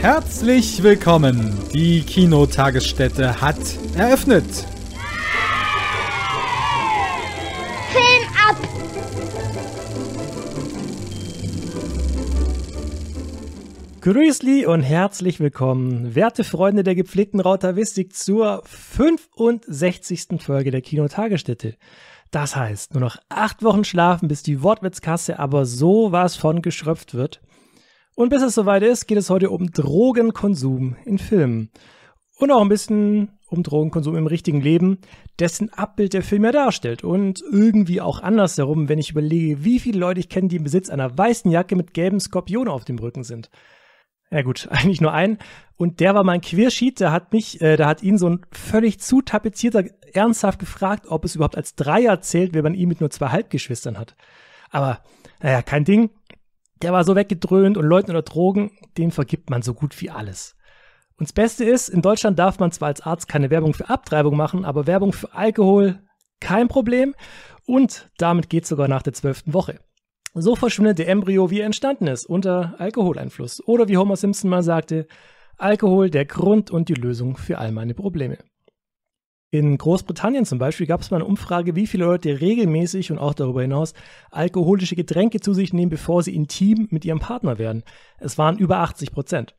Herzlich willkommen! Die Kinotagesstätte hat eröffnet. Film ab! Grüßli und herzlich willkommen, werte Freunde der gepflegten Rautavistik, zur 65. Folge der Kinotagesstätte. Das heißt, nur noch acht Wochen schlafen, bis die Wortwitzkasse aber sowas von geschröpft wird. Und bis es soweit ist, geht es heute um Drogenkonsum in Filmen. Und auch ein bisschen um Drogenkonsum im richtigen Leben, dessen Abbild der Film ja darstellt. Und irgendwie auch andersherum, wenn ich überlege, wie viele Leute ich kenne, die im Besitz einer weißen Jacke mit gelben Skorpionen auf dem Rücken sind. Ja gut, eigentlich nur ein. Und der war mein Quersheet, der hat mich, äh, da hat ihn so ein völlig zu tapezierter ernsthaft gefragt, ob es überhaupt als Dreier zählt, wenn man ihn mit nur zwei Halbgeschwistern hat. Aber naja, kein Ding. Der war so weggedröhnt und Leuten oder Drogen, dem vergibt man so gut wie alles. Und das Beste ist, in Deutschland darf man zwar als Arzt keine Werbung für Abtreibung machen, aber Werbung für Alkohol kein Problem. Und damit geht sogar nach der zwölften Woche. So verschwindet der Embryo, wie er entstanden ist, unter Alkoholeinfluss. Oder wie Homer Simpson mal sagte, Alkohol der Grund und die Lösung für all meine Probleme. In Großbritannien zum Beispiel gab es mal eine Umfrage, wie viele Leute regelmäßig und auch darüber hinaus alkoholische Getränke zu sich nehmen, bevor sie intim mit ihrem Partner werden. Es waren über 80 Prozent.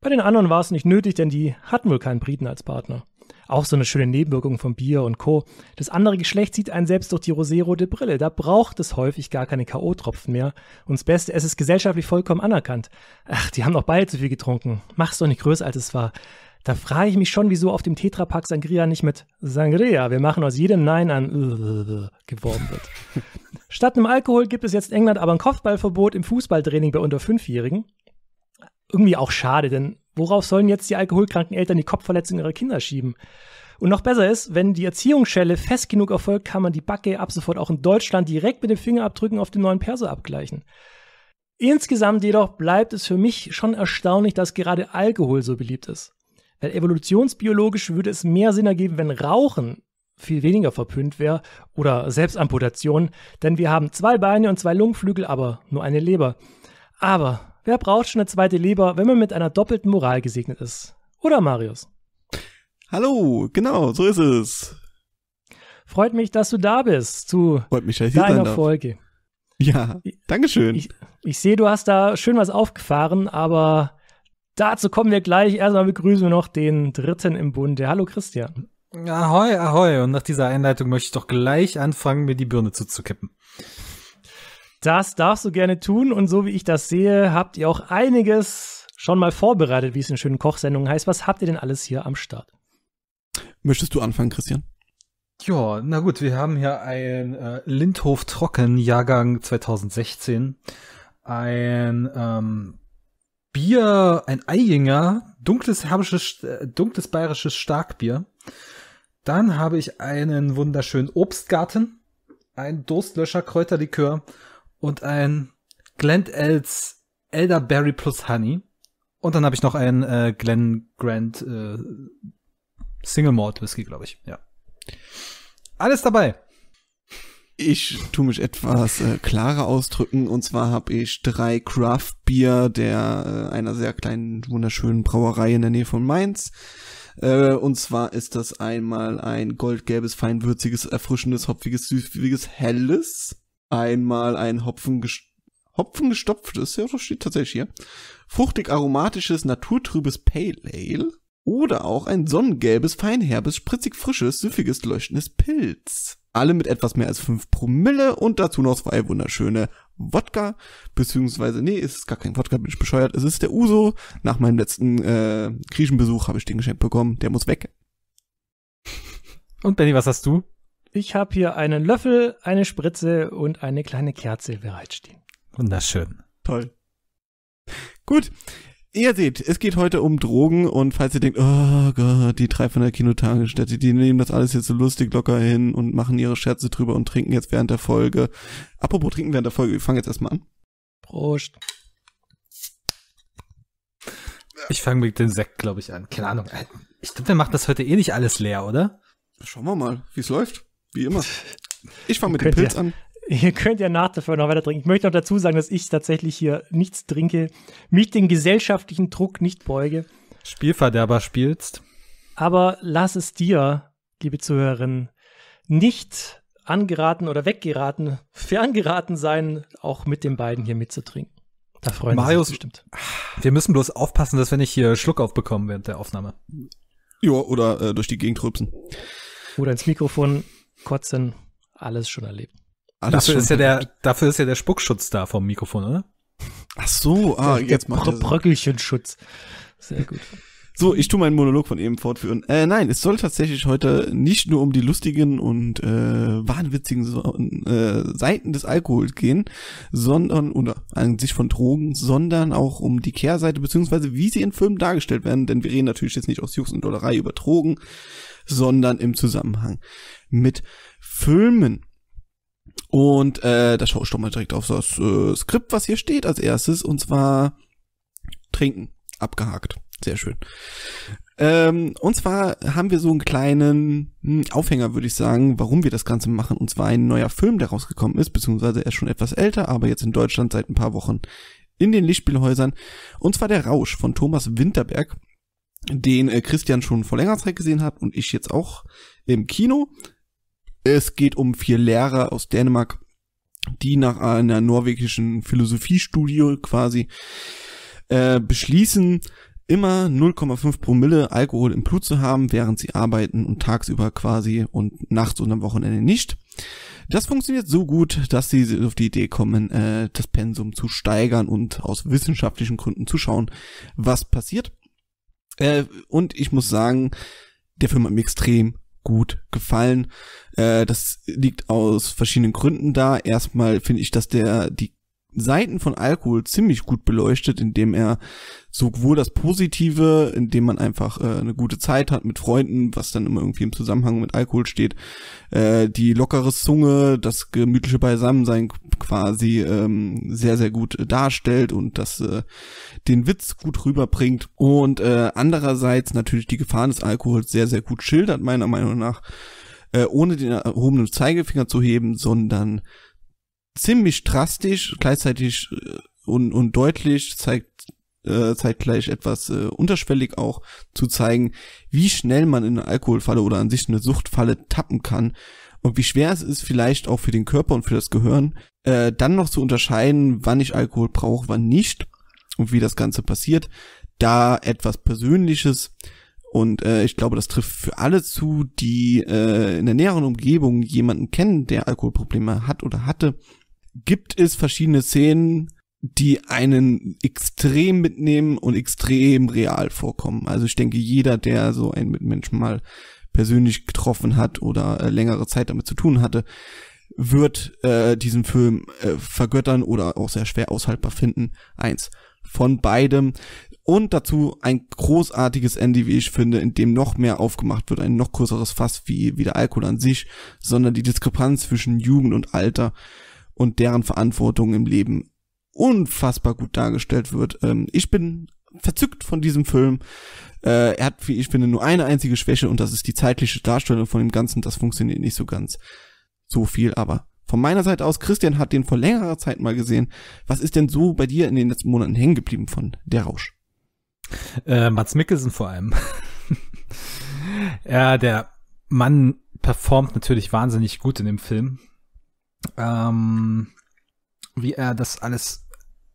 Bei den anderen war es nicht nötig, denn die hatten wohl keinen Briten als Partner. Auch so eine schöne Nebenwirkung von Bier und Co. Das andere Geschlecht sieht einen selbst durch die rosérote Brille. Da braucht es häufig gar keine K.O.-Tropfen mehr. Und das Beste, es ist gesellschaftlich vollkommen anerkannt. Ach, die haben doch beide zu viel getrunken. Mach's doch nicht größer, als es war. Da frage ich mich schon, wieso auf dem Tetrapack Sangria nicht mit Sangria, wir machen aus jedem Nein ein geworben wird. Statt einem Alkohol gibt es jetzt in England aber ein Kopfballverbot im Fußballtraining bei unter Fünfjährigen. Irgendwie auch schade, denn worauf sollen jetzt die alkoholkranken Eltern die Kopfverletzung ihrer Kinder schieben? Und noch besser ist, wenn die Erziehungsschelle fest genug erfolgt, kann man die Backe ab sofort auch in Deutschland direkt mit dem Fingerabdrücken auf den neuen Perso abgleichen. Insgesamt jedoch bleibt es für mich schon erstaunlich, dass gerade Alkohol so beliebt ist. Weil evolutionsbiologisch würde es mehr Sinn ergeben, wenn Rauchen viel weniger verpönt wäre oder Selbstamputation, denn wir haben zwei Beine und zwei Lungenflügel, aber nur eine Leber. Aber wer braucht schon eine zweite Leber, wenn man mit einer doppelten Moral gesegnet ist? Oder Marius? Hallo, genau, so ist es. Freut mich, dass du da bist zu mich, deiner Folge. Ja, Dankeschön. Ich, ich, ich sehe, du hast da schön was aufgefahren, aber Dazu kommen wir gleich. Erstmal begrüßen wir noch den dritten im Bunde. Hallo Christian. Ahoi, ahoi. Und nach dieser Einleitung möchte ich doch gleich anfangen, mir die Birne zuzukippen. Das darfst du gerne tun. Und so wie ich das sehe, habt ihr auch einiges schon mal vorbereitet, wie es in schönen Kochsendungen heißt. Was habt ihr denn alles hier am Start? Möchtest du anfangen, Christian? Ja, na gut, wir haben hier ein äh, Lindhof Trocken Jahrgang 2016. Ein ähm, Bier, ein Eijinger, dunkles, herbisches, äh, dunkles bayerisches Starkbier. Dann habe ich einen wunderschönen Obstgarten, ein Durstlöscher Kräuterlikör und ein Glen Els Elderberry plus Honey. Und dann habe ich noch einen äh, Glen Grant äh, Single Malt Whisky, glaube ich. Ja. Alles dabei. Ich tue mich etwas äh, klarer ausdrücken und zwar habe ich drei Craft Beer der äh, einer sehr kleinen wunderschönen Brauerei in der Nähe von Mainz. Äh, und zwar ist das einmal ein goldgelbes, feinwürziges, erfrischendes, hopfiges, süßwiges, helles. Einmal ein Hopfen Hopfen gestopftes, ja, das steht tatsächlich hier. Fruchtig aromatisches, naturtrübes Pale Ale. Oder auch ein sonnengelbes, feinherbes, spritzig frisches, süffiges, leuchtendes Pilz alle mit etwas mehr als 5 Promille und dazu noch zwei wunderschöne Wodka, beziehungsweise, nee, es ist gar kein Wodka, bin ich bescheuert, es ist der Uso. Nach meinem letzten äh, Griechenbesuch habe ich den geschenkt bekommen, der muss weg. Und Benny, was hast du? Ich habe hier einen Löffel, eine Spritze und eine kleine Kerze bereitstehen. Wunderschön. Toll. Gut, Ihr seht, es geht heute um Drogen und falls ihr denkt, oh Gott, die drei von der Kinotagesstätte, die nehmen das alles jetzt so lustig locker hin und machen ihre Scherze drüber und trinken jetzt während der Folge. Apropos trinken während der Folge, wir fangen jetzt erstmal an. Prost. Ich fange mit dem Sekt, glaube ich, an. Keine Ahnung. Ich glaube, wir machen das heute eh nicht alles leer, oder? Schauen wir mal, wie es läuft. Wie immer. Ich fange mit dem Pilz ja. an. Ihr könnt ja nach der Folge noch weiter trinken. Ich möchte noch dazu sagen, dass ich tatsächlich hier nichts trinke, mich den gesellschaftlichen Druck nicht beuge. Spielverderber spielst. Aber lass es dir, liebe Zuhörerin, nicht angeraten oder weggeraten, ferngeraten sein, auch mit den beiden hier mitzutrinken. Da freuen Marius, sich bestimmt. Wir müssen bloß aufpassen, dass wir nicht hier Schluck aufbekommen während der Aufnahme. Ja, oder äh, durch die Gegend rübsen. Oder ins Mikrofon kotzen. Alles schon erlebt alles ah, dafür ist ja der, Dafür ist ja der Spuckschutz da vom Mikrofon, oder? Ach so, ah, jetzt macht Brö Bröckelchenschutz. Sehr gut. So, ich tue meinen Monolog von eben fortführen. Äh, nein, es soll tatsächlich heute nicht nur um die lustigen und äh, wahnwitzigen so äh, Seiten des Alkohols gehen, sondern oder an sich von Drogen, sondern auch um die Kehrseite beziehungsweise wie sie in Filmen dargestellt werden. Denn wir reden natürlich jetzt nicht aus Jux und Dollerei über Drogen, sondern im Zusammenhang mit Filmen. Und äh, da schaue ich doch mal direkt auf das äh, Skript, was hier steht als erstes, und zwar trinken. Abgehakt. Sehr schön. Ähm, und zwar haben wir so einen kleinen hm, Aufhänger, würde ich sagen, warum wir das Ganze machen. Und zwar ein neuer Film, der rausgekommen ist, beziehungsweise er ist schon etwas älter, aber jetzt in Deutschland seit ein paar Wochen in den Lichtspielhäusern. Und zwar der Rausch von Thomas Winterberg, den äh, Christian schon vor längerer Zeit gesehen hat und ich jetzt auch im Kino. Es geht um vier Lehrer aus Dänemark, die nach einer norwegischen Philosophiestudie quasi äh, beschließen, immer 0,5 Promille Alkohol im Blut zu haben, während sie arbeiten und tagsüber quasi und nachts und am Wochenende nicht. Das funktioniert so gut, dass sie auf die Idee kommen, äh, das Pensum zu steigern und aus wissenschaftlichen Gründen zu schauen, was passiert. Äh, und ich muss sagen, der Film hat mir extrem gut gefallen. Äh, das liegt aus verschiedenen Gründen da. Erstmal finde ich, dass der die Seiten von Alkohol ziemlich gut beleuchtet, indem er sowohl das Positive, indem man einfach äh, eine gute Zeit hat mit Freunden, was dann immer irgendwie im Zusammenhang mit Alkohol steht, äh, die lockere Zunge, das gemütliche Beisammensein quasi ähm, sehr, sehr gut äh, darstellt und das äh, den Witz gut rüberbringt und äh, andererseits natürlich die Gefahren des Alkohols sehr, sehr gut schildert, meiner Meinung nach, äh, ohne den erhobenen Zeigefinger zu heben, sondern ziemlich drastisch, gleichzeitig äh, und, und deutlich, zeigt äh, zeitgleich etwas äh, unterschwellig auch zu zeigen, wie schnell man in eine Alkoholfalle oder an sich eine Suchtfalle tappen kann und wie schwer es ist vielleicht auch für den Körper und für das Gehirn, äh, dann noch zu unterscheiden, wann ich Alkohol brauche, wann nicht und wie das Ganze passiert. Da etwas Persönliches und äh, ich glaube, das trifft für alle zu, die äh, in der näheren Umgebung jemanden kennen, der Alkoholprobleme hat oder hatte gibt es verschiedene Szenen, die einen extrem mitnehmen und extrem real vorkommen. Also ich denke, jeder, der so einen Mitmenschen mal persönlich getroffen hat oder äh, längere Zeit damit zu tun hatte, wird äh, diesen Film äh, vergöttern oder auch sehr schwer aushaltbar finden. Eins von beidem. Und dazu ein großartiges Ende, wie ich finde, in dem noch mehr aufgemacht wird, ein noch größeres Fass wie, wie der Alkohol an sich, sondern die Diskrepanz zwischen Jugend und Alter und deren Verantwortung im Leben unfassbar gut dargestellt wird. Ähm, ich bin verzückt von diesem Film. Äh, er hat, wie ich finde, nur eine einzige Schwäche und das ist die zeitliche Darstellung von dem Ganzen. Das funktioniert nicht so ganz. So viel aber. Von meiner Seite aus, Christian hat den vor längerer Zeit mal gesehen. Was ist denn so bei dir in den letzten Monaten hängen geblieben von Der Rausch? Äh, Mats Mikkelsen vor allem. ja, der Mann performt natürlich wahnsinnig gut in dem Film ähm, wie er das alles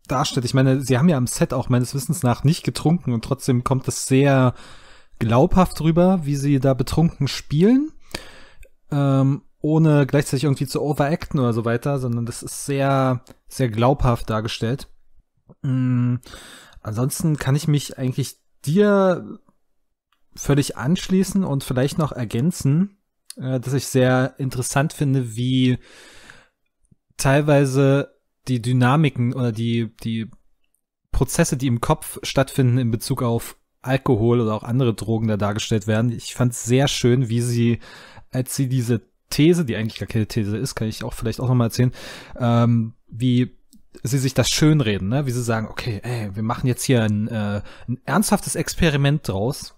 darstellt. Ich meine, sie haben ja am Set auch meines Wissens nach nicht getrunken und trotzdem kommt es sehr glaubhaft rüber, wie sie da betrunken spielen, ähm, ohne gleichzeitig irgendwie zu overacten oder so weiter, sondern das ist sehr, sehr glaubhaft dargestellt. Ähm, ansonsten kann ich mich eigentlich dir völlig anschließen und vielleicht noch ergänzen, äh, dass ich sehr interessant finde, wie teilweise die Dynamiken oder die, die Prozesse, die im Kopf stattfinden in Bezug auf Alkohol oder auch andere Drogen da dargestellt werden. Ich fand es sehr schön, wie sie, als sie diese These, die eigentlich gar keine These ist, kann ich auch vielleicht auch nochmal erzählen, ähm, wie sie sich das schönreden, ne? wie sie sagen, okay, ey, wir machen jetzt hier ein, äh, ein ernsthaftes Experiment draus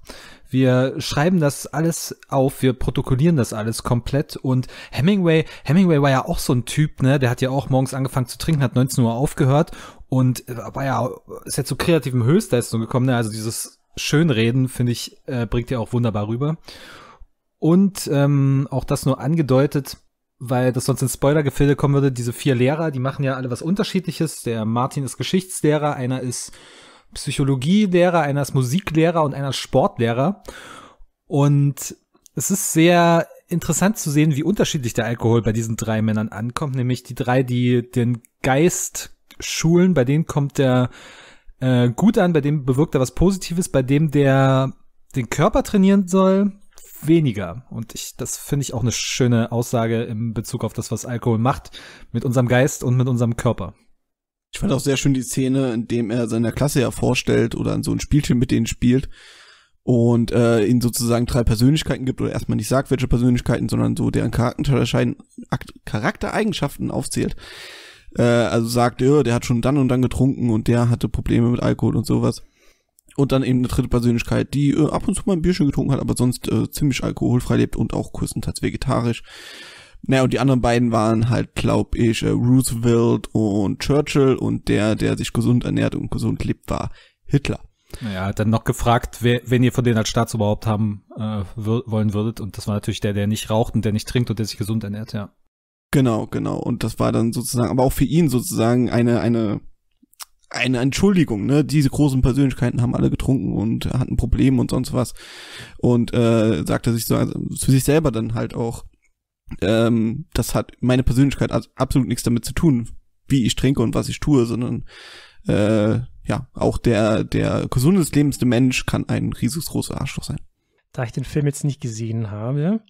wir schreiben das alles auf, wir protokollieren das alles komplett und Hemingway, Hemingway war ja auch so ein Typ, ne, der hat ja auch morgens angefangen zu trinken, hat 19 Uhr aufgehört und war ja, ist ja zu kreativen Höchstleistungen gekommen, ne, also dieses Schönreden, finde ich, äh, bringt ja auch wunderbar rüber. Und ähm, auch das nur angedeutet, weil das sonst in Spoilergefilde kommen würde, diese vier Lehrer, die machen ja alle was Unterschiedliches. Der Martin ist Geschichtslehrer, einer ist Psychologielehrer, eines Musiklehrer und einer eines Sportlehrer. Und es ist sehr interessant zu sehen, wie unterschiedlich der Alkohol bei diesen drei Männern ankommt. Nämlich die drei, die den Geist schulen, bei denen kommt der äh, gut an, bei dem bewirkt er was Positives, bei dem der den Körper trainieren soll, weniger. Und ich, das finde ich auch eine schöne Aussage im Bezug auf das, was Alkohol macht mit unserem Geist und mit unserem Körper. Ich fand auch sehr schön die Szene, in dem er seiner Klasse ja vorstellt oder in so ein Spielchen mit denen spielt und äh, ihnen sozusagen drei Persönlichkeiten gibt oder erstmal nicht sagt, welche Persönlichkeiten, sondern so deren Charaktereigenschaften aufzählt. Äh, also sagt, ja, der hat schon dann und dann getrunken und der hatte Probleme mit Alkohol und sowas. Und dann eben eine dritte Persönlichkeit, die äh, ab und zu mal ein Bierchen getrunken hat, aber sonst äh, ziemlich alkoholfrei lebt und auch größtenteils vegetarisch. Naja, und die anderen beiden waren halt, glaub ich, äh, Roosevelt und Churchill und der, der sich gesund ernährt und gesund lebt, war Hitler. Naja, hat dann noch gefragt, wer, wenn ihr von denen als überhaupt haben äh, wollen würdet. Und das war natürlich der, der nicht raucht und der nicht trinkt und der sich gesund ernährt, ja. Genau, genau. Und das war dann sozusagen, aber auch für ihn sozusagen eine, eine, eine Entschuldigung, ne? Diese großen Persönlichkeiten haben alle getrunken und hatten Probleme und sonst was. Und äh, sagte sich so also, für sich selber dann halt auch, ähm, das hat meine Persönlichkeit also absolut nichts damit zu tun, wie ich trinke und was ich tue, sondern äh, ja, auch der, der gesundes lebendste Mensch kann ein riesengroßer Arschloch sein. Da ich den Film jetzt nicht gesehen habe,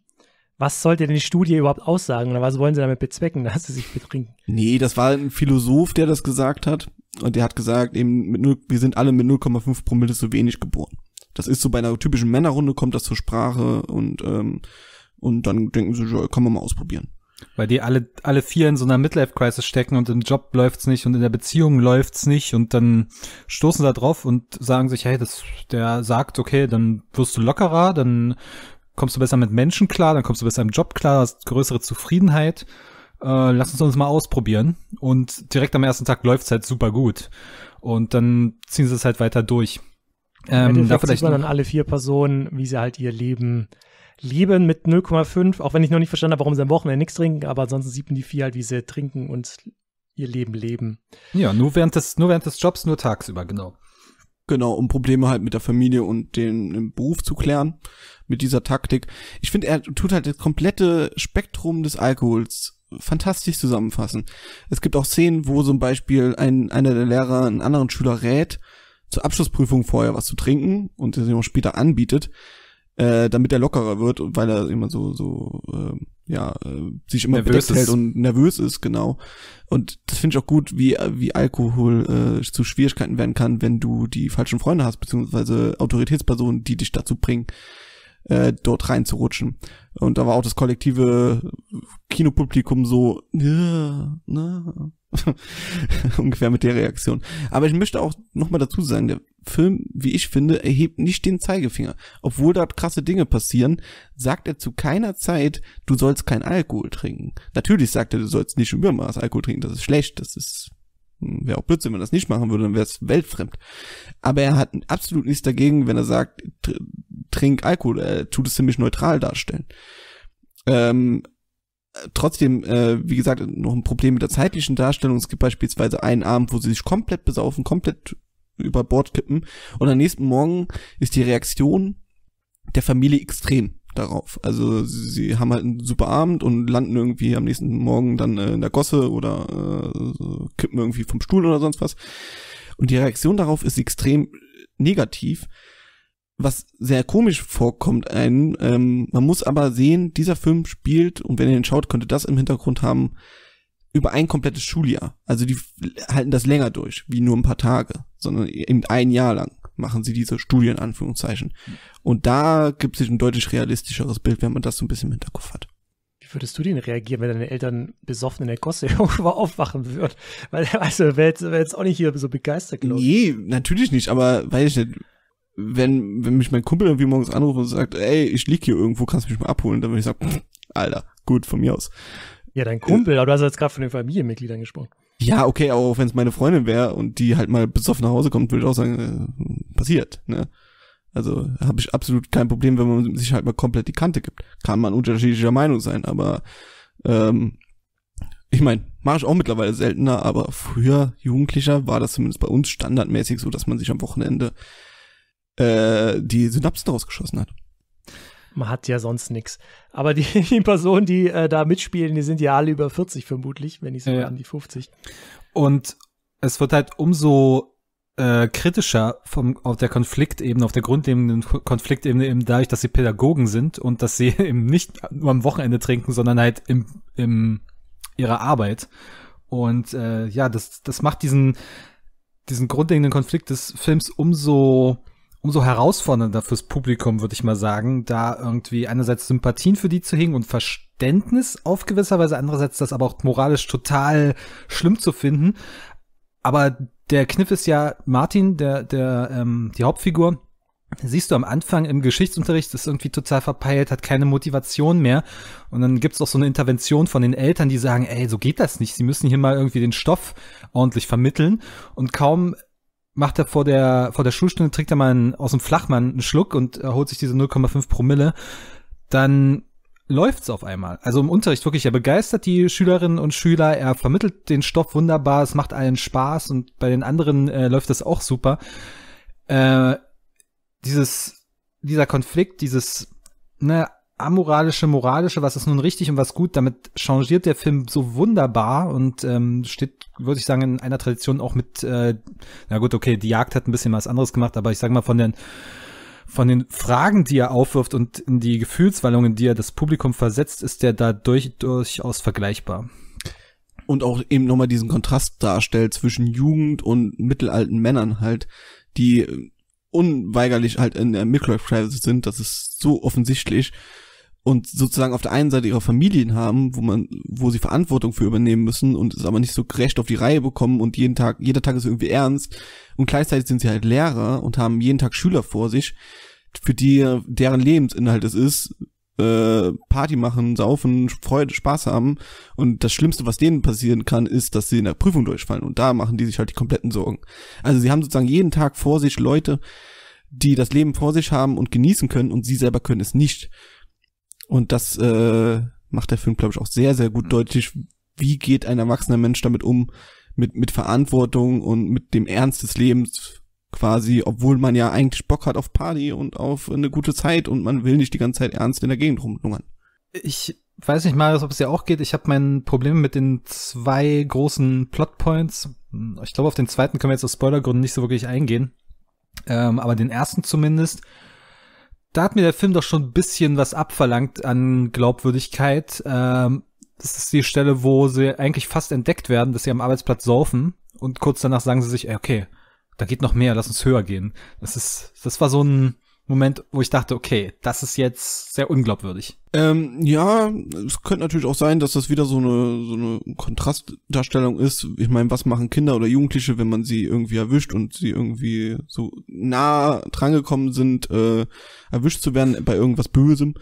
was sollte denn die Studie überhaupt aussagen oder was wollen sie damit bezwecken, dass sie sich betrinken? Nee, das war ein Philosoph, der das gesagt hat und der hat gesagt, eben mit 0, wir sind alle mit 0,5 Promille zu wenig geboren. Das ist so bei einer typischen Männerrunde kommt das zur Sprache und ähm, und dann denken sie, ja, kann man mal ausprobieren. Weil die alle, alle vier in so einer Midlife-Crisis stecken und im Job läuft's nicht und in der Beziehung läuft's nicht und dann stoßen da drauf und sagen sich, hey, das, der sagt, okay, dann wirst du lockerer, dann kommst du besser mit Menschen klar, dann kommst du besser im Job klar, hast größere Zufriedenheit, äh, lass uns uns mal ausprobieren. Und direkt am ersten Tag läuft's halt super gut. Und dann ziehen sie es halt weiter durch. Ähm, da vielleicht sieht man dann alle vier Personen, wie sie halt ihr Leben leben mit 0,5, auch wenn ich noch nicht verstanden habe, warum sie am Wochenende nichts trinken, aber ansonsten sieht man die vier halt, wie sie trinken und ihr Leben leben. Ja, nur während des, nur während des Jobs, nur tagsüber, genau. Genau, um Probleme halt mit der Familie und dem Beruf zu klären, mit dieser Taktik. Ich finde, er tut halt das komplette Spektrum des Alkohols fantastisch zusammenfassen. Es gibt auch Szenen, wo zum Beispiel ein, einer der Lehrer einen anderen Schüler rät, zur Abschlussprüfung vorher was zu trinken und das ihm später anbietet äh, damit er lockerer wird, weil er immer so, so, äh, ja, äh, sich immer nervös hält und nervös ist, genau. Und das finde ich auch gut, wie, wie Alkohol äh, zu Schwierigkeiten werden kann, wenn du die falschen Freunde hast, beziehungsweise Autoritätspersonen, die dich dazu bringen, äh, dort reinzurutschen. Und da war auch das kollektive Kinopublikum so, ja, na, ne? Ungefähr mit der Reaktion. Aber ich möchte auch nochmal dazu sagen, der Film, wie ich finde, erhebt nicht den Zeigefinger. Obwohl dort krasse Dinge passieren, sagt er zu keiner Zeit, du sollst kein Alkohol trinken. Natürlich sagt er, du sollst nicht Übermaß Alkohol trinken, das ist schlecht, das ist hm, wäre auch Blödsinn, wenn er das nicht machen würde, dann wäre es weltfremd. Aber er hat absolut nichts dagegen, wenn er sagt, trink Alkohol, er tut es ziemlich neutral darstellen. Ähm, trotzdem, äh, wie gesagt, noch ein Problem mit der zeitlichen Darstellung. Es gibt beispielsweise einen Abend, wo sie sich komplett besaufen, komplett über Bord kippen. Und am nächsten Morgen ist die Reaktion der Familie extrem darauf. Also sie haben halt einen super Abend und landen irgendwie am nächsten Morgen dann äh, in der Gosse oder äh, kippen irgendwie vom Stuhl oder sonst was. Und die Reaktion darauf ist extrem negativ was sehr komisch vorkommt einen. Ähm, man muss aber sehen, dieser Film spielt, und wenn ihr den schaut, könnte das im Hintergrund haben, über ein komplettes Schuljahr. Also die halten das länger durch, wie nur ein paar Tage, sondern eben ein Jahr lang machen sie diese Studien, Anführungszeichen. Und da gibt es ein deutlich realistischeres Bild, wenn man das so ein bisschen im Hinterkopf hat. Wie würdest du denn reagieren, wenn deine Eltern besoffen in der Gosse irgendwo aufwachen würden? Weil, also, wäre jetzt, wär jetzt auch nicht hier so begeistert, glaube ich. Nee, natürlich nicht, aber weiß ich nicht, wenn, wenn mich mein Kumpel irgendwie morgens anruft und sagt, ey, ich lieg hier irgendwo, kannst du mich mal abholen, dann würde ich sagen, Alter, gut, von mir aus. Ja, dein Kumpel, äh, aber du hast jetzt gerade von den Familienmitgliedern gesprochen. Ja, okay, aber auch wenn es meine Freundin wäre und die halt mal besoffen nach Hause kommt, würde ich auch sagen, äh, passiert, ne? Also habe ich absolut kein Problem, wenn man sich halt mal komplett die Kante gibt. Kann man unterschiedlicher Meinung sein, aber ähm, ich meine, mache ich auch mittlerweile seltener, aber früher Jugendlicher war das zumindest bei uns standardmäßig so, dass man sich am Wochenende äh, die Synapsen rausgeschossen hat. Man hat ja sonst nichts. Aber die, die Personen, die äh, da mitspielen, die sind ja alle über 40 vermutlich, wenn nicht sogar ja. an die 50. Und es wird halt umso äh, kritischer vom, auf der Konfliktebene, auf der grundlegenden Konfliktebene eben dadurch, dass sie Pädagogen sind und dass sie eben nicht nur am Wochenende trinken, sondern halt im, im ihrer Arbeit. Und äh, ja, das, das macht diesen, diesen grundlegenden Konflikt des Films umso umso herausfordernder fürs Publikum, würde ich mal sagen, da irgendwie einerseits Sympathien für die zu hegen und Verständnis auf gewisser Weise, andererseits das aber auch moralisch total schlimm zu finden. Aber der Kniff ist ja Martin, der, der, ähm, die Hauptfigur, siehst du am Anfang im Geschichtsunterricht, ist irgendwie total verpeilt, hat keine Motivation mehr. Und dann gibt's auch so eine Intervention von den Eltern, die sagen, ey, so geht das nicht. Sie müssen hier mal irgendwie den Stoff ordentlich vermitteln. Und kaum macht er vor der, vor der Schulstunde, trägt er mal einen, aus dem Flachmann einen Schluck und erholt sich diese 0,5 Promille, dann läuft's auf einmal. Also im Unterricht wirklich, er begeistert die Schülerinnen und Schüler, er vermittelt den Stoff wunderbar, es macht allen Spaß und bei den anderen äh, läuft das auch super. Äh, dieses, dieser Konflikt, dieses, ne, amoralische, moralische, was ist nun richtig und was gut, damit changiert der Film so wunderbar und ähm, steht, würde ich sagen, in einer Tradition auch mit, äh, na gut, okay, die Jagd hat ein bisschen was anderes gemacht, aber ich sage mal von den von den Fragen, die er aufwirft und in die Gefühlswallungen, die er das Publikum versetzt, ist der da durch, durchaus vergleichbar. Und auch eben nochmal diesen Kontrast darstellt zwischen Jugend und mittelalten Männern halt, die äh, unweigerlich halt in der Midlife Crisis sind, das ist so offensichtlich und sozusagen auf der einen Seite ihre Familien haben, wo man, wo sie Verantwortung für übernehmen müssen und es aber nicht so recht auf die Reihe bekommen und jeden Tag, jeder Tag ist irgendwie ernst und gleichzeitig sind sie halt Lehrer und haben jeden Tag Schüler vor sich, für die deren Lebensinhalt es ist, äh, Party machen, saufen, Freude, Spaß haben und das Schlimmste, was denen passieren kann, ist, dass sie in der Prüfung durchfallen und da machen die sich halt die kompletten Sorgen. Also sie haben sozusagen jeden Tag vor sich Leute, die das Leben vor sich haben und genießen können und sie selber können es nicht. Und das äh, macht der Film, glaube ich, auch sehr, sehr gut mhm. deutlich, wie geht ein erwachsener Mensch damit um, mit, mit Verantwortung und mit dem Ernst des Lebens quasi, obwohl man ja eigentlich Bock hat auf Party und auf eine gute Zeit und man will nicht die ganze Zeit ernst in der Gegend rumlungern. Ich weiß nicht, Marius, ob es dir auch geht. Ich habe mein Problem mit den zwei großen Plotpoints. Ich glaube, auf den zweiten können wir jetzt aus Spoilergründen nicht so wirklich eingehen. Ähm, aber den ersten zumindest da hat mir der Film doch schon ein bisschen was abverlangt an Glaubwürdigkeit. Ähm, das ist die Stelle, wo sie eigentlich fast entdeckt werden, dass sie am Arbeitsplatz saufen und kurz danach sagen sie sich, ey, okay, da geht noch mehr, lass uns höher gehen. Das ist, das war so ein, Moment, wo ich dachte, okay, das ist jetzt sehr unglaubwürdig. Ähm, ja, es könnte natürlich auch sein, dass das wieder so eine, so eine Kontrastdarstellung ist. Ich meine, was machen Kinder oder Jugendliche, wenn man sie irgendwie erwischt und sie irgendwie so nah drangekommen sind, äh, erwischt zu werden bei irgendwas Bösem?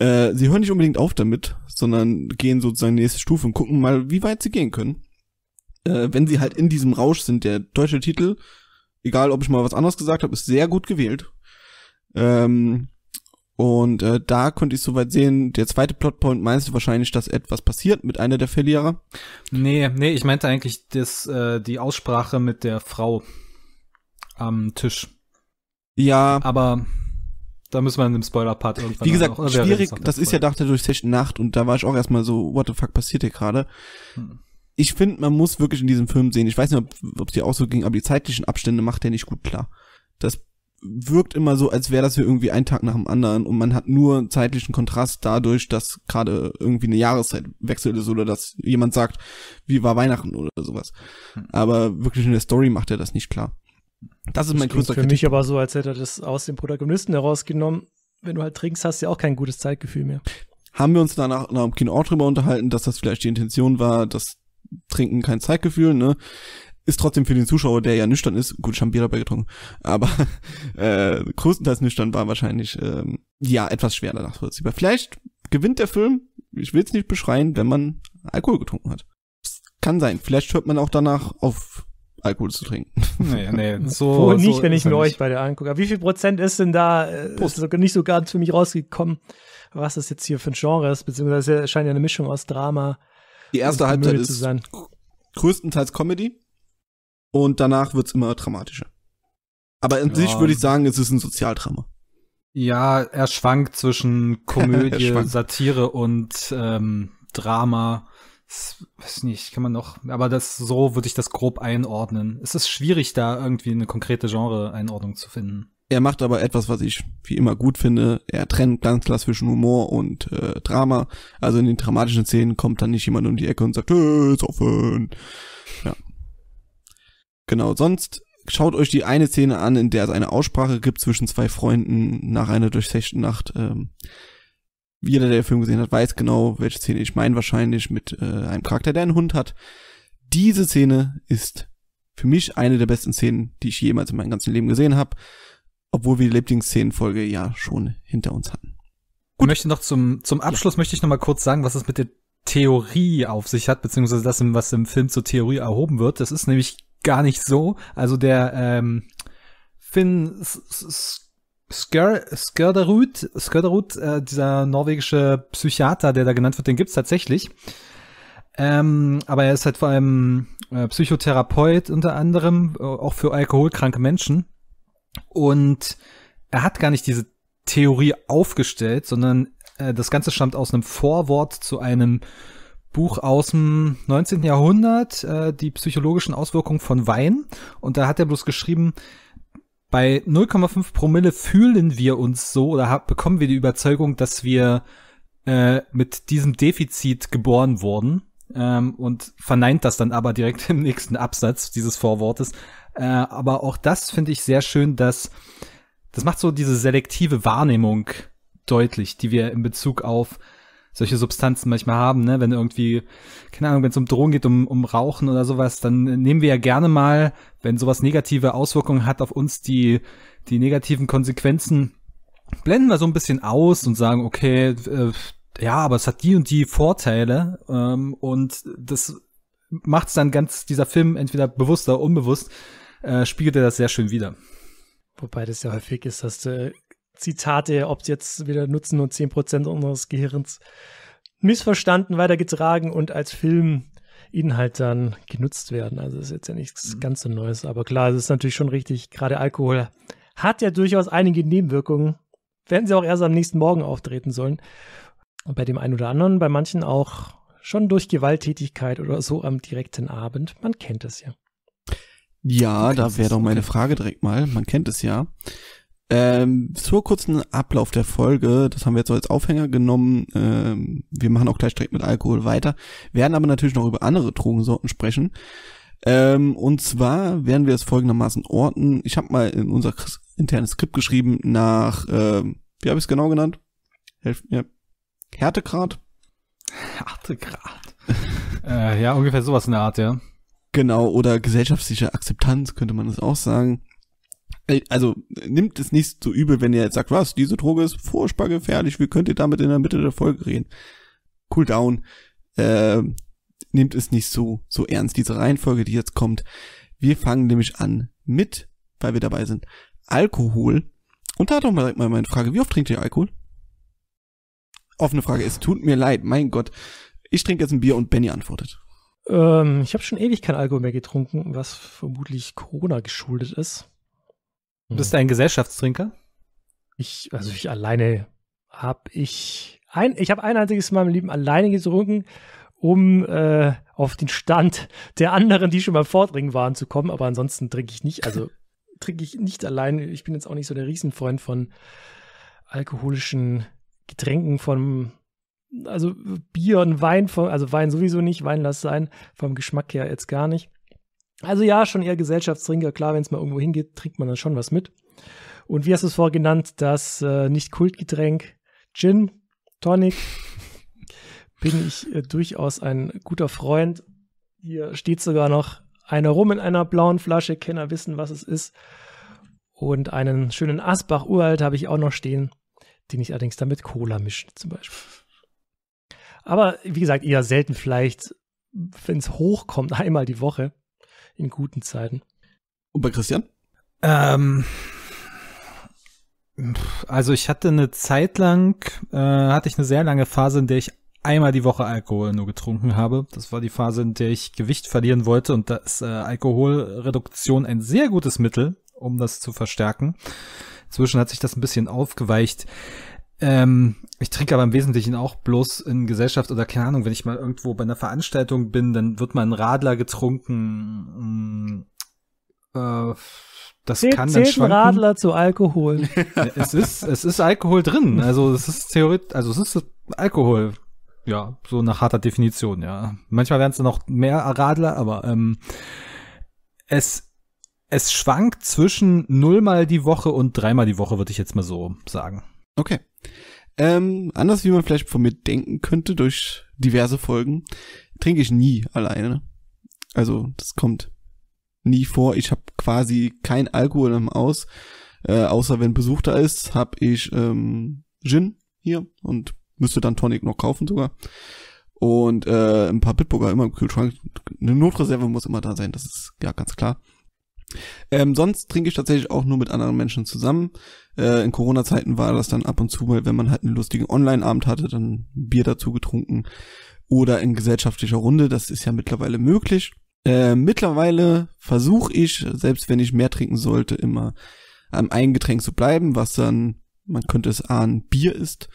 Äh, sie hören nicht unbedingt auf damit, sondern gehen sozusagen nächste Stufe und gucken mal, wie weit sie gehen können. Äh, wenn sie halt in diesem Rausch sind, der deutsche Titel, egal ob ich mal was anderes gesagt habe, ist sehr gut gewählt. Ähm, und äh, da konnte ich soweit sehen, der zweite Plotpoint meinst du wahrscheinlich, dass etwas passiert mit einer der Verlierer? Nee, nee, ich meinte eigentlich das, äh, die Aussprache mit der Frau am Tisch. Ja. Aber da müssen wir in dem Spoiler-Part irgendwann Wie gesagt, noch, schwierig, das ist ja dachte durch Session Nacht und da war ich auch erstmal so, what the fuck passiert hier gerade? Hm. Ich finde, man muss wirklich in diesem Film sehen, ich weiß nicht, ob es dir auch so ging, aber die zeitlichen Abstände macht der nicht gut klar. Das wirkt immer so, als wäre das hier irgendwie ein Tag nach dem anderen und man hat nur zeitlichen Kontrast dadurch, dass gerade irgendwie eine Jahreszeit wechselt ist oder dass jemand sagt, wie war Weihnachten oder sowas. Hm. Aber wirklich in der Story macht er das nicht klar. Das ist mein das größter Für Kritik. mich aber so, als hätte er das aus dem Protagonisten herausgenommen. Wenn du halt trinkst, hast du ja auch kein gutes Zeitgefühl mehr. Haben wir uns danach noch im Kino auch drüber unterhalten, dass das vielleicht die Intention war, dass Trinken kein Zeitgefühl, ne? ist trotzdem für den Zuschauer, der ja nüchtern ist, gut, ich habe Bier dabei getrunken, aber äh, größtenteils nüchtern war wahrscheinlich ähm, ja etwas schwerer nachvollziehbar. Vielleicht gewinnt der Film, ich will es nicht beschreien, wenn man Alkohol getrunken hat. Kann sein. Vielleicht hört man auch danach auf, Alkohol zu trinken. Nee, nee, so. Wohl nicht, so wenn ich mir euch beide angucke. Aber wie viel Prozent ist denn da äh, ist nicht so ganz für mich rausgekommen, was das jetzt hier für ein Genre ist, beziehungsweise es scheint ja eine Mischung aus Drama. Die erste Halbzeit ist größtenteils Comedy und danach wird's immer dramatischer. Aber an ja. sich würde ich sagen, es ist ein Sozialdrama. Ja, er schwankt zwischen Komödie, schwankt. Satire und ähm, Drama. Das, weiß nicht, kann man noch, aber das so würde ich das grob einordnen. Es ist schwierig, da irgendwie eine konkrete Genre-Einordnung zu finden. Er macht aber etwas, was ich wie immer gut finde. Er trennt ganz klar zwischen Humor und äh, Drama. Also in den dramatischen Szenen kommt dann nicht jemand um die Ecke und sagt, hey, ist offen. Ja. Genau, sonst schaut euch die eine Szene an, in der es eine Aussprache gibt zwischen zwei Freunden nach einer durchzechten Nacht. Ähm, jeder, der den Film gesehen hat, weiß genau, welche Szene ich meine, wahrscheinlich mit äh, einem Charakter, der einen Hund hat. Diese Szene ist für mich eine der besten Szenen, die ich jemals in meinem ganzen Leben gesehen habe, obwohl wir die Lieblingsszenenfolge ja schon hinter uns hatten. Gut. Ich möchte noch zum, zum Abschluss ja. möchte ich noch mal kurz sagen, was es mit der Theorie auf sich hat, beziehungsweise das, was im Film zur Theorie erhoben wird. Das ist nämlich gar nicht so. Also der ähm, Finn Skörderud, Skörderud äh, dieser norwegische Psychiater, der da genannt wird, den gibt's tatsächlich. Ähm, aber er ist halt vor allem äh, Psychotherapeut unter anderem, äh, auch für alkoholkranke Menschen. Und er hat gar nicht diese Theorie aufgestellt, sondern äh, das Ganze stammt aus einem Vorwort zu einem Buch aus dem 19. Jahrhundert, äh, die psychologischen Auswirkungen von Wein. Und da hat er bloß geschrieben, bei 0,5 Promille fühlen wir uns so oder hab, bekommen wir die Überzeugung, dass wir äh, mit diesem Defizit geboren wurden ähm, und verneint das dann aber direkt im nächsten Absatz dieses Vorwortes. Äh, aber auch das finde ich sehr schön, dass das macht so diese selektive Wahrnehmung deutlich, die wir in Bezug auf solche Substanzen manchmal haben, ne? Wenn irgendwie, keine Ahnung, wenn es um Drogen geht, um, um Rauchen oder sowas, dann nehmen wir ja gerne mal, wenn sowas negative Auswirkungen hat auf uns, die, die negativen Konsequenzen, blenden wir so ein bisschen aus und sagen, okay, äh, ja, aber es hat die und die Vorteile ähm, und das macht es dann ganz, dieser Film entweder bewusst oder unbewusst, äh, spiegelt er das sehr schön wieder. Wobei das ja häufig ist, dass du äh, Zitate, ob sie jetzt wieder nutzen und 10% unseres Gehirns missverstanden weitergetragen und als Filminhalt dann genutzt werden. Also das ist jetzt ja nichts mhm. ganz so Neues, aber klar, es ist natürlich schon richtig, gerade Alkohol hat ja durchaus einige Nebenwirkungen, Werden sie auch erst am nächsten Morgen auftreten sollen. Und bei dem einen oder anderen, bei manchen auch schon durch Gewalttätigkeit oder so am direkten Abend. Man kennt es ja. Ja, da wäre doch meine Frage direkt mal. Man kennt es ja. Ähm, zur kurzen Ablauf der Folge, das haben wir jetzt so als Aufhänger genommen. Ähm, wir machen auch gleich direkt mit Alkohol weiter, werden aber natürlich noch über andere Drogensorten sprechen. Ähm, und zwar werden wir es folgendermaßen orten. Ich habe mal in unser internes Skript geschrieben nach, ähm, wie habe ich es genau genannt? Helft mir. Härtegrad? Härtegrad. äh, ja, ungefähr sowas in der Art, ja. Genau, oder gesellschaftliche Akzeptanz könnte man es auch sagen also nimmt es nicht so übel, wenn ihr jetzt sagt, was, diese Droge ist furchtbar gefährlich, wie könnt ihr damit in der Mitte der Folge reden? Cool down. Äh, nimmt es nicht so, so ernst, diese Reihenfolge, die jetzt kommt. Wir fangen nämlich an mit, weil wir dabei sind, Alkohol. Und da doch mal mal meine Frage, wie oft trinkt ihr Alkohol? Offene Frage, es tut mir leid, mein Gott. Ich trinke jetzt ein Bier und Benny antwortet. Ähm, ich habe schon ewig kein Alkohol mehr getrunken, was vermutlich Corona geschuldet ist. Hm. Bist du ein Gesellschaftstrinker? Ich, also ich alleine habe ich ein, ich habe ein einziges Mal im Leben alleine getrunken, um äh, auf den Stand der anderen, die schon mal Vordringen waren, zu kommen. Aber ansonsten trinke ich nicht, also trinke ich nicht alleine. Ich bin jetzt auch nicht so der Riesenfreund von alkoholischen Getränken, von also Bier und Wein, von, also Wein sowieso nicht, Wein lass sein, vom Geschmack her jetzt gar nicht. Also ja, schon eher Gesellschaftstrinker. Klar, wenn es mal irgendwo hingeht, trinkt man dann schon was mit. Und wie hast du es vorher genannt, das äh, Nicht-Kultgetränk Gin, Tonic, bin ich äh, durchaus ein guter Freund. Hier steht sogar noch einer rum in einer blauen Flasche. Kenner wissen, was es ist. Und einen schönen Asbach-Uralt habe ich auch noch stehen, den ich allerdings dann mit Cola mische zum Beispiel. Aber wie gesagt, eher selten vielleicht, wenn es hochkommt, einmal die Woche in guten Zeiten. Und bei Christian? Ähm, also ich hatte eine Zeit lang, äh, hatte ich eine sehr lange Phase, in der ich einmal die Woche Alkohol nur getrunken habe. Das war die Phase, in der ich Gewicht verlieren wollte und da ist äh, Alkoholreduktion ein sehr gutes Mittel, um das zu verstärken. Inzwischen hat sich das ein bisschen aufgeweicht. Ähm, ich trinke aber im Wesentlichen auch bloß in Gesellschaft oder keine Ahnung, wenn ich mal irgendwo bei einer Veranstaltung bin, dann wird mal ein Radler getrunken. Mm, äh, das zählt, kann dann zählt schwanken. Radler zu Alkohol. es ist, es ist Alkohol drin. Also es ist theoretisch, also es ist Alkohol. Ja, so nach harter Definition, ja. Manchmal wären es dann noch mehr Radler, aber ähm, es, es schwankt zwischen nullmal die Woche und dreimal die Woche, würde ich jetzt mal so sagen. Okay. Ähm, anders wie man vielleicht von mir denken könnte durch diverse Folgen, trinke ich nie alleine. Also das kommt nie vor. Ich habe quasi kein Alkohol im Aus, äh, außer wenn Besuch da ist, habe ich ähm, Gin hier und müsste dann Tonic noch kaufen sogar. Und äh, ein paar Bitburger immer im Kühlschrank. Eine Notreserve muss immer da sein, das ist ja ganz klar. Ähm, sonst trinke ich tatsächlich auch nur mit anderen Menschen zusammen. Äh, in Corona-Zeiten war das dann ab und zu mal, wenn man halt einen lustigen Online-Abend hatte, dann Bier dazu getrunken oder in gesellschaftlicher Runde. Das ist ja mittlerweile möglich. Äh, mittlerweile versuche ich, selbst wenn ich mehr trinken sollte, immer am einen Getränk zu bleiben, was dann, man könnte es ahnen, Bier ist.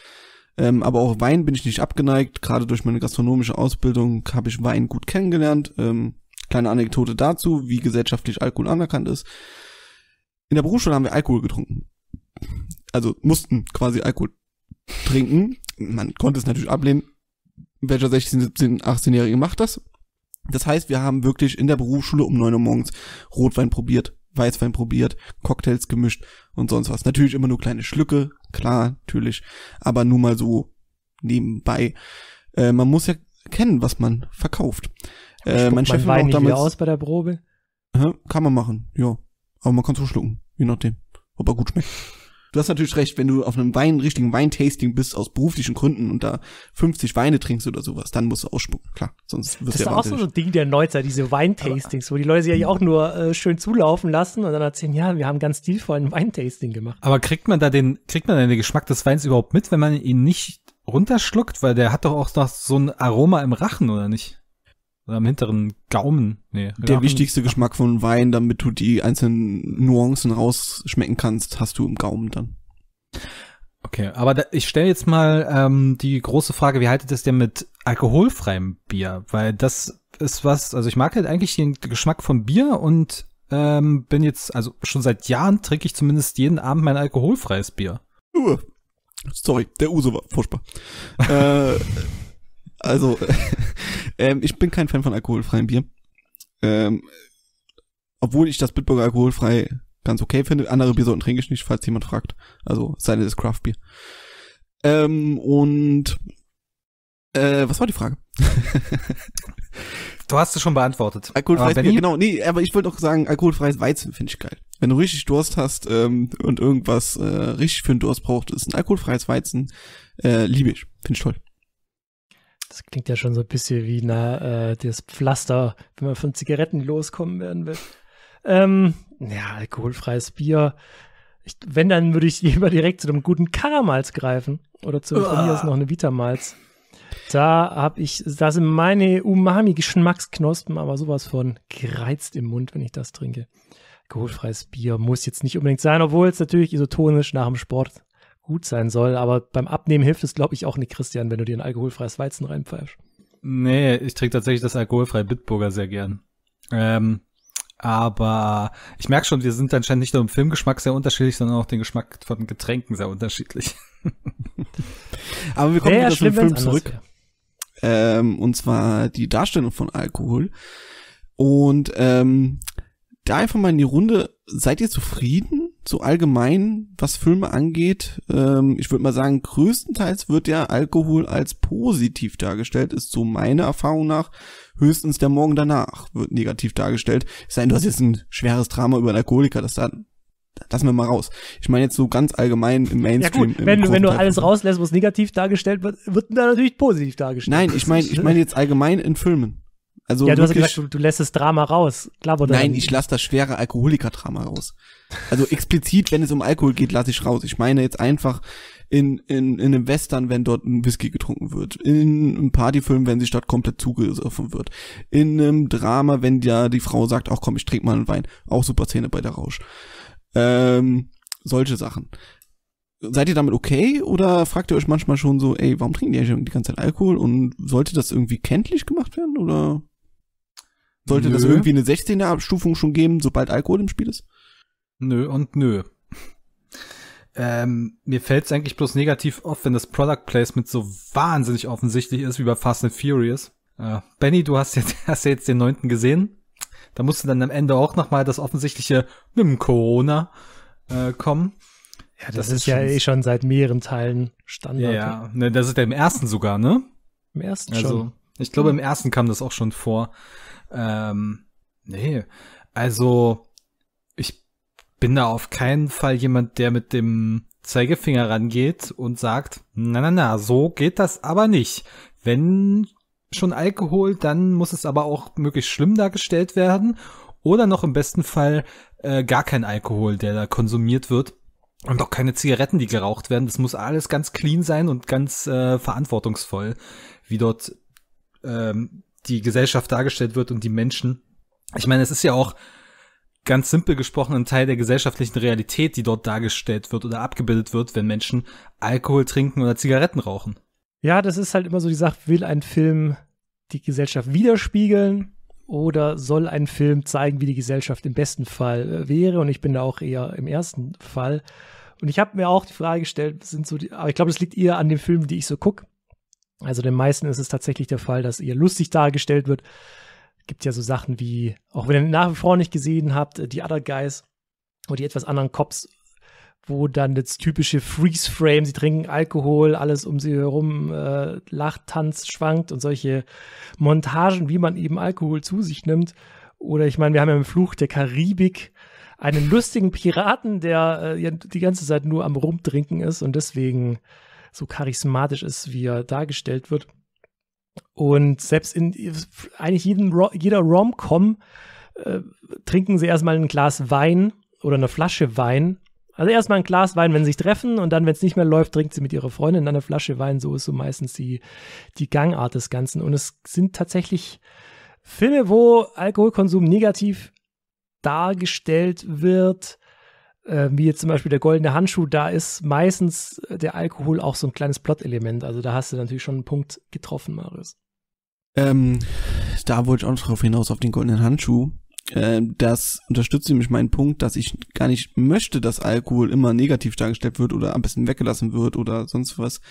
Ähm, aber auch Wein bin ich nicht abgeneigt. Gerade durch meine gastronomische Ausbildung habe ich Wein gut kennengelernt. Ähm, Kleine Anekdote dazu, wie gesellschaftlich Alkohol anerkannt ist. In der Berufsschule haben wir Alkohol getrunken. Also mussten quasi Alkohol trinken. Man konnte es natürlich ablehnen. Welcher 16, 17, 18-Jährige macht das? Das heißt, wir haben wirklich in der Berufsschule um 9 Uhr morgens Rotwein probiert, Weißwein probiert, Cocktails gemischt und sonst was. Natürlich immer nur kleine Schlücke, klar, natürlich, aber nur mal so nebenbei. Äh, man muss ja kennen, was man verkauft. Äh, mein Chef war auch damals. aus bei der Probe? Kann man machen, ja. Aber man kann es schlucken, je nachdem, ob er gut schmeckt. Du hast natürlich recht, wenn du auf einem Wein, richtigen Weintasting bist, aus beruflichen Gründen und da 50 Weine trinkst oder sowas, dann musst du ausspucken, klar. Sonst wirst das ist ja auch so ein Ding der Neuzeit, diese Weintastings, wo die Leute sich ja auch nur äh, schön zulaufen lassen und dann erzählen, ja, wir haben ganz stilvollen Weintasting gemacht. Aber kriegt man da den, kriegt man den Geschmack des Weins überhaupt mit, wenn man ihn nicht runterschluckt? Weil der hat doch auch noch so ein Aroma im Rachen, oder nicht? oder am hinteren Gaumen. Nee, der Rachen. wichtigste Geschmack von Wein, damit du die einzelnen Nuancen rausschmecken kannst, hast du im Gaumen dann. Okay, aber da, ich stelle jetzt mal ähm, die große Frage, wie haltet es denn mit alkoholfreiem Bier? Weil das ist was, also ich mag halt eigentlich den Geschmack von Bier und ähm, bin jetzt, also schon seit Jahren trinke ich zumindest jeden Abend mein alkoholfreies Bier. Uh, sorry, der Uso war furchtbar. äh, also, ähm, ich bin kein Fan von alkoholfreiem Bier. Ähm, obwohl ich das Bitburger alkoholfrei ganz okay finde. Andere Biersorten trinke ich nicht, falls jemand fragt. Also, sei denn das Craftbier. Ähm, und äh, was war die Frage? du hast es schon beantwortet. Alkoholfreies Bier, genau. Nee, aber ich wollte auch sagen, alkoholfreies Weizen finde ich geil. Wenn du richtig Durst hast ähm, und irgendwas äh, richtig für einen Durst braucht, ist ein alkoholfreies Weizen. Äh, liebe ich. Finde ich toll. Das klingt ja schon so ein bisschen wie na, äh, das Pflaster, wenn man von Zigaretten loskommen werden will. Ähm, ja, alkoholfreies Bier. Ich, wenn, dann würde ich lieber direkt zu einem guten Karamalz greifen. Oder zu von mir ist noch eine Vitamalz. Da habe ich, da sind meine Umami-Geschmacksknospen aber sowas von gereizt im Mund, wenn ich das trinke. Alkoholfreies Bier muss jetzt nicht unbedingt sein, obwohl es natürlich isotonisch nach dem Sport gut sein soll. Aber beim Abnehmen hilft es, glaube ich, auch nicht, Christian, wenn du dir ein alkoholfreies Weizen reinpfeifst. Nee, ich trinke tatsächlich das alkoholfreie Bitburger sehr gern. Ähm, aber ich merke schon, wir sind anscheinend nicht nur im Filmgeschmack sehr unterschiedlich, sondern auch den Geschmack von Getränken sehr unterschiedlich. aber wir kommen wieder zum Film zurück. Ähm, und zwar die Darstellung von Alkohol. Und ähm, da einfach mal in die Runde, seid ihr zufrieden so allgemein, was Filme angeht, ähm, ich würde mal sagen, größtenteils wird ja Alkohol als positiv dargestellt, ist so meine Erfahrung nach. Höchstens der Morgen danach wird negativ dargestellt. Es sei denn, du hast jetzt ein schweres Drama über einen Alkoholiker, das da, lassen wir mal raus. Ich meine jetzt so ganz allgemein im Mainstream. Ja gut, wenn, wenn du alles rauslässt, was negativ dargestellt wird, wird dann natürlich positiv dargestellt. Nein, ich meine ich mein jetzt allgemein in Filmen. Also ja, du hast gesagt, du, du, lässt das Drama raus. Klar, oder Nein, ich lasse das schwere Alkoholiker-Drama raus. Also explizit, wenn es um Alkohol geht, lasse ich raus. Ich meine jetzt einfach in, in, in einem Western, wenn dort ein Whisky getrunken wird. In einem Partyfilm, wenn sich dort komplett zugesoffen wird. In einem Drama, wenn ja die Frau sagt, ach komm, ich trinke mal einen Wein. Auch super Szene bei der Rausch. Ähm, solche Sachen. Seid ihr damit okay oder fragt ihr euch manchmal schon so, ey, warum trinken die eigentlich die ganze Zeit Alkohol und sollte das irgendwie kenntlich gemacht werden oder sollte nö. das irgendwie eine 16er Abstufung schon geben, sobald Alkohol im Spiel ist? Nö und nö. Ähm, mir fällt es eigentlich bloß negativ auf, wenn das Product Placement so wahnsinnig offensichtlich ist wie bei Fast and Furious. Äh, Benny, du hast, jetzt, hast jetzt den neunten gesehen. Da musste dann am Ende auch nochmal das offensichtliche mit dem Corona äh, kommen. Ja, das, das ist, ist, ja eh schon seit mehreren Teilen Standard. Ja, ne, das ist ja im ersten sogar, ne? Im ersten also, schon. Ich glaube, im hm. ersten kam das auch schon vor. Ähm, nee, also ich bin da auf keinen Fall jemand, der mit dem Zeigefinger rangeht und sagt, na na na, so geht das aber nicht. Wenn schon Alkohol, dann muss es aber auch möglichst schlimm dargestellt werden oder noch im besten Fall äh, gar kein Alkohol, der da konsumiert wird und auch keine Zigaretten, die geraucht werden. Das muss alles ganz clean sein und ganz äh, verantwortungsvoll, wie dort ähm, die Gesellschaft dargestellt wird und die Menschen. Ich meine, es ist ja auch ganz simpel gesprochen ein Teil der gesellschaftlichen Realität, die dort dargestellt wird oder abgebildet wird, wenn Menschen Alkohol trinken oder Zigaretten rauchen. Ja, das ist halt immer so die Sache, will ein Film die Gesellschaft widerspiegeln oder soll ein Film zeigen, wie die Gesellschaft im besten Fall äh, wäre? Und ich bin da auch eher im ersten Fall. Und ich habe mir auch die Frage gestellt, sind so die, aber ich glaube, das liegt eher an den Filmen, die ich so gucke. Also den meisten ist es tatsächlich der Fall, dass ihr lustig dargestellt wird. Gibt ja so Sachen wie, auch wenn ihr nach wie vor nicht gesehen habt, äh, die Other Guys oder die etwas anderen Cops, wo dann das typische Freeze-Frame, sie trinken Alkohol, alles um sie herum äh, lacht, tanzt, schwankt und solche Montagen, wie man eben Alkohol zu sich nimmt. Oder ich meine, wir haben ja im Fluch der Karibik einen lustigen Piraten, der äh, die ganze Zeit nur am Rumtrinken ist und deswegen so charismatisch ist, wie er dargestellt wird. Und selbst in eigentlich jeden, jeder Rom-Com äh, trinken sie erstmal ein Glas Wein oder eine Flasche Wein. Also erstmal ein Glas Wein, wenn sie sich treffen und dann, wenn es nicht mehr läuft, trinkt sie mit ihrer Freundin eine Flasche Wein. So ist so meistens die, die Gangart des Ganzen. Und es sind tatsächlich Filme, wo Alkoholkonsum negativ dargestellt wird äh, wie jetzt zum Beispiel der goldene Handschuh, da ist meistens äh, der Alkohol auch so ein kleines Plot-Element. Also da hast du natürlich schon einen Punkt getroffen, Marius. Ähm, da wollte ich auch noch drauf hinaus, auf den goldenen Handschuh. Äh, das unterstützt nämlich meinen Punkt, dass ich gar nicht möchte, dass Alkohol immer negativ dargestellt wird oder am besten weggelassen wird oder sonst was.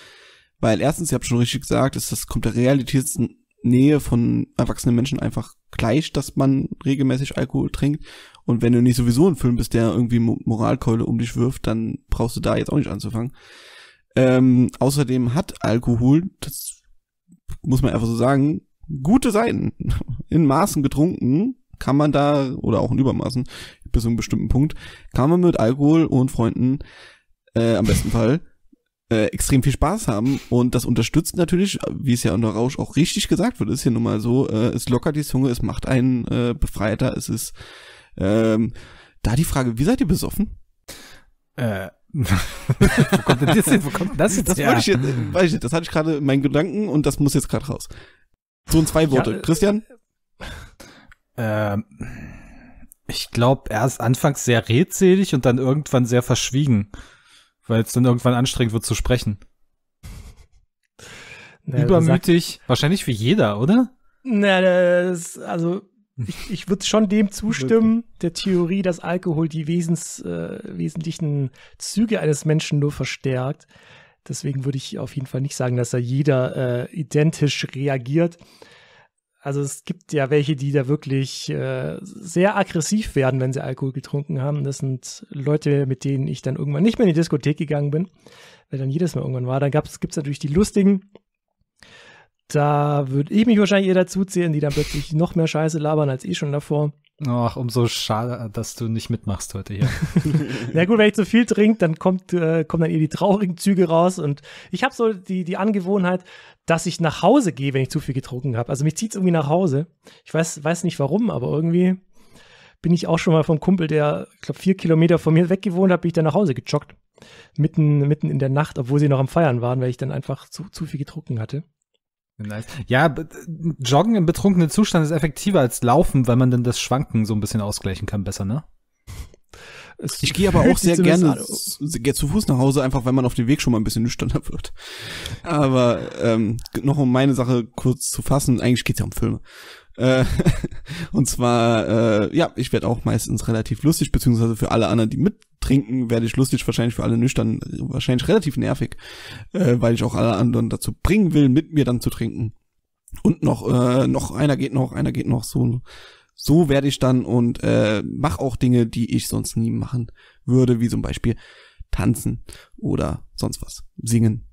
Weil erstens, ihr habt schon richtig gesagt, ist, das kommt der Realitätsnähe von erwachsenen Menschen einfach gleich, dass man regelmäßig Alkohol trinkt. Und wenn du nicht sowieso ein Film bist, der irgendwie Moralkeule um dich wirft, dann brauchst du da jetzt auch nicht anzufangen. Ähm, außerdem hat Alkohol, das muss man einfach so sagen, gute Seiten. In Maßen getrunken kann man da, oder auch in Übermaßen, bis zu einem bestimmten Punkt, kann man mit Alkohol und Freunden äh, am besten Fall äh, extrem viel Spaß haben und das unterstützt natürlich, wie es ja unter Rausch auch richtig gesagt wird, ist hier nun mal so, äh, es lockert die Zunge, es macht einen äh, befreiter, es ist ähm, da die Frage, wie seid ihr besoffen? Äh. Wo kommt denn das hin? Wo kommt das jetzt das her? Ich jetzt, weiß ich nicht, das hatte ich gerade in meinen Gedanken und das muss jetzt gerade raus. So in zwei Worte. Ja, äh, Christian? Äh, ich glaube, erst anfangs sehr redselig und dann irgendwann sehr verschwiegen, weil es dann irgendwann anstrengend wird zu sprechen. Naja, Übermütig, sagt, wahrscheinlich für jeder, oder? Naja, das, also ich, ich würde schon dem zustimmen, der Theorie, dass Alkohol die Wesens, äh, wesentlichen Züge eines Menschen nur verstärkt. Deswegen würde ich auf jeden Fall nicht sagen, dass da jeder äh, identisch reagiert. Also es gibt ja welche, die da wirklich äh, sehr aggressiv werden, wenn sie Alkohol getrunken haben. Das sind Leute, mit denen ich dann irgendwann nicht mehr in die Diskothek gegangen bin, weil dann jedes Mal irgendwann war. Dann gibt es natürlich die Lustigen, da würde ich mich wahrscheinlich eher dazu zählen, die dann plötzlich noch mehr Scheiße labern als eh schon davor. Ach, umso schade, dass du nicht mitmachst heute hier. ja gut, wenn ich zu viel trinke, dann kommt, äh, kommen dann eher die traurigen Züge raus. Und ich habe so die, die Angewohnheit, dass ich nach Hause gehe, wenn ich zu viel getrunken habe. Also mich zieht es irgendwie nach Hause. Ich weiß, weiß nicht warum, aber irgendwie bin ich auch schon mal vom Kumpel, der, ich glaube, vier Kilometer von mir weg gewohnt hat, bin ich dann nach Hause gejoggt. Mitten, mitten in der Nacht, obwohl sie noch am Feiern waren, weil ich dann einfach zu, zu viel getrunken hatte. Nice. Ja, Joggen im betrunkenen Zustand ist effektiver als Laufen, weil man dann das Schwanken so ein bisschen ausgleichen kann besser, ne? Es ich gehe aber auch sehr gerne sehr zu Fuß nach Hause, einfach weil man auf dem Weg schon mal ein bisschen nüchterner wird. Aber ähm, noch um meine Sache kurz zu fassen, eigentlich geht's ja um Filme. Äh, und zwar, äh, ja, ich werde auch meistens relativ lustig, beziehungsweise für alle anderen, die mit trinken, werde ich lustig, wahrscheinlich für alle nüchtern, wahrscheinlich relativ nervig, äh, weil ich auch alle anderen dazu bringen will, mit mir dann zu trinken. Und noch, äh, noch einer geht noch, einer geht noch, so so werde ich dann und äh, mache auch Dinge, die ich sonst nie machen würde, wie zum Beispiel tanzen oder sonst was, singen.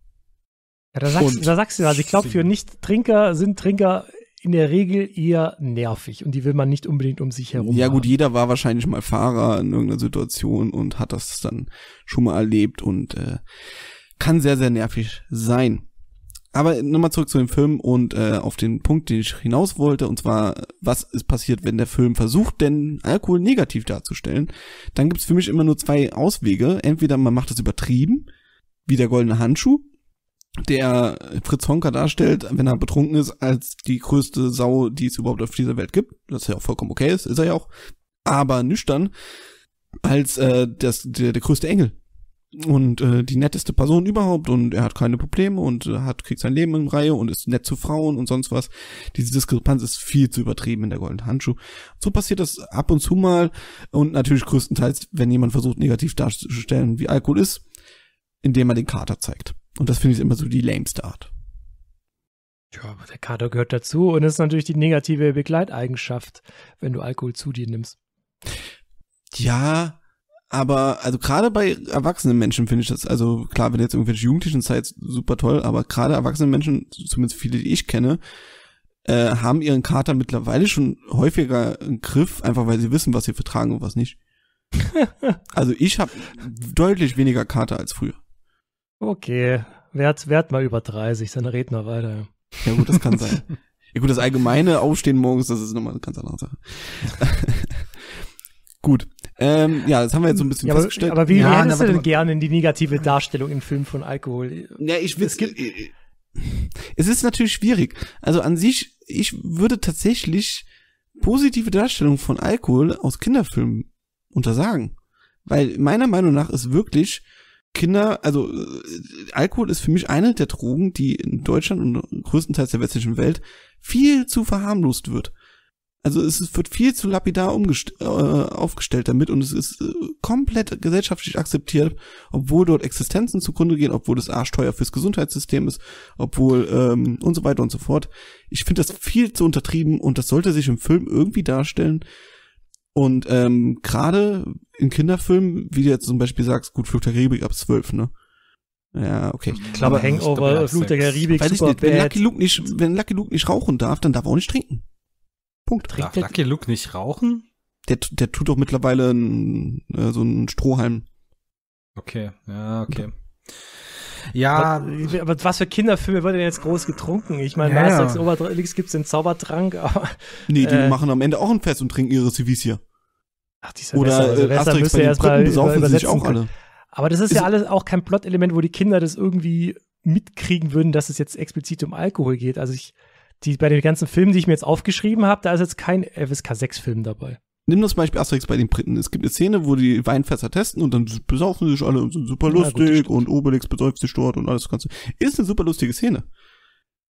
Ja, da sagst, und da sagst du also Ich glaube, für Nicht-Trinker sind Trinker in der Regel eher nervig und die will man nicht unbedingt um sich herum. Ja haben. gut, jeder war wahrscheinlich mal Fahrer in irgendeiner Situation und hat das dann schon mal erlebt und äh, kann sehr, sehr nervig sein. Aber nochmal zurück zu dem Film und äh, auf den Punkt, den ich hinaus wollte, und zwar, was ist passiert, wenn der Film versucht, denn Alkohol negativ darzustellen, dann gibt's für mich immer nur zwei Auswege. Entweder man macht das übertrieben, wie der goldene Handschuh, der Fritz Honka darstellt, wenn er betrunken ist, als die größte Sau, die es überhaupt auf dieser Welt gibt. Das ja auch vollkommen okay ist, ist er ja auch. Aber nüchtern als äh, das, der, der größte Engel und äh, die netteste Person überhaupt und er hat keine Probleme und äh, hat kriegt sein Leben in Reihe und ist nett zu Frauen und sonst was. Diese Diskrepanz ist viel zu übertrieben in der goldenen Handschuh. So passiert das ab und zu mal und natürlich größtenteils, wenn jemand versucht negativ darzustellen, wie Alkohol ist, indem er den Kater zeigt. Und das finde ich immer so die lameste Art. Ja, der Kater gehört dazu und ist natürlich die negative Begleiteigenschaft, wenn du Alkohol zu dir nimmst. Ja, aber also gerade bei erwachsenen Menschen finde ich das, also klar, wenn jetzt irgendwelche Jugendlichen seid, super toll, aber gerade erwachsene Menschen, zumindest viele, die ich kenne, äh, haben ihren Kater mittlerweile schon häufiger im Griff, einfach weil sie wissen, was sie vertragen und was nicht. also ich habe deutlich weniger Kater als früher. Okay, wert, wert mal über 30, dann reden wir weiter. Ja gut, das kann sein. Ja gut, das allgemeine Aufstehen morgens, das ist nochmal eine ganz andere Sache. gut. Ähm, ja, das haben wir jetzt so ein bisschen ja, festgestellt. Aber, aber wie ja, hättest na, du denn gerne die negative Darstellung im Film von Alkohol? Ja, ich will, es gibt, äh, äh, es ist natürlich schwierig. Also an sich, ich würde tatsächlich positive Darstellung von Alkohol aus Kinderfilmen untersagen. Weil meiner Meinung nach ist wirklich Kinder, also äh, Alkohol ist für mich eine der Drogen, die in Deutschland und größtenteils der westlichen Welt viel zu verharmlost wird. Also es wird viel zu lapidar äh, aufgestellt damit und es ist äh, komplett gesellschaftlich akzeptiert, obwohl dort Existenzen zugrunde gehen, obwohl das arschteuer fürs Gesundheitssystem ist, obwohl ähm, und so weiter und so fort. Ich finde das viel zu untertrieben und das sollte sich im Film irgendwie darstellen, und ähm, gerade in Kinderfilmen, wie du jetzt zum Beispiel sagst, gut, Flug der Karibik ab zwölf, ne? Ja, okay. Mhm. Ich glaube, Hangover, Flug der Karibik, weiß ich nicht, wenn Lucky, Luke nicht, wenn Lucky Luke nicht rauchen darf, dann darf er auch nicht trinken. Punkt. Darf Trinkt Lucky Luke nicht rauchen? Der, der tut doch mittlerweile einen, äh, so einen Strohhalm. Okay, ja, okay. Ja. Was, aber was für Kinderfilme wird denn jetzt groß getrunken? Ich meine, ja, ja. Oberdr links gibt's den Zaubertrank, aber. Nee, die äh, machen am Ende auch ein Fest und trinken ihre Silvisia. Ach, die Silvester, Oder äh, Asterix bei den Briten besaufen sie sich auch alle. Aber das ist, ist ja alles auch kein Plot-Element, wo die Kinder das irgendwie mitkriegen würden, dass es jetzt explizit um Alkohol geht. Also ich, die, bei den ganzen Filmen, die ich mir jetzt aufgeschrieben habe, da ist jetzt kein FSK 6-Film dabei nimm das Beispiel Asterix bei den Briten. Es gibt eine Szene, wo die Weinfässer testen und dann besaufen sich alle und sind super lustig ja, gut, und Obelix besäuft sich dort und alles so ganze. Ist eine super lustige Szene.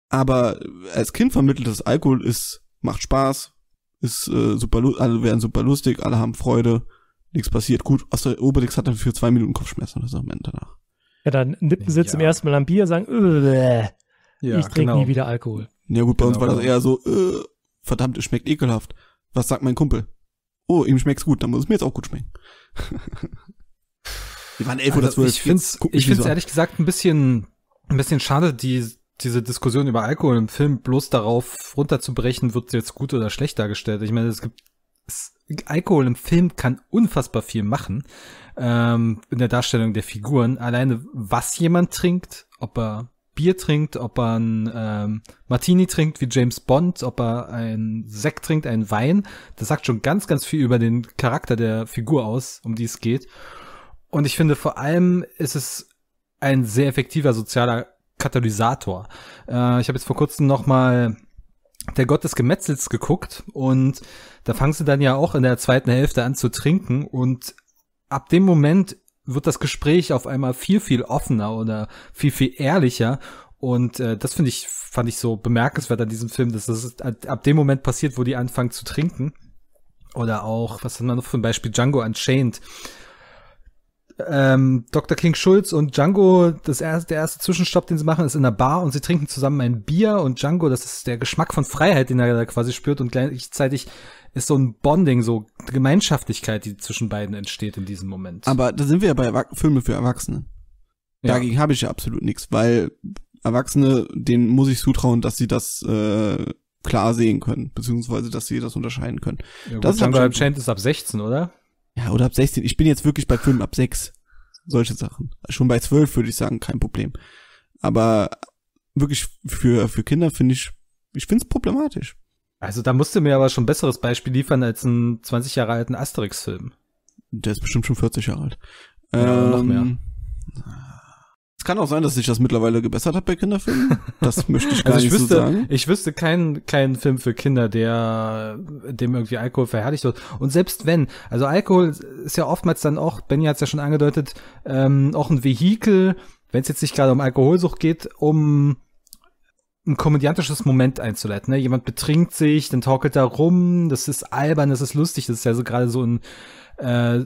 Aber als Kind vermittelt das Alkohol ist, macht Spaß, ist äh, super, alle werden super lustig, alle haben Freude, nichts passiert. Gut, Asterix, Obelix hat dann für zwei Minuten Kopfschmerzen oder so am Ende danach. Ja, dann nippen sie ja. zum ersten Mal am Bier, sagen, äh, ja, ich trinke genau. nie wieder Alkohol. Ja gut, bei genau. uns war das genau. eher so, äh, verdammt, es schmeckt ekelhaft. Was sagt mein Kumpel? oh, ihm schmeckt's gut, dann muss es mir jetzt auch gut schmecken. Wir waren elf also oder zwölf. Ich find's, ich find's so ehrlich gesagt ein bisschen, ein bisschen schade, die, diese Diskussion über Alkohol im Film bloß darauf runterzubrechen, wird jetzt gut oder schlecht dargestellt. Ich meine, es gibt es, Alkohol im Film kann unfassbar viel machen ähm, in der Darstellung der Figuren. Alleine was jemand trinkt, ob er Bier trinkt, ob er ein ähm, Martini trinkt wie James Bond, ob er ein Sekt trinkt, einen Wein. Das sagt schon ganz, ganz viel über den Charakter der Figur aus, um die es geht. Und ich finde vor allem ist es ein sehr effektiver sozialer Katalysator. Äh, ich habe jetzt vor kurzem noch mal der Gott des Gemetzels geguckt und da fangen sie dann ja auch in der zweiten Hälfte an zu trinken und ab dem Moment wird das Gespräch auf einmal viel, viel offener oder viel, viel ehrlicher. Und äh, das finde ich, fand ich so bemerkenswert an diesem Film, dass das ab dem Moment passiert, wo die anfangen zu trinken. Oder auch, was hat man noch für ein Beispiel, Django Unchained, ähm, Dr. King Schulz und Django, das erste, der erste Zwischenstopp, den sie machen, ist in einer Bar und sie trinken zusammen ein Bier und Django, das ist der Geschmack von Freiheit, den er da quasi spürt und gleichzeitig ist so ein Bonding, so Gemeinschaftlichkeit, die zwischen beiden entsteht in diesem Moment. Aber da sind wir ja bei Erwa Filme für Erwachsene. Dagegen ja. habe ich ja absolut nichts, weil Erwachsene, denen muss ich zutrauen, dass sie das äh, klar sehen können, beziehungsweise dass sie das unterscheiden können. Ja, gut, das Django ist ab 16, oder? Ja, oder ab 16. Ich bin jetzt wirklich bei Filmen ab 6. Solche Sachen. Schon bei 12 würde ich sagen, kein Problem. Aber wirklich für, für Kinder finde ich, ich finde es problematisch. Also da musst du mir aber schon ein besseres Beispiel liefern als einen 20 Jahre alten Asterix-Film. Der ist bestimmt schon 40 Jahre alt. Ja, ähm, noch mehr kann auch sein, dass sich das mittlerweile gebessert hat bei Kinderfilmen. Das möchte ich also gar also ich nicht wüsste, so sagen. Ich wüsste keinen, keinen Film für Kinder, der dem irgendwie Alkohol verherrlicht wird. Und selbst wenn, also Alkohol ist ja oftmals dann auch, Benny hat es ja schon angedeutet, ähm, auch ein Vehikel, wenn es jetzt nicht gerade um Alkoholsucht geht, um ein komödiantisches Moment einzuleiten. Ne? Jemand betrinkt sich, dann torkelt er rum, das ist albern, das ist lustig, das ist ja so gerade so ein äh,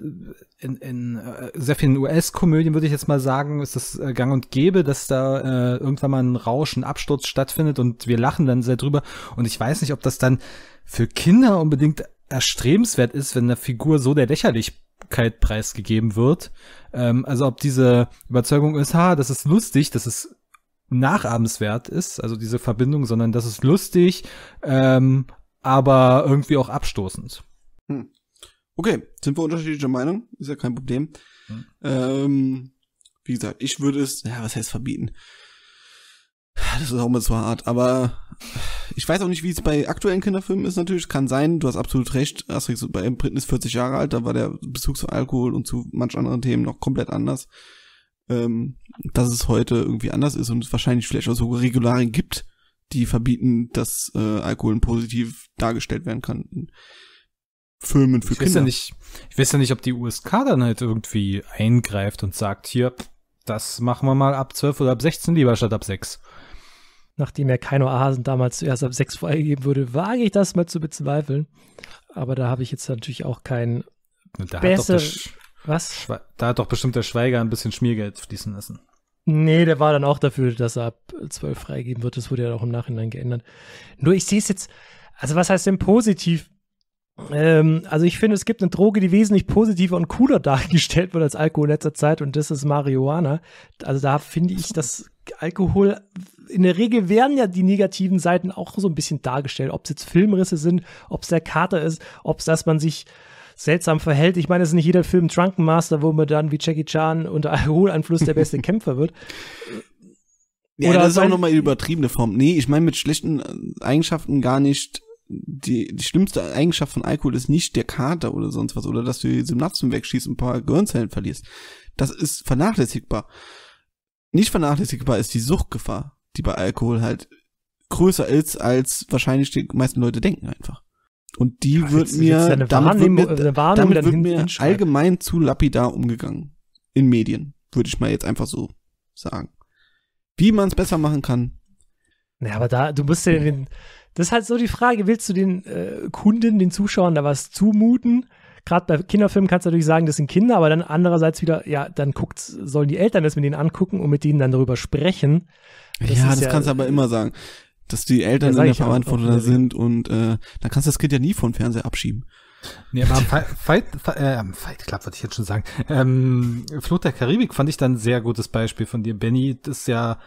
in, in äh, sehr vielen US-Komödien, würde ich jetzt mal sagen, ist das äh, gang und gäbe, dass da äh, irgendwann mal ein Rausch, ein Absturz stattfindet und wir lachen dann sehr drüber. Und ich weiß nicht, ob das dann für Kinder unbedingt erstrebenswert ist, wenn der Figur so der Lächerlichkeit preisgegeben wird. Ähm, also ob diese Überzeugung ist, ha, das ist lustig, das ist nachahmenswert ist, also diese Verbindung, sondern das ist lustig, ähm, aber irgendwie auch abstoßend. Hm. Okay, sind wir unterschiedlicher Meinung? Ist ja kein Problem. Hm. Ähm, wie gesagt, ich würde es, ja, was heißt verbieten? Das ist auch mal zu hart, aber ich weiß auch nicht, wie es bei aktuellen Kinderfilmen ist natürlich. Kann sein, du hast absolut recht. Asterix bei Briten ist 40 Jahre alt, da war der Bezug zu Alkohol und zu manch anderen Themen noch komplett anders. Ähm, dass es heute irgendwie anders ist und es wahrscheinlich vielleicht auch so Regularien gibt, die verbieten, dass äh, Alkohol positiv dargestellt werden kann. Filmen für ich Kinder. Weiß ja nicht, ich weiß ja nicht, ob die USK dann halt irgendwie eingreift und sagt, hier, das machen wir mal ab 12 oder ab 16 lieber statt ab 6. Nachdem ja Keino Ahasen damals zuerst ab 6 freigegeben wurde, wage ich das mal zu bezweifeln. Aber da habe ich jetzt natürlich auch keinen besseren... Was? Da hat doch bestimmt der Schweiger ein bisschen Schmiergeld fließen lassen. Nee, der war dann auch dafür, dass er ab 12 freigegeben wird. Das wurde ja auch im Nachhinein geändert. Nur ich sehe es jetzt, also was heißt denn positiv? Ähm, also ich finde, es gibt eine Droge, die wesentlich positiver und cooler dargestellt wird als Alkohol in letzter Zeit und das ist Marihuana. Also da finde ich, dass Alkohol in der Regel werden ja die negativen Seiten auch so ein bisschen dargestellt, ob es jetzt Filmrisse sind, ob es der Kater ist, ob es, dass man sich seltsam verhält. Ich meine, es ist nicht jeder Film Drunken Master, wo man dann wie Jackie Chan unter Alkoholeinfluss der beste Kämpfer wird. Ja, Oder das ist auch nochmal die übertriebene Form. Nee, ich meine mit schlechten äh, Eigenschaften gar nicht die, die schlimmste Eigenschaft von Alkohol ist nicht der Kater oder sonst was oder dass du die Synapsen wegschießt und ein paar Gehirnzellen verlierst. Das ist vernachlässigbar. Nicht vernachlässigbar ist die Suchtgefahr, die bei Alkohol halt größer ist, als wahrscheinlich die meisten Leute denken einfach. Und die ja, wird, mir, ja damit wird mir, damit Warnung, damit wird mir allgemein zu lapidar umgegangen. In Medien, würde ich mal jetzt einfach so sagen. Wie man es besser machen kann. Naja, aber da, du musst ja den, das ist halt so die Frage, willst du den äh, Kunden, den Zuschauern da was zumuten? Gerade bei Kinderfilmen kannst du natürlich sagen, das sind Kinder, aber dann andererseits wieder, ja, dann guckt, sollen die Eltern das mit denen angucken und mit denen dann darüber sprechen. Das ja, das ja, kannst du aber immer sagen, dass die Eltern ja, in der Verantwortung da sind und äh, dann kannst du das Kind ja nie vom Fernseher abschieben. Nee, aber Fight, Fight, äh, Fight Club würde ich jetzt schon sagen. Ähm, Flut der Karibik fand ich dann ein sehr gutes Beispiel von dir, Benny. Das ist ja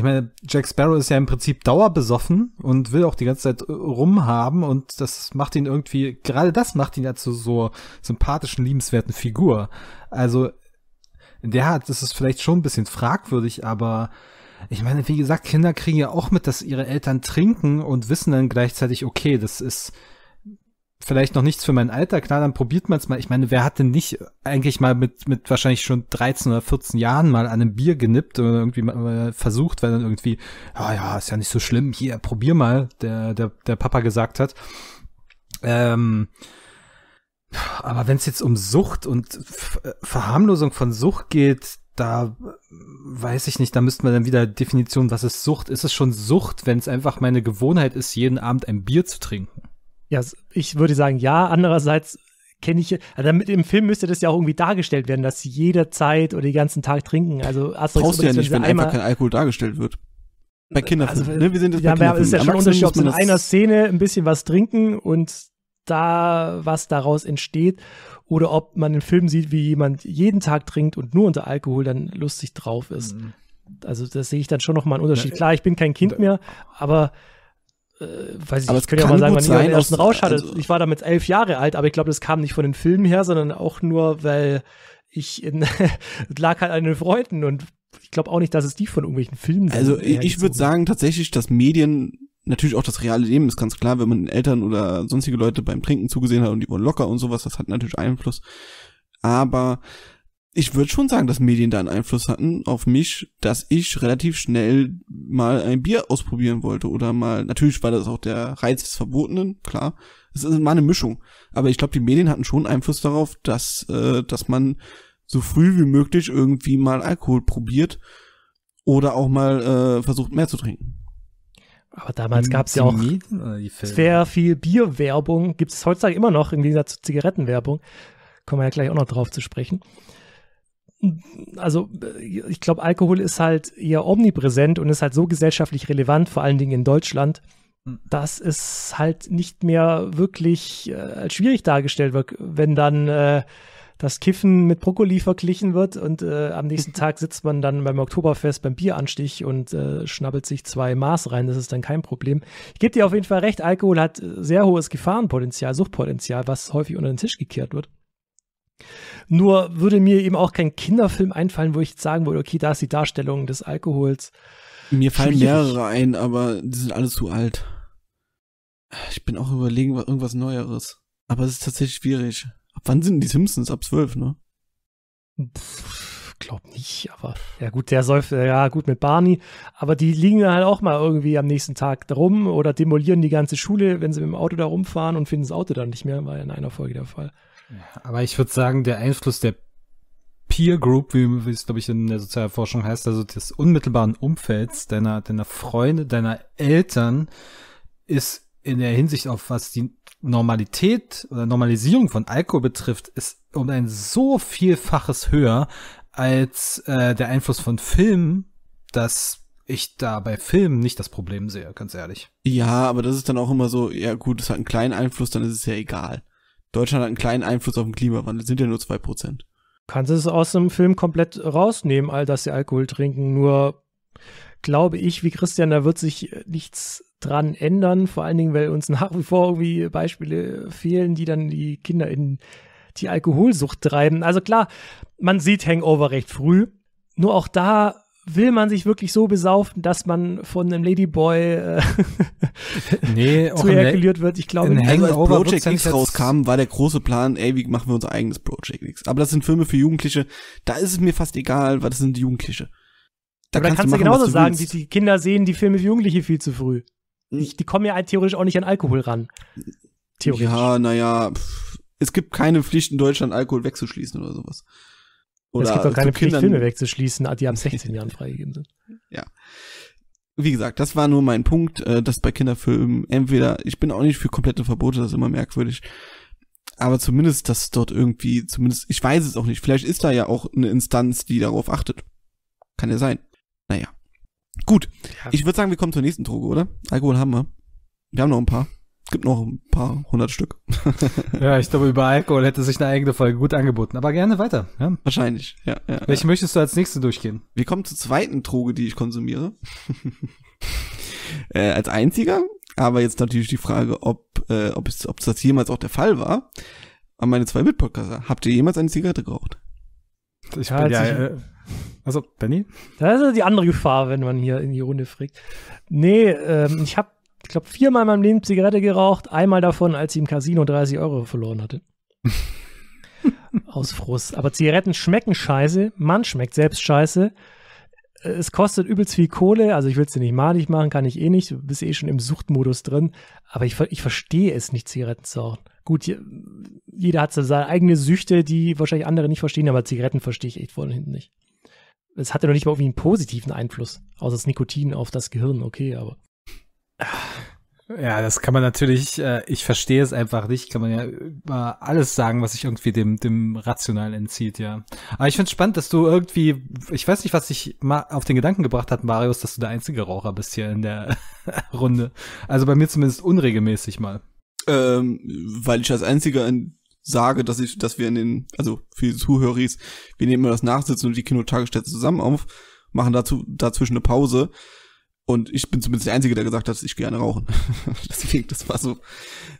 ich meine, Jack Sparrow ist ja im Prinzip dauerbesoffen und will auch die ganze Zeit äh, rumhaben und das macht ihn irgendwie, gerade das macht ihn ja zu so sympathischen, liebenswerten Figur. Also, in der Art das ist vielleicht schon ein bisschen fragwürdig, aber ich meine, wie gesagt, Kinder kriegen ja auch mit, dass ihre Eltern trinken und wissen dann gleichzeitig, okay, das ist, vielleicht noch nichts für mein Alter, klar, dann probiert man es mal. Ich meine, wer hat denn nicht eigentlich mal mit, mit wahrscheinlich schon 13 oder 14 Jahren mal an einem Bier genippt oder irgendwie mal versucht, weil dann irgendwie, ja, ja, ist ja nicht so schlimm, hier, probier mal, der, der, der Papa gesagt hat. Ähm, aber wenn es jetzt um Sucht und äh, Verharmlosung von Sucht geht, da weiß ich nicht, da müssten wir dann wieder Definition, was ist Sucht? Ist es schon Sucht, wenn es einfach meine Gewohnheit ist, jeden Abend ein Bier zu trinken? Ja, ich würde sagen, ja. Andererseits kenne ich, also damit im Film müsste das ja auch irgendwie dargestellt werden, dass sie jederzeit oder den ganzen Tag trinken. Also Asterix Brauchst du ja nicht, wenn, wenn einfach kein Alkohol dargestellt wird. Bei Kindern. also, ne? Wir sind jetzt ja, bei Kinderfilmen. ist ja schon ein Unterschied, ob in einer Szene ein bisschen was trinken und da was daraus entsteht oder ob man einen Film sieht, wie jemand jeden Tag trinkt und nur unter Alkohol dann lustig drauf ist. Mhm. Also das sehe ich dann schon nochmal einen Unterschied. Klar, ich bin kein Kind mehr, aber äh, weiß ich, ich könnte ja mal sagen, wann ich den ersten Rausch hatte. Also ich war damit elf Jahre alt, aber ich glaube, das kam nicht von den Filmen her, sondern auch nur, weil ich in, lag halt an den Freunden und ich glaube auch nicht, dass es die von irgendwelchen Filmen Also ich würde sagen tatsächlich, dass Medien natürlich auch das reale Leben ist ganz klar, wenn man Eltern oder sonstige Leute beim Trinken zugesehen hat und die wurden locker und sowas, das hat natürlich Einfluss. Aber ich würde schon sagen, dass Medien da einen Einfluss hatten auf mich, dass ich relativ schnell mal ein Bier ausprobieren wollte oder mal, natürlich war das auch der Reiz des Verbotenen, klar. Es ist immer eine Mischung. Aber ich glaube, die Medien hatten schon Einfluss darauf, dass, äh, dass man so früh wie möglich irgendwie mal Alkohol probiert oder auch mal äh, versucht, mehr zu trinken. Aber damals gab es ja auch ah, sehr viel Bierwerbung. Gibt es heutzutage immer noch im Gegensatz zu Zigarettenwerbung. Kommen wir ja gleich auch noch drauf zu sprechen also äh, ich glaube, Alkohol ist halt eher omnipräsent und ist halt so gesellschaftlich relevant, vor allen Dingen in Deutschland, hm. dass es halt nicht mehr wirklich äh, als äh, schwierig dargestellt wird, wenn dann äh, das Kiffen mit Brokkoli verglichen wird und äh, am nächsten Tag sitzt man dann beim Oktoberfest beim Bieranstich und äh, schnabbelt sich zwei Maß rein, das ist dann kein Problem. Ich gebe dir auf jeden Fall recht, Alkohol hat sehr hohes Gefahrenpotenzial, Suchtpotenzial, was häufig unter den Tisch gekehrt wird. Nur würde mir eben auch kein Kinderfilm einfallen, wo ich jetzt sagen würde, okay, da ist die Darstellung des Alkohols. Mir fallen schwierig. mehrere ein, aber die sind alle zu alt. Ich bin auch überlegen, irgendwas Neueres. Aber es ist tatsächlich schwierig. Ab wann sind die Simpsons? Ab zwölf, ne? glaub nicht, aber ja gut, der säuft ja gut mit Barney, aber die liegen halt auch mal irgendwie am nächsten Tag rum oder demolieren die ganze Schule, wenn sie mit dem Auto da rumfahren und finden das Auto dann nicht mehr, war ja in einer Folge der Fall. Aber ich würde sagen, der Einfluss der Peer Group, wie es, glaube ich, in der Sozialforschung heißt, also des unmittelbaren Umfelds deiner, deiner Freunde, deiner Eltern, ist in der Hinsicht auf was die Normalität oder Normalisierung von Alkohol betrifft, ist um ein so vielfaches höher als äh, der Einfluss von Filmen, dass ich da bei Filmen nicht das Problem sehe, ganz ehrlich. Ja, aber das ist dann auch immer so, ja gut, es hat einen kleinen Einfluss, dann ist es ja egal. Deutschland hat einen kleinen Einfluss auf den Klimawandel, sind ja nur 2%. Kannst du es aus dem Film komplett rausnehmen, all dass sie Alkohol trinken, nur glaube ich, wie Christian, da wird sich äh, nichts dran ändern, vor allen Dingen, weil uns nach wie vor irgendwie Beispiele fehlen, die dann die Kinder in die Alkoholsucht treiben. Also klar, man sieht Hangover recht früh, nur auch da will man sich wirklich so besaufen, dass man von einem Ladyboy äh, nee, zu hergeliert wird? Ich glaube, nicht. Also als Project X rauskam, war der große Plan, ey, wie machen wir unser eigenes Project X? Aber das sind Filme für Jugendliche, da ist es mir fast egal, weil das sind die Jugendliche. Da Aber kannst, kannst du, machen, genauso du sagen, die, die, Kinder sehen die Filme für Jugendliche viel zu früh. Ich, die kommen ja halt theoretisch auch nicht an Alkohol ran. Theoretisch. Ja, naja, es gibt keine Pflicht in Deutschland, Alkohol wegzuschließen oder sowas. Oder es gibt doch keine Pflicht, Kindern. Filme wegzuschließen, die ab 16 Jahren freigegeben sind. Ja. Wie gesagt, das war nur mein Punkt, äh, dass bei Kinderfilmen entweder, ich bin auch nicht für komplette Verbote, das ist immer merkwürdig, aber zumindest, dass dort irgendwie, zumindest, ich weiß es auch nicht, vielleicht ist da ja auch eine Instanz, die darauf achtet. Kann ja sein. Naja. Gut, ja. ich würde sagen, wir kommen zur nächsten Droge, oder? Alkohol haben wir. Wir haben noch ein paar gibt noch ein paar hundert Stück. ja, ich glaube, über Alkohol hätte sich eine eigene Folge gut angeboten. Aber gerne weiter. Ja. Wahrscheinlich, ja. ja Welche ja. möchtest du als nächste durchgehen? Wir kommen zur zweiten Droge, die ich konsumiere. äh, als einziger. Aber jetzt natürlich die Frage, ob, äh, ob, es, ob das jemals auch der Fall war. An meine zwei Mitpodcaster. Habt ihr jemals eine Zigarette geraucht? Ich ja, bin, ja, äh, also, Benny? Das ist die andere Gefahr, wenn man hier in die Runde frickt. Nee, ähm, ich habe ich glaube, viermal in meinem Leben Zigarette geraucht, einmal davon, als ich im Casino 30 Euro verloren hatte. Aus Frust. Aber Zigaretten schmecken scheiße, man schmeckt selbst scheiße. Es kostet übelst viel Kohle, also ich will es dir nicht malig machen, kann ich eh nicht, du bist eh schon im Suchtmodus drin, aber ich, ich verstehe es nicht, Zigaretten zu rauchen. Gut, jeder hat seine eigene Süchte, die wahrscheinlich andere nicht verstehen, aber Zigaretten verstehe ich echt vorne hinten nicht. Es hatte noch nicht mal irgendwie einen positiven Einfluss, außer das Nikotin auf das Gehirn, okay, aber. Ja, das kann man natürlich, äh, ich verstehe es einfach nicht, kann man ja über alles sagen, was sich irgendwie dem, dem Rationalen entzieht, ja. Aber ich find's spannend, dass du irgendwie, ich weiß nicht, was dich mal auf den Gedanken gebracht hat, Marius, dass du der einzige Raucher bist hier in der Runde. Also bei mir zumindest unregelmäßig mal. Ähm, weil ich als einziger sage, dass ich, dass wir in den, also für die Zuhörer, wir nehmen immer das Nachsitzen und die Kinotagesstätte zusammen auf, machen dazu dazwischen eine Pause und ich bin zumindest der Einzige, der gesagt hat, ich gerne rauchen. Deswegen, das war so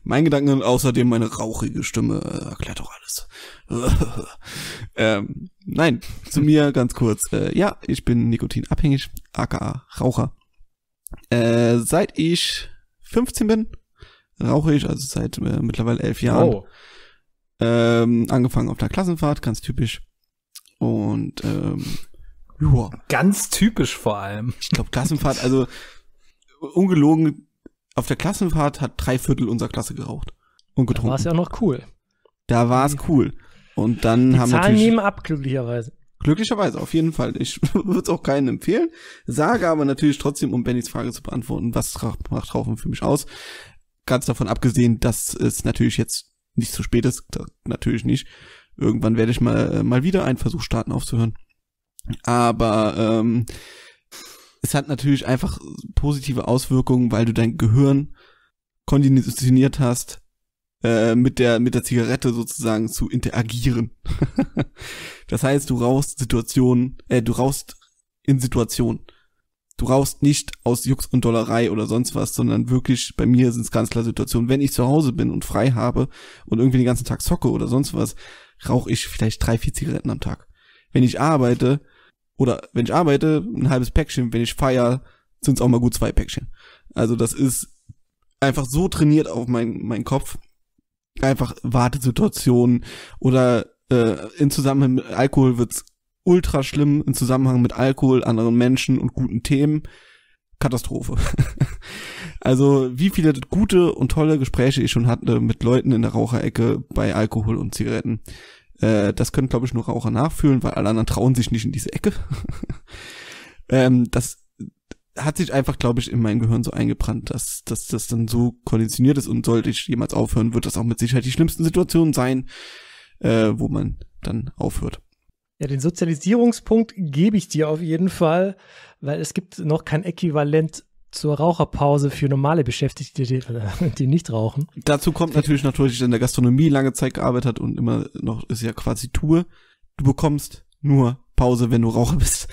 mein Gedanke. Und außerdem meine rauchige Stimme äh, erklärt doch alles. ähm, nein, zu mir ganz kurz. Äh, ja, ich bin nikotinabhängig, aka Raucher. Äh, seit ich 15 bin, rauche ich, also seit äh, mittlerweile elf Jahren. Oh. Ähm, angefangen auf der Klassenfahrt, ganz typisch. Und ähm, ja. Ganz typisch vor allem. Ich glaube, Klassenfahrt, also ungelogen, auf der Klassenfahrt hat drei Viertel unserer Klasse geraucht und getrunken. Da war es ja noch cool. Da war es cool. Und dann Die haben Zahlen nehmen ab, glücklicherweise. Glücklicherweise, auf jeden Fall. Ich würde es auch keinen empfehlen. Sage aber natürlich trotzdem, um Bennys Frage zu beantworten, was macht Rauchen für mich aus? Ganz davon abgesehen, dass es natürlich jetzt nicht zu spät ist. Natürlich nicht. Irgendwann werde ich mal, äh, mal wieder einen Versuch starten aufzuhören. Aber ähm, es hat natürlich einfach positive Auswirkungen, weil du dein Gehirn konditioniert hast, äh, mit der mit der Zigarette sozusagen zu interagieren. das heißt, du rauchst Situationen, äh, du rauchst in Situationen. Du rauchst nicht aus Jux und Dollerei oder sonst was, sondern wirklich, bei mir sind es ganz klar Situationen, wenn ich zu Hause bin und frei habe und irgendwie den ganzen Tag zocke oder sonst was, rauche ich vielleicht drei, vier Zigaretten am Tag wenn ich arbeite, oder wenn ich arbeite, ein halbes Päckchen, wenn ich feier, sind es auch mal gut zwei Päckchen. Also das ist einfach so trainiert auf meinen mein Kopf. Einfach Wartesituationen oder äh, in Zusammenhang mit Alkohol wird's ultra schlimm, in Zusammenhang mit Alkohol, anderen Menschen und guten Themen. Katastrophe. also wie viele gute und tolle Gespräche ich schon hatte mit Leuten in der Raucherecke bei Alkohol und Zigaretten. Äh, das können, glaube ich, nur Raucher nachfühlen, weil alle anderen trauen sich nicht in diese Ecke. ähm, das hat sich einfach, glaube ich, in mein Gehirn so eingebrannt, dass, dass das dann so konditioniert ist und sollte ich jemals aufhören, wird das auch mit Sicherheit die schlimmsten Situationen sein, äh, wo man dann aufhört. Ja, den Sozialisierungspunkt gebe ich dir auf jeden Fall, weil es gibt noch kein Äquivalent zur Raucherpause für normale Beschäftigte, die, die nicht rauchen. Dazu kommt natürlich natürlich, dass in der Gastronomie lange Zeit gearbeitet hat und immer noch ist ja quasi Tour. Du bekommst nur Pause, wenn du Raucher bist.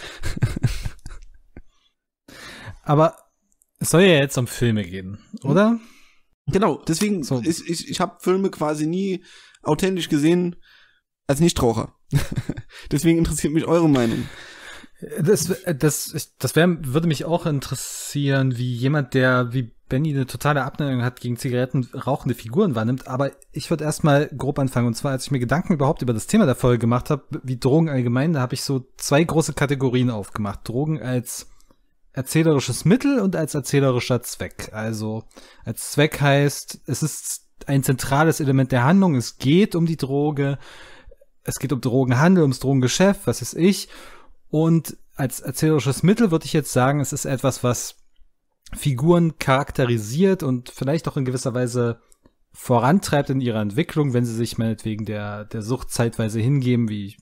Aber es soll ja jetzt um Filme gehen, oder? Genau, deswegen, so. ich, ich, ich habe Filme quasi nie authentisch gesehen als Nichtraucher. deswegen interessiert mich eure Meinung. Das, äh, das, das wär, würde mich auch interessieren, wie jemand, der wie Benny eine totale Abneigung hat gegen Zigaretten, rauchende Figuren wahrnimmt. Aber ich würde erstmal grob anfangen. Und zwar, als ich mir Gedanken überhaupt über das Thema der Folge gemacht habe, wie Drogen allgemein, da habe ich so zwei große Kategorien aufgemacht. Drogen als erzählerisches Mittel und als erzählerischer Zweck. Also als Zweck heißt, es ist ein zentrales Element der Handlung. Es geht um die Droge. Es geht um Drogenhandel, ums Drogengeschäft, was ist ich. Und als erzählerisches Mittel würde ich jetzt sagen, es ist etwas, was Figuren charakterisiert und vielleicht auch in gewisser Weise vorantreibt in ihrer Entwicklung, wenn sie sich meinetwegen der, der Sucht zeitweise hingeben, wie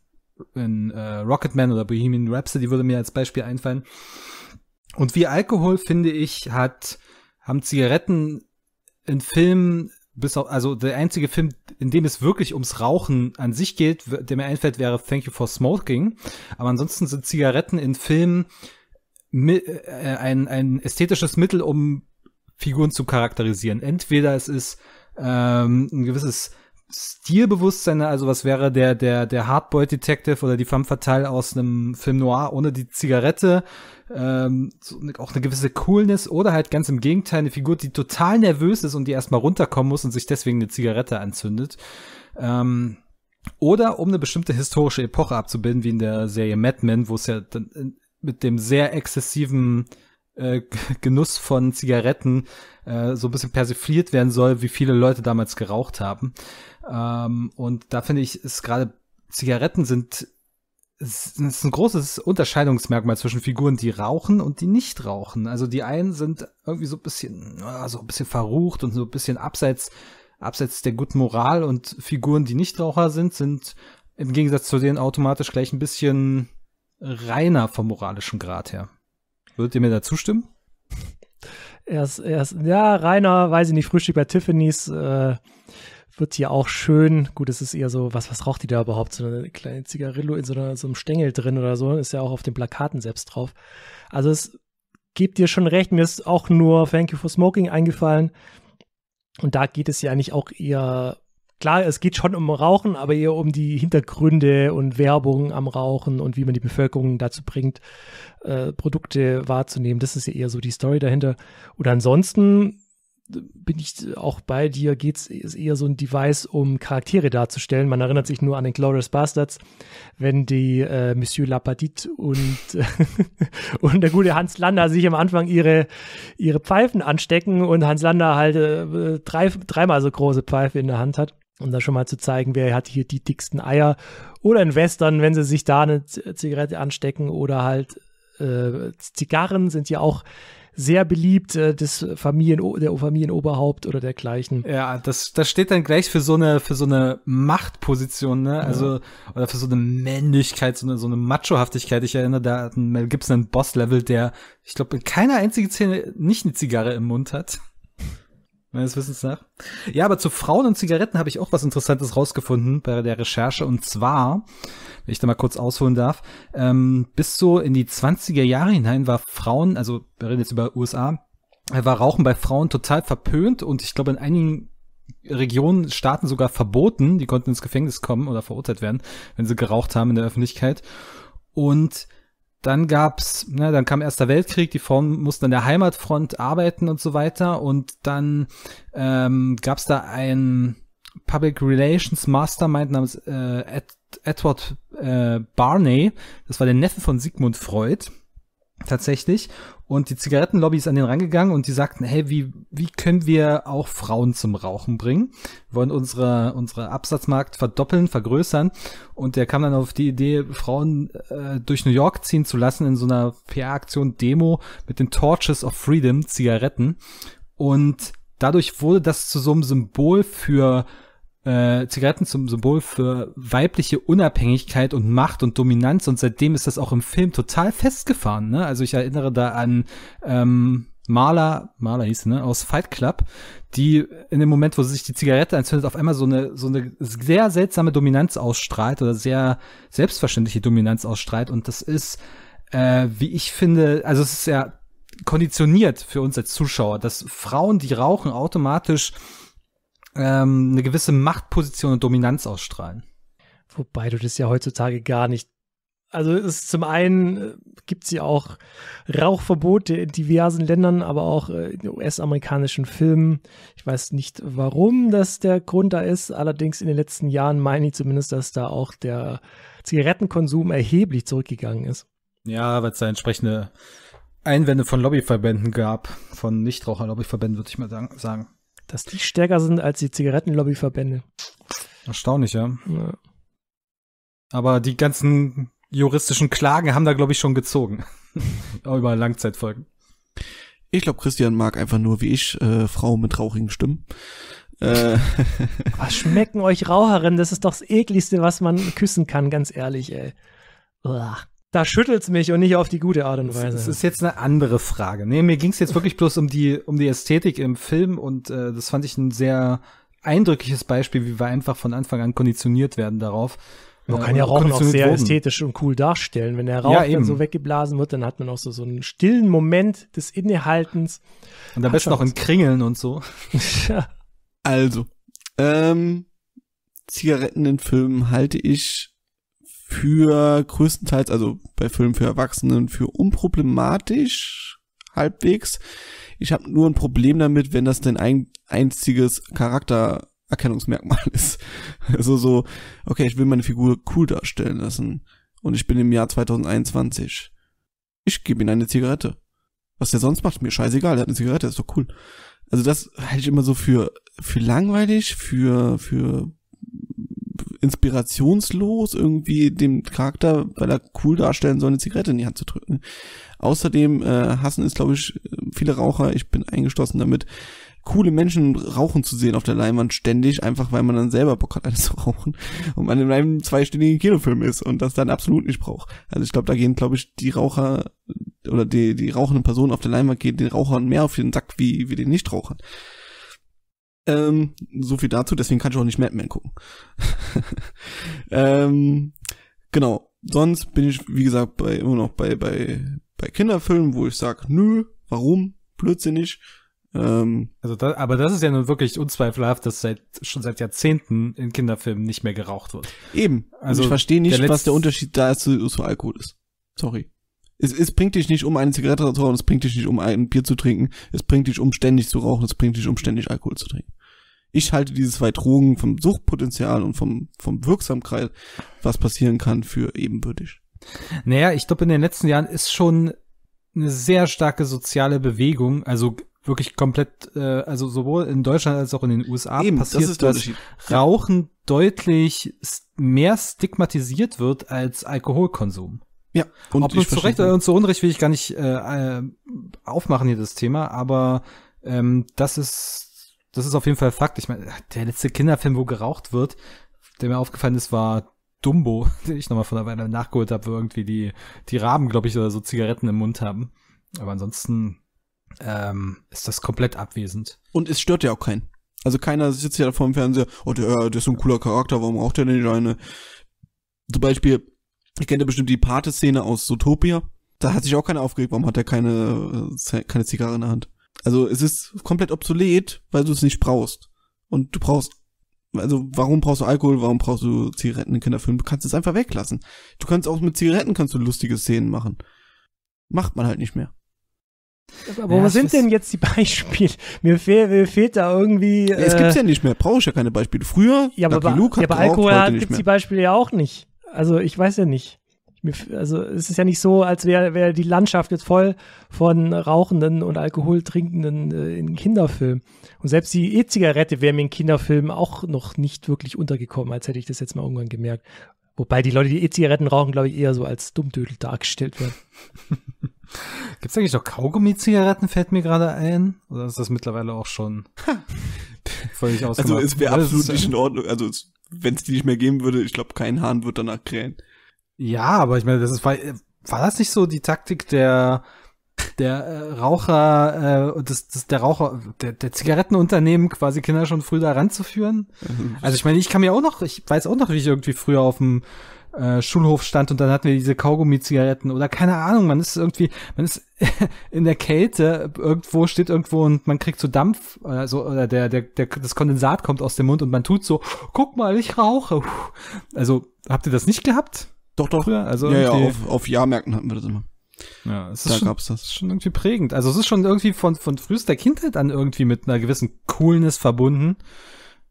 in äh, Rocketman oder Bohemian Rhapsody würde mir als Beispiel einfallen. Und wie Alkohol, finde ich, hat, haben Zigaretten in Filmen bis auf, also der einzige Film, in dem es wirklich ums Rauchen an sich geht, der mir einfällt, wäre Thank You for Smoking. Aber ansonsten sind Zigaretten in Filmen äh, äh, ein, ein ästhetisches Mittel, um Figuren zu charakterisieren. Entweder es ist ähm, ein gewisses Stilbewusstsein, ne? also was wäre der, der, der Hardboy Detective oder die Femme Fatale aus einem Film Noir ohne die Zigarette, ähm, so eine, auch eine gewisse Coolness oder halt ganz im Gegenteil eine Figur, die total nervös ist und die erstmal runterkommen muss und sich deswegen eine Zigarette anzündet. Ähm, oder um eine bestimmte historische Epoche abzubilden, wie in der Serie Mad Men, wo es ja dann äh, mit dem sehr exzessiven äh, Genuss von Zigaretten äh, so ein bisschen persifliert werden soll, wie viele Leute damals geraucht haben. Ähm, und da finde ich, ist gerade Zigaretten sind ist ein großes Unterscheidungsmerkmal zwischen Figuren, die rauchen und die nicht rauchen. Also die einen sind irgendwie so ein bisschen, so ein bisschen verrucht und so ein bisschen abseits, abseits der guten Moral und Figuren, die nicht Raucher sind, sind im Gegensatz zu denen automatisch gleich ein bisschen reiner vom moralischen Grad her. Würdet ihr mir da zustimmen? Erst, erst, ja, Rainer, weiß ich nicht, Frühstück bei Tiffany's äh, wird hier auch schön. Gut, es ist eher so, was, was raucht die da überhaupt? So eine kleine Zigarillo in so, einer, so einem Stängel drin oder so, ist ja auch auf den Plakaten selbst drauf. Also es gibt dir schon recht, mir ist auch nur Thank You for Smoking eingefallen. Und da geht es ja eigentlich auch eher klar, es geht schon um Rauchen, aber eher um die Hintergründe und Werbung am Rauchen und wie man die Bevölkerung dazu bringt, äh, Produkte wahrzunehmen. Das ist ja eher so die Story dahinter. Und ansonsten bin ich auch bei dir, geht es eher so ein Device, um Charaktere darzustellen. Man erinnert sich nur an den Glorious Bastards, wenn die äh, Monsieur Lapadit und, und der gute Hans Lander sich am Anfang ihre, ihre Pfeifen anstecken und Hans Lander halt äh, drei, dreimal so große Pfeife in der Hand hat um da schon mal zu zeigen, wer hat hier die dicksten Eier. Oder in Western, wenn sie sich da eine Zigarette anstecken oder halt äh, Zigarren sind ja auch sehr beliebt, äh, des Familien, der Familienoberhaupt oder dergleichen. Ja, das, das steht dann gleich für so eine, für so eine Machtposition, ne? Also, ja. oder für so eine Männlichkeit, so eine, so eine Machohaftigkeit. Ich erinnere da hat Mel Gibson einen Boss-Level, der, ich glaube, in keiner einzigen Szene nicht eine Zigarre im Mund hat meines Wissens nach. Ja, aber zu Frauen und Zigaretten habe ich auch was Interessantes rausgefunden bei der Recherche. Und zwar, wenn ich da mal kurz ausholen darf, ähm, bis so in die 20er Jahre hinein war Frauen, also wir reden jetzt über USA, äh, war Rauchen bei Frauen total verpönt und ich glaube in einigen Regionen, Staaten sogar verboten. Die konnten ins Gefängnis kommen oder verurteilt werden, wenn sie geraucht haben in der Öffentlichkeit. Und dann gab's, ne, dann kam Erster Weltkrieg, die Frauen mussten an der Heimatfront arbeiten und so weiter. Und dann ähm, gab's da ein Public Relations Mastermind namens äh, Ed, Edward äh, Barney. Das war der Neffe von Sigmund Freud tatsächlich. Und die Zigarettenlobby ist an den rangegangen und die sagten, hey, wie, wie können wir auch Frauen zum Rauchen bringen? Wir wollen unsere, unsere Absatzmarkt verdoppeln, vergrößern. Und der kam dann auf die Idee, Frauen äh, durch New York ziehen zu lassen in so einer PR-Aktion Demo mit den Torches of Freedom, Zigaretten. Und dadurch wurde das zu so einem Symbol für äh, Zigaretten zum Symbol für weibliche Unabhängigkeit und Macht und Dominanz und seitdem ist das auch im Film total festgefahren. Ne? Also ich erinnere da an ähm, Marla, Marla hieß ne, aus Fight Club, die in dem Moment, wo sie sich die Zigarette anzündet, auf einmal so eine, so eine sehr seltsame Dominanz ausstrahlt oder sehr selbstverständliche Dominanz ausstrahlt. Und das ist, äh, wie ich finde, also es ist ja konditioniert für uns als Zuschauer, dass Frauen, die rauchen, automatisch ähm, eine gewisse Machtposition und Dominanz ausstrahlen. Wobei du das ja heutzutage gar nicht. Also ist zum einen äh, gibt es ja auch Rauchverbote in diversen Ländern, aber auch äh, in US-amerikanischen Filmen. Ich weiß nicht, warum das der Grund da ist. Allerdings in den letzten Jahren meine ich zumindest, dass da auch der Zigarettenkonsum erheblich zurückgegangen ist. Ja, weil es da entsprechende Einwände von Lobbyverbänden gab, von Nichtraucher-Lobbyverbänden, würde ich mal sagen dass die stärker sind als die Zigarettenlobbyverbände. Erstaunlich, ja. ja. Aber die ganzen juristischen Klagen haben da, glaube ich, schon gezogen. Über Langzeitfolgen. Ich glaube, Christian mag einfach nur, wie ich, äh, Frauen mit rauchigen Stimmen. Äh. was schmecken euch Raucherinnen? Das ist doch das ekligste, was man küssen kann, ganz ehrlich, ey. Uah da schüttelt's mich und nicht auf die gute Art und Weise. Das, ist jetzt eine andere Frage. Nee, mir ging's jetzt wirklich bloß um die, um die Ästhetik im Film und äh, das fand ich ein sehr eindrückliches Beispiel, wie wir einfach von Anfang an konditioniert werden darauf. Man äh, kann ja Rauchen auch sehr wurden. ästhetisch und cool darstellen. Wenn der Rauch ja, dann so weggeblasen wird, dann hat man auch so, so einen stillen Moment des Innehaltens. Und dann bist du noch in Kringeln und so. also, ähm, Zigaretten in Filmen halte ich für größtenteils, also bei Filmen für Erwachsenen, für unproblematisch halbwegs. Ich habe nur ein Problem damit, wenn das denn ein einziges Charaktererkennungsmerkmal ist. Also so, okay, ich will meine Figur cool darstellen lassen und ich bin im Jahr 2021. Ich gebe ihm eine Zigarette. Was der sonst macht, mir scheißegal, er hat eine Zigarette, ist doch cool. Also das halte ich immer so für, für langweilig, für, für inspirationslos, irgendwie dem Charakter, weil er cool darstellen soll, eine Zigarette in die Hand zu drücken. Außerdem äh, hassen es, glaube ich, viele Raucher, ich bin eingeschlossen damit, coole Menschen rauchen zu sehen auf der Leinwand ständig, einfach weil man dann selber Bock hat, alles zu rauchen und man in einem zweistündigen Kinofilm ist und das dann absolut nicht braucht. Also ich glaube, da gehen, glaube ich, die Raucher oder die, die rauchenden Personen auf der Leinwand gehen den Rauchern mehr auf den Sack wie, wie den Nichtrauchern. Ähm, so viel dazu, deswegen kann ich auch nicht Mad Men gucken. ähm, genau. Sonst bin ich, wie gesagt, bei, immer noch bei, bei, bei Kinderfilmen, wo ich sag, nö, warum? Blödsinnig. Ähm, also da, aber das ist ja nun wirklich unzweifelhaft, dass seit, schon seit Jahrzehnten in Kinderfilmen nicht mehr geraucht wird. Eben. Also Und ich verstehe nicht, der was der Unterschied da ist zu, zu Alkohol ist. Sorry. Es, es bringt dich nicht um, eine Zigarette zu rauchen, es bringt dich nicht um, ein Bier zu trinken, es bringt dich um, ständig zu rauchen, es bringt dich um, ständig Alkohol zu trinken. Ich halte diese zwei Drogen vom Suchtpotenzial und vom, vom Wirksamkeit, was passieren kann, für ebenbürtig. Naja, ich glaube, in den letzten Jahren ist schon eine sehr starke soziale Bewegung, also wirklich komplett, äh, also sowohl in Deutschland als auch in den USA Eben, passiert, das dass Rauchen deutlich mehr stigmatisiert wird als Alkoholkonsum. Ja, und ob nun zu Recht oder zu Unrecht will ich gar nicht äh, äh, aufmachen hier das Thema, aber ähm, das ist das ist auf jeden Fall Fakt. Ich meine, der letzte Kinderfilm, wo geraucht wird, der mir aufgefallen ist, war Dumbo, den ich nochmal von der Weile nachgeholt habe, wo irgendwie die, die Raben, glaube ich, oder so Zigaretten im Mund haben. Aber ansonsten ähm, ist das komplett abwesend. Und es stört ja auch keinen. Also keiner sitzt ja vor dem Fernseher, oh, der, äh, der ist so ein cooler Charakter, warum raucht der denn nicht eine? Zum Beispiel, ich kenne ja bestimmt die Pate-Szene aus Zootopia. Da hat sich auch keiner aufgeregt, warum hat er keine, äh, keine Zigarre in der Hand. Also es ist komplett obsolet, weil du es nicht brauchst. Und du brauchst, also warum brauchst du Alkohol, warum brauchst du Zigaretten in Kinderfilmen? Du kannst es einfach weglassen. Du kannst auch mit Zigaretten kannst du lustige Szenen machen. Macht man halt nicht mehr. Aber ja, wo sind denn jetzt die Beispiele? Mir, fehl, mir fehlt da irgendwie. Äh, es gibt's äh, ja nicht mehr, brauche ich ja keine Beispiele. Früher, ja, aber, Luke ja, aber aber Alkohol gibt die Beispiele ja auch nicht also ich weiß ja nicht. Also es ist ja nicht so, als wäre wär die Landschaft jetzt voll von Rauchenden und Alkoholtrinkenden äh, in Kinderfilmen. Und selbst die E-Zigarette wäre mir in Kinderfilmen auch noch nicht wirklich untergekommen, als hätte ich das jetzt mal irgendwann gemerkt. Wobei die Leute, die E-Zigaretten rauchen, glaube ich, eher so als Dummdödel dargestellt werden. Gibt es eigentlich noch Kaugummi-Zigaretten, fällt mir gerade ein? Oder ist das mittlerweile auch schon völlig also, ausgemacht? Also es wäre absolut nicht in Ordnung. Also es wenn es die nicht mehr geben würde, ich glaube, kein Hahn wird danach krähen. Ja, aber ich meine, das ist, war, war das nicht so die Taktik der, der äh, Raucher, äh, das, das, der Raucher, der, der Zigarettenunternehmen quasi Kinder schon früh da ranzuführen. Mhm. Also ich meine, ich kann mir auch noch, ich weiß auch noch, wie ich irgendwie früher auf dem äh, Schulhof stand und dann hatten wir diese Kaugummi-Zigaretten oder keine Ahnung, man ist irgendwie, man ist in der Kälte irgendwo, steht irgendwo und man kriegt so Dampf, also oder der, der, der, das Kondensat kommt aus dem Mund und man tut so, guck mal, ich rauche. Also, habt ihr das nicht gehabt? Doch, doch. Früher? Also ja, ja, auf, auf Jahrmärkten hatten wir das immer. Ja, es da schon, gab's das. ist schon irgendwie prägend. Also es ist schon irgendwie von, von frühester Kindheit an irgendwie mit einer gewissen Coolness verbunden.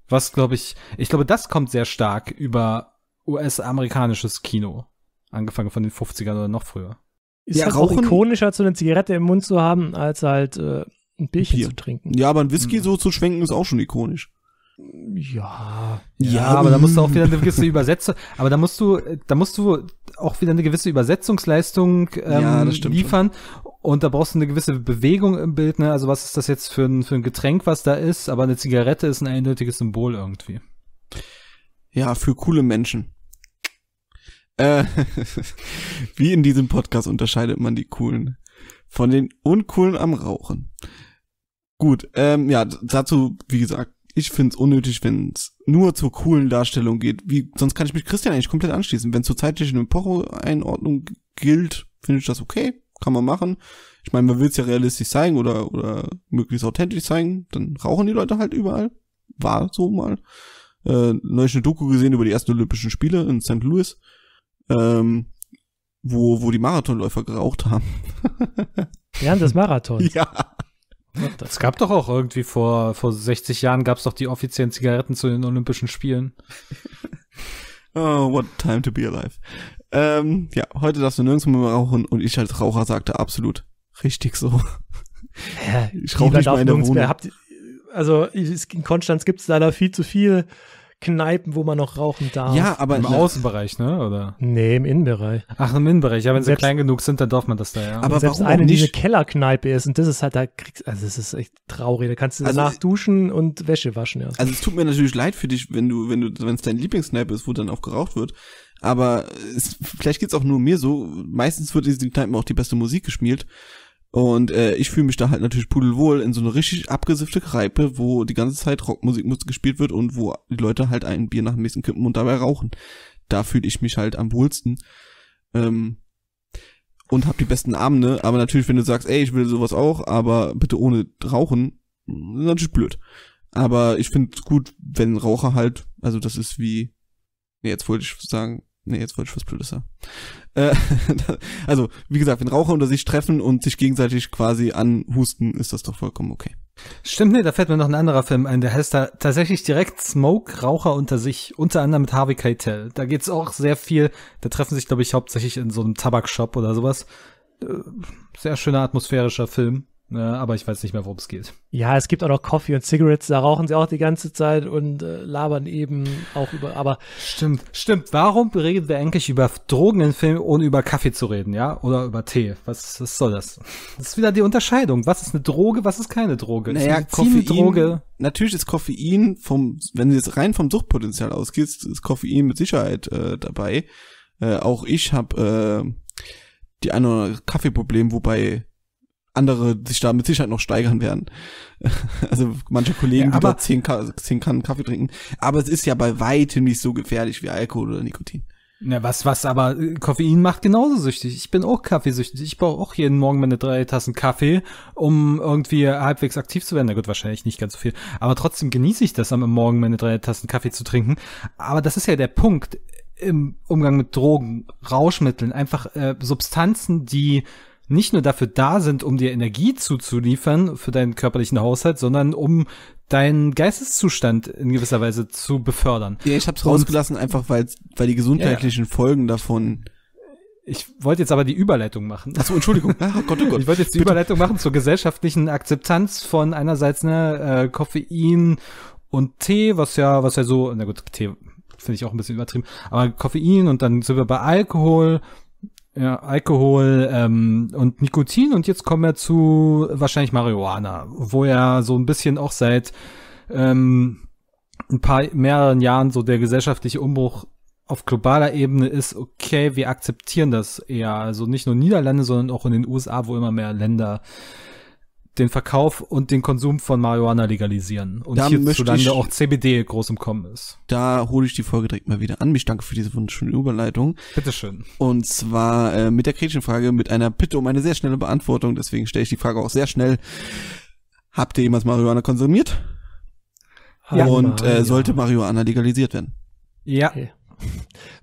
Was glaube ich, ich glaube, das kommt sehr stark über US-amerikanisches Kino. Angefangen von den 50ern oder noch früher. Ist ja, halt auch ikonischer, zu eine Zigarette im Mund zu haben, als halt äh, ein Bierchen Bier. zu trinken. Ja, aber ein Whisky mhm. so zu schwenken ist auch schon ikonisch. Ja, ja, ja aber da musst du auch hm. wieder eine gewisse Übersetzung, aber da musst du, da musst du auch wieder eine gewisse Übersetzungsleistung ähm, ja, liefern schon. und da brauchst du eine gewisse Bewegung im Bild, ne? Also was ist das jetzt für ein, für ein Getränk, was da ist? Aber eine Zigarette ist ein eindeutiges Symbol irgendwie. Ja, für coole Menschen. Äh, wie in diesem Podcast unterscheidet man die coolen von den uncoolen am Rauchen? Gut, ähm, ja, dazu, wie gesagt, ich find's unnötig, wenn's nur zur coolen Darstellung geht. Wie, sonst kann ich mich Christian eigentlich komplett anschließen. Wenn zur zeitlichen Epoche-Einordnung gilt, finde ich das okay, kann man machen. Ich meine, man will's ja realistisch zeigen oder, oder möglichst authentisch zeigen, dann rauchen die Leute halt überall. War so mal. Äh, neulich eine Doku gesehen über die ersten Olympischen Spiele in St. Louis ähm, wo, wo die Marathonläufer geraucht haben. Während des Marathons? Ja. Es gab doch auch irgendwie vor, vor 60 Jahren gab es doch die offiziellen Zigaretten zu den Olympischen Spielen. oh, what time to be alive. Ähm, ja, heute darfst du nirgends mehr rauchen und ich als Raucher sagte absolut richtig so. Ja, ich rauche nicht mehr in der Wohnung. Mehr. Habt, also in Konstanz gibt es leider viel zu viel Kneipen, wo man noch rauchen darf. Ja, aber im Außenbereich, ne? Oder? Nee, im Innenbereich. Ach, im Innenbereich. Ja, wenn selbst, sie klein genug sind, dann darf man das da, ja. Aber selbst warum eine, die eine Kellerkneipe ist und das ist halt, da kriegst also das ist echt traurig. Da kannst du also- danach also, duschen und Wäsche waschen, ja. Also es tut mir natürlich leid für dich, wenn du, wenn du, wenn es dein Lieblingskneipe ist, wo dann auch geraucht wird. Aber es, vielleicht geht's auch nur mir so. Meistens wird in diesen Kneipen auch die beste Musik gespielt. Und äh, ich fühle mich da halt natürlich pudelwohl in so eine richtig abgesiffte Kneipe, wo die ganze Zeit Rockmusik gespielt wird und wo die Leute halt ein Bier nach dem nächsten kippen und dabei rauchen. Da fühle ich mich halt am wohlsten. Ähm, und hab die besten Abende, aber natürlich, wenn du sagst, ey, ich will sowas auch, aber bitte ohne Rauchen, ist natürlich blöd. Aber ich finde es gut, wenn Raucher halt, also das ist wie, nee, jetzt wollte ich sagen, Nee, jetzt wollte ich was Blödes sagen. Äh, also, wie gesagt, wenn Raucher unter sich treffen und sich gegenseitig quasi anhusten, ist das doch vollkommen okay. Stimmt, nee, da fällt mir noch ein anderer Film ein, der heißt da tatsächlich direkt Smoke, Raucher unter sich, unter anderem mit Harvey Keitel. Da geht's auch sehr viel, da treffen sich, glaube ich, hauptsächlich in so einem Tabakshop oder sowas. Äh, sehr schöner atmosphärischer Film. Ne, aber ich weiß nicht mehr, worum es geht. Ja, es gibt auch noch Coffee und Cigarettes, da rauchen sie auch die ganze Zeit und äh, labern eben auch über, aber. Stimmt, stimmt. Warum reden wir eigentlich über Drogen in Filmen, ohne über Kaffee zu reden, ja? Oder über Tee? Was, was soll das? Das ist wieder die Unterscheidung. Was ist eine Droge, was ist keine Droge? Naja, Koffein, Droge. Natürlich ist Koffein vom, wenn du jetzt rein vom Suchtpotenzial ausgehst, ist Koffein mit Sicherheit äh, dabei. Äh, auch ich habe äh, die eine oder Kaffeeproblem, wobei andere sich da mit Sicherheit noch steigern werden. Also manche Kollegen, ja, aber, die zehn, zehn Kannen Kaffee trinken. Aber es ist ja bei weitem nicht so gefährlich wie Alkohol oder Nikotin. Na, was, was, aber äh, Koffein macht genauso süchtig. Ich bin auch kaffeesüchtig. Ich brauche auch jeden Morgen meine drei Tassen Kaffee, um irgendwie halbwegs aktiv zu werden. Na gut, wahrscheinlich nicht ganz so viel. Aber trotzdem genieße ich das, am Morgen meine drei Tassen Kaffee zu trinken. Aber das ist ja der Punkt im Umgang mit Drogen, Rauschmitteln, einfach äh, Substanzen, die nicht nur dafür da sind, um dir Energie zuzuliefern für deinen körperlichen Haushalt, sondern um deinen Geisteszustand in gewisser Weise zu befördern. Ja, ich hab's rausgelassen, einfach weil, weil die gesundheitlichen ja, ja. Folgen davon ich wollte jetzt aber die Überleitung machen. Achso, Entschuldigung. Oh Gott, oh Gott. Ich wollte jetzt die Bitte. Überleitung machen zur gesellschaftlichen Akzeptanz von einerseits ne, äh, Koffein und Tee, was ja, was ja so, na gut, Tee finde ich auch ein bisschen übertrieben, aber Koffein und dann sind wir bei Alkohol ja, Alkohol ähm, und Nikotin und jetzt kommen wir zu wahrscheinlich Marihuana, wo ja so ein bisschen auch seit ähm, ein paar mehreren Jahren so der gesellschaftliche Umbruch auf globaler Ebene ist, okay, wir akzeptieren das eher. Also nicht nur Niederlande, sondern auch in den USA, wo immer mehr Länder den Verkauf und den Konsum von Marihuana legalisieren. Und da hierzulande ich, auch CBD groß im Kommen ist. Da hole ich die Folge direkt mal wieder an. Mich danke für diese wunderschöne Überleitung. Bitteschön. Und zwar äh, mit der kritischen Frage, mit einer Bitte um eine sehr schnelle Beantwortung. Deswegen stelle ich die Frage auch sehr schnell. Habt ihr jemals Marihuana konsumiert? Ja. Und äh, sollte Marihuana legalisiert werden? Ja. Okay.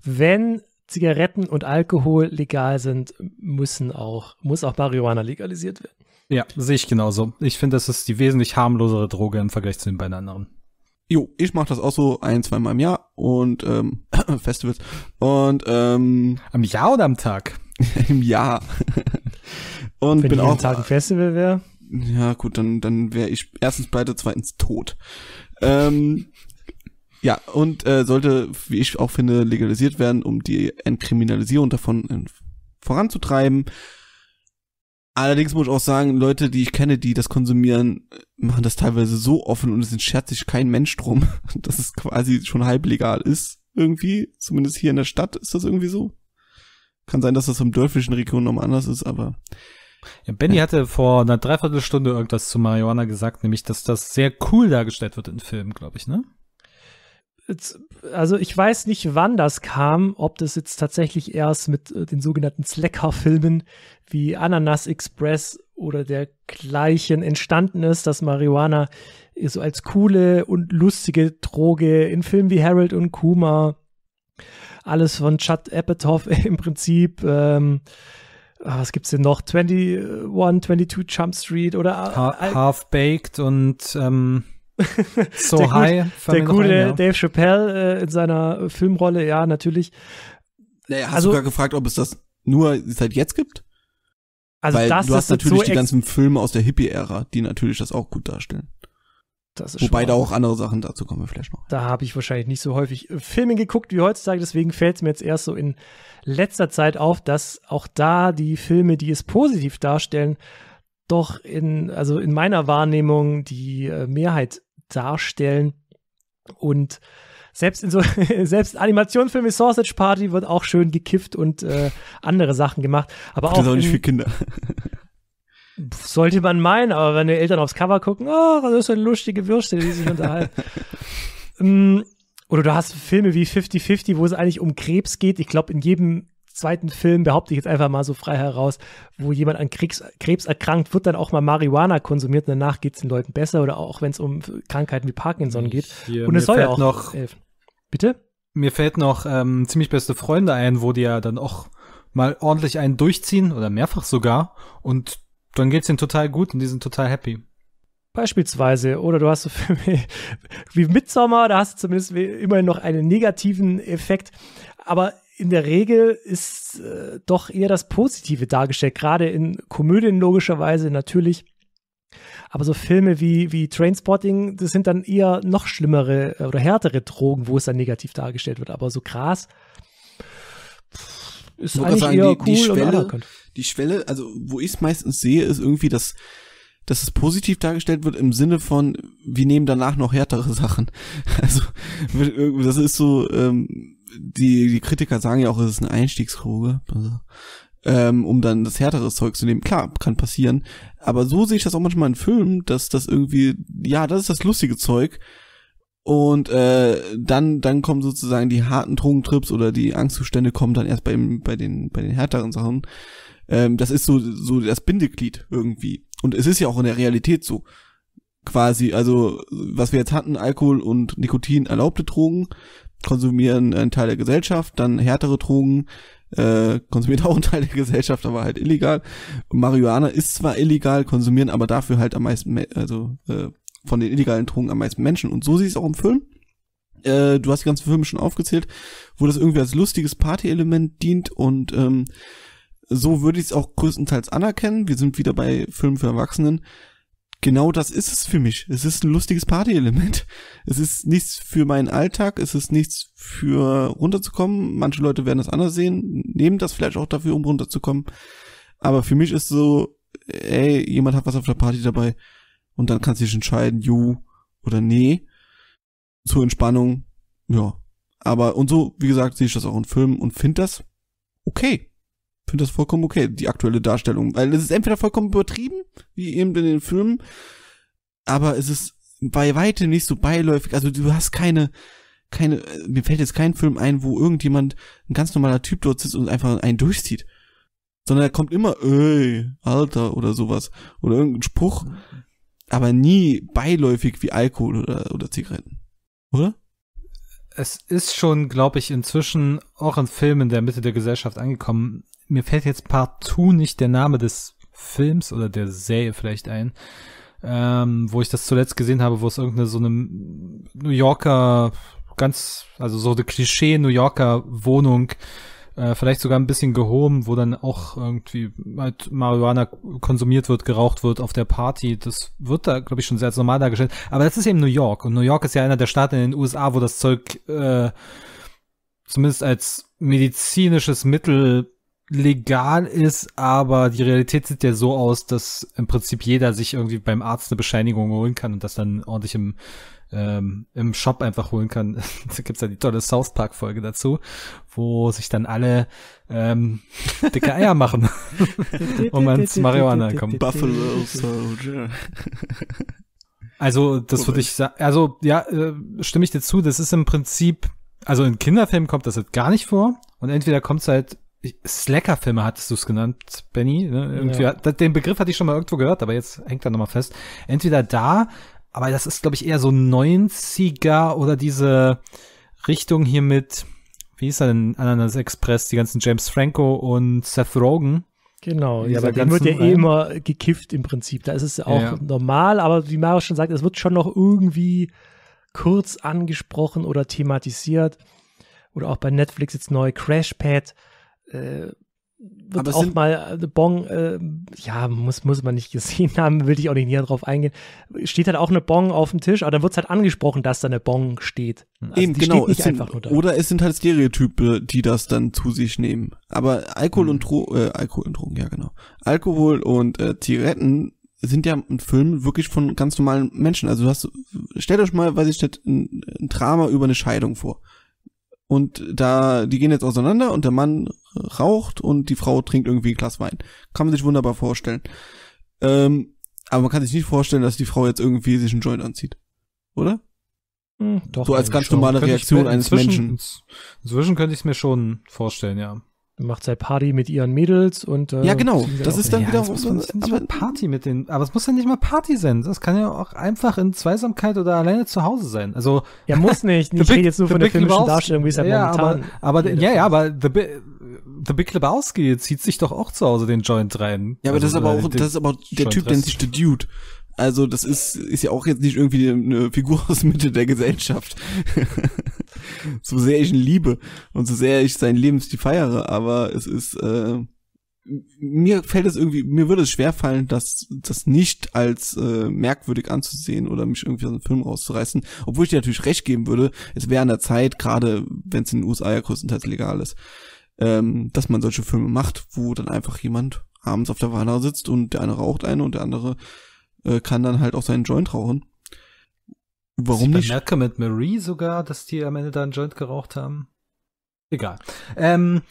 Wenn Zigaretten und Alkohol legal sind, müssen auch, muss auch Marihuana legalisiert werden. Ja, sehe ich genauso. Ich finde, das ist die wesentlich harmlosere Droge im Vergleich zu den beiden anderen. Jo, ich mache das auch so ein, zweimal im Jahr und ähm, Festivals. Und ähm, am Jahr oder am Tag? Im Jahr. und Wenn bin auch Tag ein Festival wäre. Ja, gut, dann dann wäre ich erstens beide, zweitens tot. Ähm, ja, und äh, sollte, wie ich auch finde, legalisiert werden, um die Entkriminalisierung davon voranzutreiben. Allerdings muss ich auch sagen, Leute, die ich kenne, die das konsumieren, machen das teilweise so offen und es entschert sich kein Mensch drum, dass es quasi schon halb legal ist. Irgendwie, zumindest hier in der Stadt ist das irgendwie so. Kann sein, dass das im dörflichen Region nochmal anders ist, aber. Ja, Benny ja. hatte vor einer Dreiviertelstunde irgendwas zu Marihuana gesagt, nämlich, dass das sehr cool dargestellt wird in Filmen, glaube ich, ne? also ich weiß nicht, wann das kam, ob das jetzt tatsächlich erst mit äh, den sogenannten Slacker-Filmen wie Ananas Express oder dergleichen entstanden ist, dass Marihuana so als coole und lustige Droge in Filmen wie Harold und Kuma, alles von Chad Apatow im Prinzip, ähm, ah, was gibt's denn noch? 21, 22 Jump Street oder äh, Half-Baked und ähm So der high. Gut, der gute rein, ja. Dave Chappelle äh, in seiner Filmrolle, ja, natürlich. Naja, hast also, du gar gefragt, ob es das nur seit jetzt gibt? Also Weil das du hast natürlich so die ganzen Filme aus der Hippie-Ära, die natürlich das auch gut darstellen. Wobei da auch andere Sachen dazu kommen vielleicht noch. Da habe ich wahrscheinlich nicht so häufig äh, Filme geguckt wie heutzutage, deswegen fällt es mir jetzt erst so in letzter Zeit auf, dass auch da die Filme, die es positiv darstellen, doch in, also in meiner Wahrnehmung die äh, Mehrheit darstellen. Und selbst in so selbst Animationsfilm Sausage Party wird auch schön gekifft und äh, andere Sachen gemacht. Aber das auch, auch nicht für Kinder. Sollte man meinen, aber wenn die Eltern aufs Cover gucken, oh, das ist eine lustige Würste, die sich unterhalten. Mm, oder du hast Filme wie 50-50, wo es eigentlich um Krebs geht. Ich glaube, in jedem zweiten Film, behaupte ich jetzt einfach mal so frei heraus, wo jemand an Krebs, Krebs erkrankt, wird dann auch mal Marihuana konsumiert und danach geht es den Leuten besser oder auch wenn es um Krankheiten wie Parkinson geht. Hier, und es soll ja auch noch helfen. Bitte? Mir fällt noch ähm, ziemlich beste Freunde ein, wo die ja dann auch mal ordentlich einen durchziehen oder mehrfach sogar und dann geht es denen total gut und die sind total happy. Beispielsweise, oder du hast so Filme wie Midsommer, da hast du zumindest immerhin noch einen negativen Effekt. Aber in der Regel ist äh, doch eher das Positive dargestellt, gerade in Komödien logischerweise natürlich. Aber so Filme wie, wie Trainspotting, das sind dann eher noch schlimmere äh, oder härtere Drogen, wo es dann negativ dargestellt wird. Aber so Gras ist eigentlich sagen, eher die, cool die Schwelle, und Die Schwelle, also wo ich es meistens sehe, ist irgendwie, dass, dass es positiv dargestellt wird im Sinne von, wir nehmen danach noch härtere Sachen. Also das ist so, ähm, die, die Kritiker sagen ja auch, es ist eine Einstiegsdroge, also, ähm, um dann das härtere Zeug zu nehmen. Klar, kann passieren. Aber so sehe ich das auch manchmal in Filmen, dass das irgendwie, ja, das ist das lustige Zeug. Und äh, dann, dann kommen sozusagen die harten Drogentrips oder die Angstzustände kommen dann erst bei, bei, den, bei den härteren Sachen. Ähm, das ist so, so das Bindeglied irgendwie. Und es ist ja auch in der Realität so. Quasi, also was wir jetzt hatten, Alkohol und Nikotin erlaubte Drogen, konsumieren einen Teil der Gesellschaft, dann härtere Drogen äh, konsumiert auch ein Teil der Gesellschaft, aber halt illegal. Marihuana ist zwar illegal, konsumieren aber dafür halt am meisten, also äh, von den illegalen Drogen am meisten Menschen. Und so sieht es auch im Film. Äh, du hast die ganzen Filme schon aufgezählt, wo das irgendwie als lustiges Party-Element dient und ähm, so würde ich es auch größtenteils anerkennen. Wir sind wieder bei Filmen für Erwachsenen genau das ist es für mich. Es ist ein lustiges Partyelement. Es ist nichts für meinen Alltag, es ist nichts für runterzukommen. Manche Leute werden das anders sehen, nehmen das vielleicht auch dafür, um runterzukommen. Aber für mich ist so, ey, jemand hat was auf der Party dabei und dann kannst du dich entscheiden, you oder nee. Zur Entspannung, ja. Aber und so, wie gesagt, sehe ich das auch in Filmen und finde das okay finde das vollkommen okay, die aktuelle Darstellung. Weil es ist entweder vollkommen übertrieben, wie eben in den Filmen, aber es ist bei weitem nicht so beiläufig. Also du hast keine, keine, mir fällt jetzt kein Film ein, wo irgendjemand, ein ganz normaler Typ dort sitzt und einfach einen durchzieht. Sondern er kommt immer, ey, Alter, oder sowas. Oder irgendein Spruch. Mhm. Aber nie beiläufig wie Alkohol oder, oder Zigaretten. Oder? es ist schon, glaube ich, inzwischen auch in Filmen der Mitte der Gesellschaft angekommen, mir fällt jetzt partout nicht der Name des Films oder der Serie vielleicht ein, ähm, wo ich das zuletzt gesehen habe, wo es irgendeine so eine New Yorker, ganz, also so eine Klischee-New Yorker Wohnung, äh, vielleicht sogar ein bisschen gehoben, wo dann auch irgendwie halt Marihuana konsumiert wird, geraucht wird auf der Party. Das wird da, glaube ich, schon sehr als normal dargestellt. Aber das ist eben New York. Und New York ist ja einer der Staaten in den USA, wo das Zeug äh, zumindest als medizinisches Mittel legal ist, aber die Realität sieht ja so aus, dass im Prinzip jeder sich irgendwie beim Arzt eine Bescheinigung holen kann und das dann ordentlich im, ähm, im Shop einfach holen kann. da gibt's ja die tolle South Park Folge dazu, wo sich dann alle ähm, dicke Eier machen und man ins Marihuana kommt. Buffalo Soldier. Also, das würde ich sagen, also ja, äh, stimme ich dir zu, das ist im Prinzip, also in Kinderfilmen kommt das halt gar nicht vor und entweder kommt es halt Slacker-Filme hattest du es genannt, Benny. Ne? Irgendwie, ja. Den Begriff hatte ich schon mal irgendwo gehört, aber jetzt hängt er nochmal fest. Entweder da, aber das ist, glaube ich, eher so 90er oder diese Richtung hier mit, wie hieß er denn, Ananas Express, die ganzen James Franco und Seth Rogen. Genau, ja, aber dann wird ja eh immer gekifft im Prinzip. Da ist es auch ja. normal, aber wie Mario schon sagt, es wird schon noch irgendwie kurz angesprochen oder thematisiert. Oder auch bei Netflix jetzt neu Crash Pad äh, wird aber auch mal äh, Bon, äh, ja, muss, muss man nicht gesehen haben, will ich auch nicht näher drauf eingehen. Steht halt auch eine Bon auf dem Tisch, aber dann wird es halt angesprochen, dass da eine Bon steht. Also Eben, genau. Steht sind, oder es sind halt Stereotype, die das dann zu sich nehmen. Aber Alkohol mhm. und Dro äh, Alkohol und Drogen, ja genau. Alkohol und äh, Zigaretten sind ja ein Film wirklich von ganz normalen Menschen. Also du hast, stellt euch mal, weiß ich nicht, ein, ein Drama über eine Scheidung vor. Und da, die gehen jetzt auseinander und der Mann raucht und die Frau trinkt irgendwie ein Glas Wein. Kann man sich wunderbar vorstellen. Ähm, aber man kann sich nicht vorstellen, dass die Frau jetzt irgendwie sich einen Joint anzieht. Oder? Hm, doch, so als ganz normale Reaktion eines Menschen. Inzwischen könnte ich es mir schon vorstellen, ja macht halt Party mit ihren Mädels und äh, ja genau das ist dann ja, wieder muss man, aber, Party mit den aber es muss ja nicht mal Party sein das kann ja auch einfach in Zweisamkeit oder alleine zu Hause sein also ja muss nicht ich rede jetzt nur von der filmischen Lebowski. Darstellung wie es halt ja, ja momentan aber, aber ja ja aber the, the Big Lebowski zieht sich doch auch zu Hause den Joint rein ja aber also, das ist aber auch das ist aber der Joint Typ nennt sich the Dude also das ist, ist ja auch jetzt nicht irgendwie eine Figur aus Mitte der Gesellschaft. so sehr ich ihn liebe und so sehr ich seinen Lebensstil feiere, aber es ist, äh, mir fällt es irgendwie, mir würde es schwerfallen, das, das nicht als äh, merkwürdig anzusehen oder mich irgendwie aus dem Film rauszureißen, obwohl ich dir natürlich recht geben würde, es wäre an der Zeit, gerade wenn es in den USA ja größtenteils legal ist, ähm, dass man solche Filme macht, wo dann einfach jemand abends auf der Wanne sitzt und der eine raucht eine und der andere äh, kann dann halt auch seinen Joint rauchen. Warum ich nicht? Ich merke mit Marie sogar, dass die am Ende da einen Joint geraucht haben. Egal. Ähm,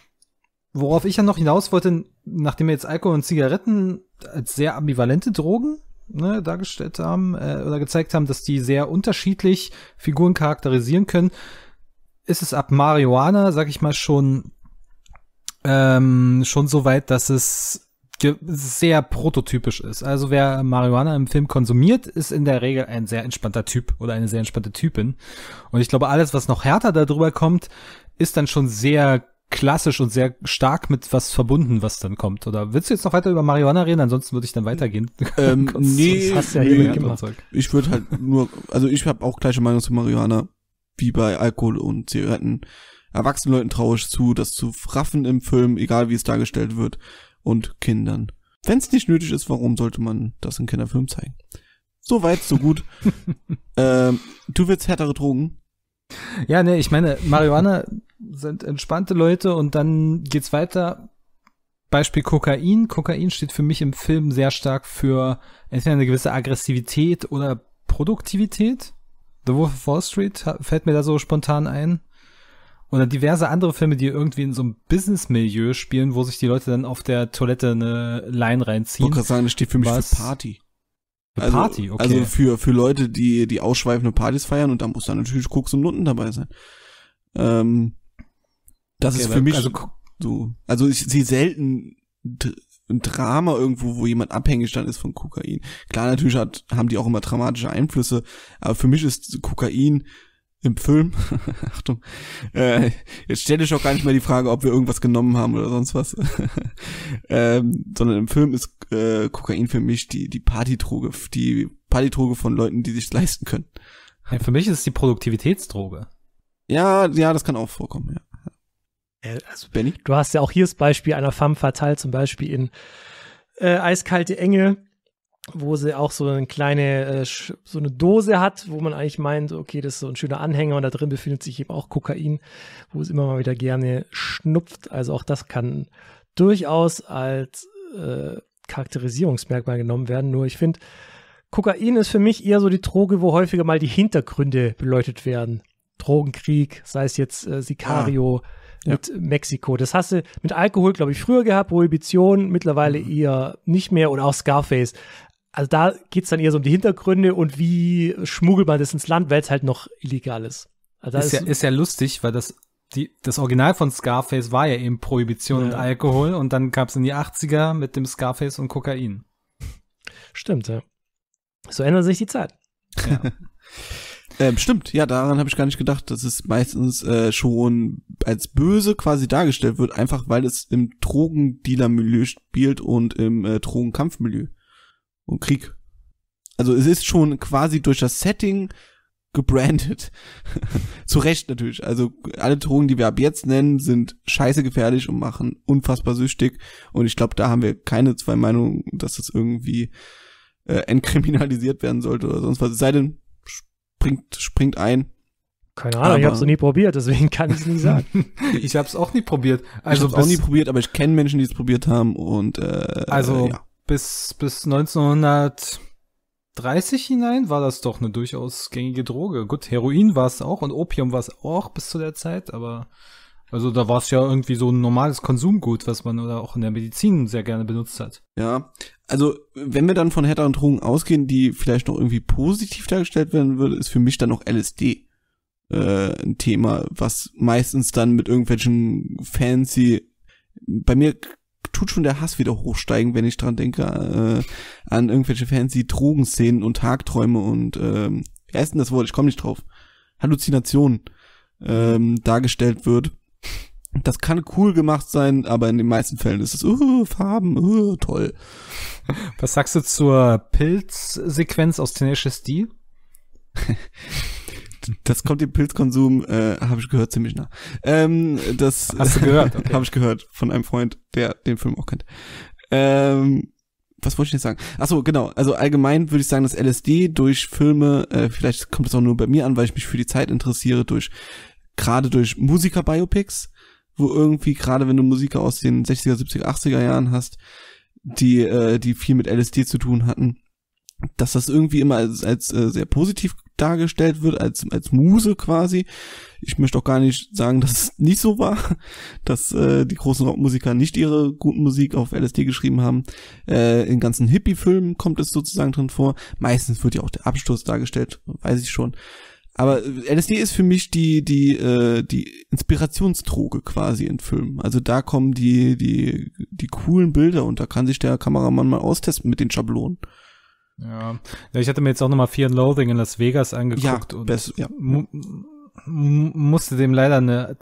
worauf ich ja noch hinaus wollte, nachdem wir jetzt Alkohol und Zigaretten als sehr ambivalente Drogen ne, dargestellt haben äh, oder gezeigt haben, dass die sehr unterschiedlich Figuren charakterisieren können, ist es ab Marihuana, sag ich mal, schon ähm, schon so weit, dass es sehr prototypisch ist. Also wer Marihuana im Film konsumiert, ist in der Regel ein sehr entspannter Typ oder eine sehr entspannte Typin. Und ich glaube, alles, was noch härter darüber kommt, ist dann schon sehr klassisch und sehr stark mit was verbunden, was dann kommt. Oder willst du jetzt noch weiter über Marihuana reden? Ansonsten würde ich dann weitergehen. Ähm, Gott, nee, hast ja nee ich würde halt nur, also ich habe auch gleiche Meinung zu Marihuana wie bei Alkohol und Zigaretten. Erwachsenen Leuten traue ich zu, das zu raffen im Film, egal wie es dargestellt wird und Kindern. Wenn es nicht nötig ist, warum sollte man das in Kinderfilmen zeigen? So weit, so gut. ähm, du willst härtere Drogen? Ja, ne, ich meine, Marihuana sind entspannte Leute und dann geht's weiter. Beispiel Kokain. Kokain steht für mich im Film sehr stark für entweder eine gewisse Aggressivität oder Produktivität. The Wolf of Wall Street fällt mir da so spontan ein oder diverse andere Filme, die irgendwie in so einem Business-Milieu spielen, wo sich die Leute dann auf der Toilette eine Line reinziehen. Ich wollte sagen, das steht für mich Was? für Party. Für also, Party, okay. Also für, für Leute, die, die ausschweifende Partys feiern und da muss dann natürlich Koks und Nutten dabei sein. Ähm, das okay, ist für mich also, so. Also ich sehe selten ein Drama irgendwo, wo jemand abhängig dann ist von Kokain. Klar, natürlich hat, haben die auch immer dramatische Einflüsse, aber für mich ist Kokain im Film. Achtung. Äh, jetzt stelle ich auch gar nicht mehr die Frage, ob wir irgendwas genommen haben oder sonst was. ähm, sondern im Film ist äh, Kokain für mich die, die Partydroge, die Partydroge von Leuten, die sich leisten können. Ja, für mich ist es die Produktivitätsdroge. Ja, ja, das kann auch vorkommen, ja. Äh, also, Benny? Du hast ja auch hier das Beispiel einer femme fatale zum Beispiel in äh, Eiskalte Engel, wo sie auch so eine kleine, äh, so eine Dose hat, wo man eigentlich meint, okay, das ist so ein schöner Anhänger und da drin befindet sich eben auch Kokain, wo es immer mal wieder gerne schnupft. Also auch das kann durchaus als äh, Charakterisierungsmerkmal genommen werden. Nur ich finde, Kokain ist für mich eher so die Droge, wo häufiger mal die Hintergründe beleuchtet werden. Drogenkrieg, sei es jetzt äh, Sicario. Ah mit ja. Mexiko. Das hast du mit Alkohol, glaube ich, früher gehabt, Prohibition, mittlerweile mhm. eher nicht mehr oder auch Scarface also da geht es dann eher so um die Hintergründe und wie schmuggelt man das ins Land, weil es halt noch illegal ist. Also ist, ist, ja, ist ja lustig, weil das, die, das Original von Scarface war ja eben Prohibition ja. und Alkohol und dann gab es in die 80er mit dem Scarface und Kokain. Stimmt, ja. So ändert sich die Zeit. Ja. ähm, stimmt, ja, daran habe ich gar nicht gedacht, dass es meistens äh, schon als böse quasi dargestellt wird, einfach weil es im Drogendealer-Milieu spielt und im äh, Drogenkampfmilieu und Krieg. Also es ist schon quasi durch das Setting gebrandet. Zu Recht natürlich. Also alle Drogen, die wir ab jetzt nennen, sind scheiße gefährlich und machen unfassbar süchtig. Und ich glaube, da haben wir keine zwei Meinungen, dass das irgendwie äh, entkriminalisiert werden sollte oder sonst was. Es sei denn, springt, springt ein. Keine Ahnung, aber ich habe es nie probiert, deswegen kann ich es nicht sagen. ich habe es auch nie probiert. Also ich habe auch nie probiert, aber ich kenne Menschen, die es probiert haben und äh, also ja bis, bis 1930 hinein war das doch eine durchaus gängige Droge. Gut, Heroin war es auch und Opium war es auch bis zu der Zeit, aber also da war es ja irgendwie so ein normales Konsumgut, was man oder auch in der Medizin sehr gerne benutzt hat. Ja, also wenn wir dann von härteren Drogen ausgehen, die vielleicht noch irgendwie positiv dargestellt werden würde, ist für mich dann auch LSD äh, ein Thema, was meistens dann mit irgendwelchen fancy bei mir tut schon der Hass wieder hochsteigen, wenn ich dran denke, äh, an irgendwelche fancy Drogenszenen und Tagträume und, ähm, wie heißt denn das Wort? Ich komme nicht drauf. Halluzination ähm, dargestellt wird. Das kann cool gemacht sein, aber in den meisten Fällen ist es, uh, Farben, uh, toll. Was sagst du zur Pilzsequenz aus Tenacious D? das kommt im Pilzkonsum, äh, habe ich gehört, ziemlich nah. Ähm, das Hast du gehört? Okay. habe ich gehört von einem Freund, der den Film auch kennt. Ähm, was wollte ich jetzt sagen? Ach so, genau. Also allgemein würde ich sagen, dass LSD durch Filme, äh, vielleicht kommt es auch nur bei mir an, weil ich mich für die Zeit interessiere, durch gerade durch Musiker-Biopics, wo irgendwie gerade wenn du Musiker aus den 60er, 70er, 80er Jahren hast, die äh, die viel mit LSD zu tun hatten, dass das irgendwie immer als, als äh, sehr positiv dargestellt wird, als, als Muse quasi. Ich möchte auch gar nicht sagen, dass es nicht so war, dass äh, die großen Rockmusiker nicht ihre guten Musik auf LSD geschrieben haben. Äh, in ganzen Hippie-Filmen kommt es sozusagen drin vor. Meistens wird ja auch der Absturz dargestellt, weiß ich schon. Aber LSD ist für mich die die äh, die Inspirationsdroge quasi in Filmen. Also da kommen die die die coolen Bilder und da kann sich der Kameramann mal austesten mit den Schablonen. Ja. ja, ich hatte mir jetzt auch nochmal Fear and Loathing in Las Vegas angeguckt ja, und best, ja. musste dem leider eine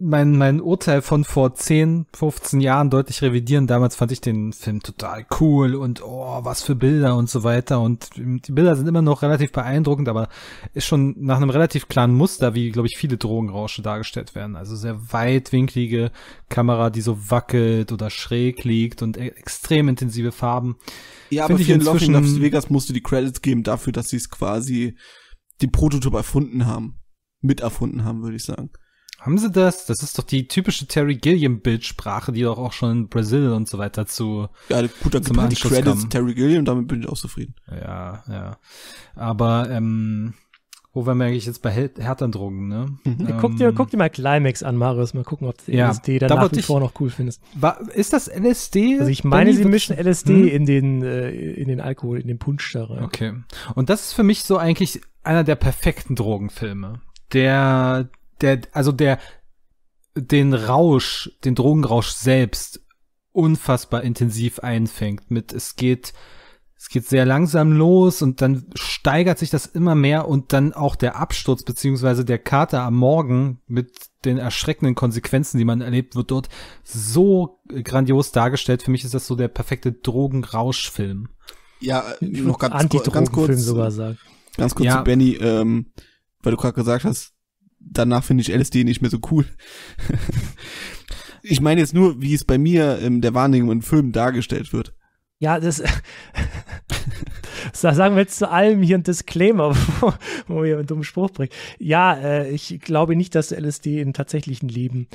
mein, mein Urteil von vor 10, 15 Jahren deutlich revidieren. Damals fand ich den Film total cool und oh, was für Bilder und so weiter. Und die Bilder sind immer noch relativ beeindruckend, aber ist schon nach einem relativ klaren Muster, wie, glaube ich, viele Drogenrausche dargestellt werden. Also sehr weitwinklige Kamera, die so wackelt oder schräg liegt und e-, extrem intensive Farben. Ja, Find aber ich für inzwischen Loch in Las Vegas musste die Credits geben dafür, dass sie es quasi den Prototyp erfunden haben. Miterfunden haben, würde ich sagen. Haben sie das? Das ist doch die typische Terry Gilliam-Bildsprache, die doch auch schon in Brasil und so weiter zu. Ja, gut, dann gibt man die Credits kam. Terry Gilliam, damit bin ich auch zufrieden. Ja, ja. Aber, ähm, wo wären wir eigentlich jetzt bei Her härteren Drogen, ne? Mhm. Ähm, guck, dir, guck dir mal Climax an, Marius. Mal gucken, ob du ja, LSD dann nach wie vor noch cool findest. War, ist das LSD? Also ich meine, sie mischen LSD hm? in, den, äh, in den Alkohol, in den Punsch da rein. Okay. Und das ist für mich so eigentlich einer der perfekten Drogenfilme. Der, der, also der, den Rausch, den Drogenrausch selbst unfassbar intensiv einfängt mit, es geht, es geht sehr langsam los und dann steigert sich das immer mehr und dann auch der Absturz beziehungsweise der Kater am Morgen mit den erschreckenden Konsequenzen, die man erlebt, wird dort so grandios dargestellt. Für mich ist das so der perfekte Drogenrauschfilm. Ja, noch ganz, ganz kurz, sogar sagen. ganz kurz ja. zu Benny, ähm, weil du gerade gesagt hast, danach finde ich LSD nicht mehr so cool. ich meine jetzt nur, wie es bei mir in der Wahrnehmung in Filmen dargestellt wird. Ja, das sagen wir jetzt zu allem hier ein Disclaimer, wo, wo wir einen dummen Spruch bringen. Ja, äh, ich glaube nicht, dass du LSD im tatsächlichen Leben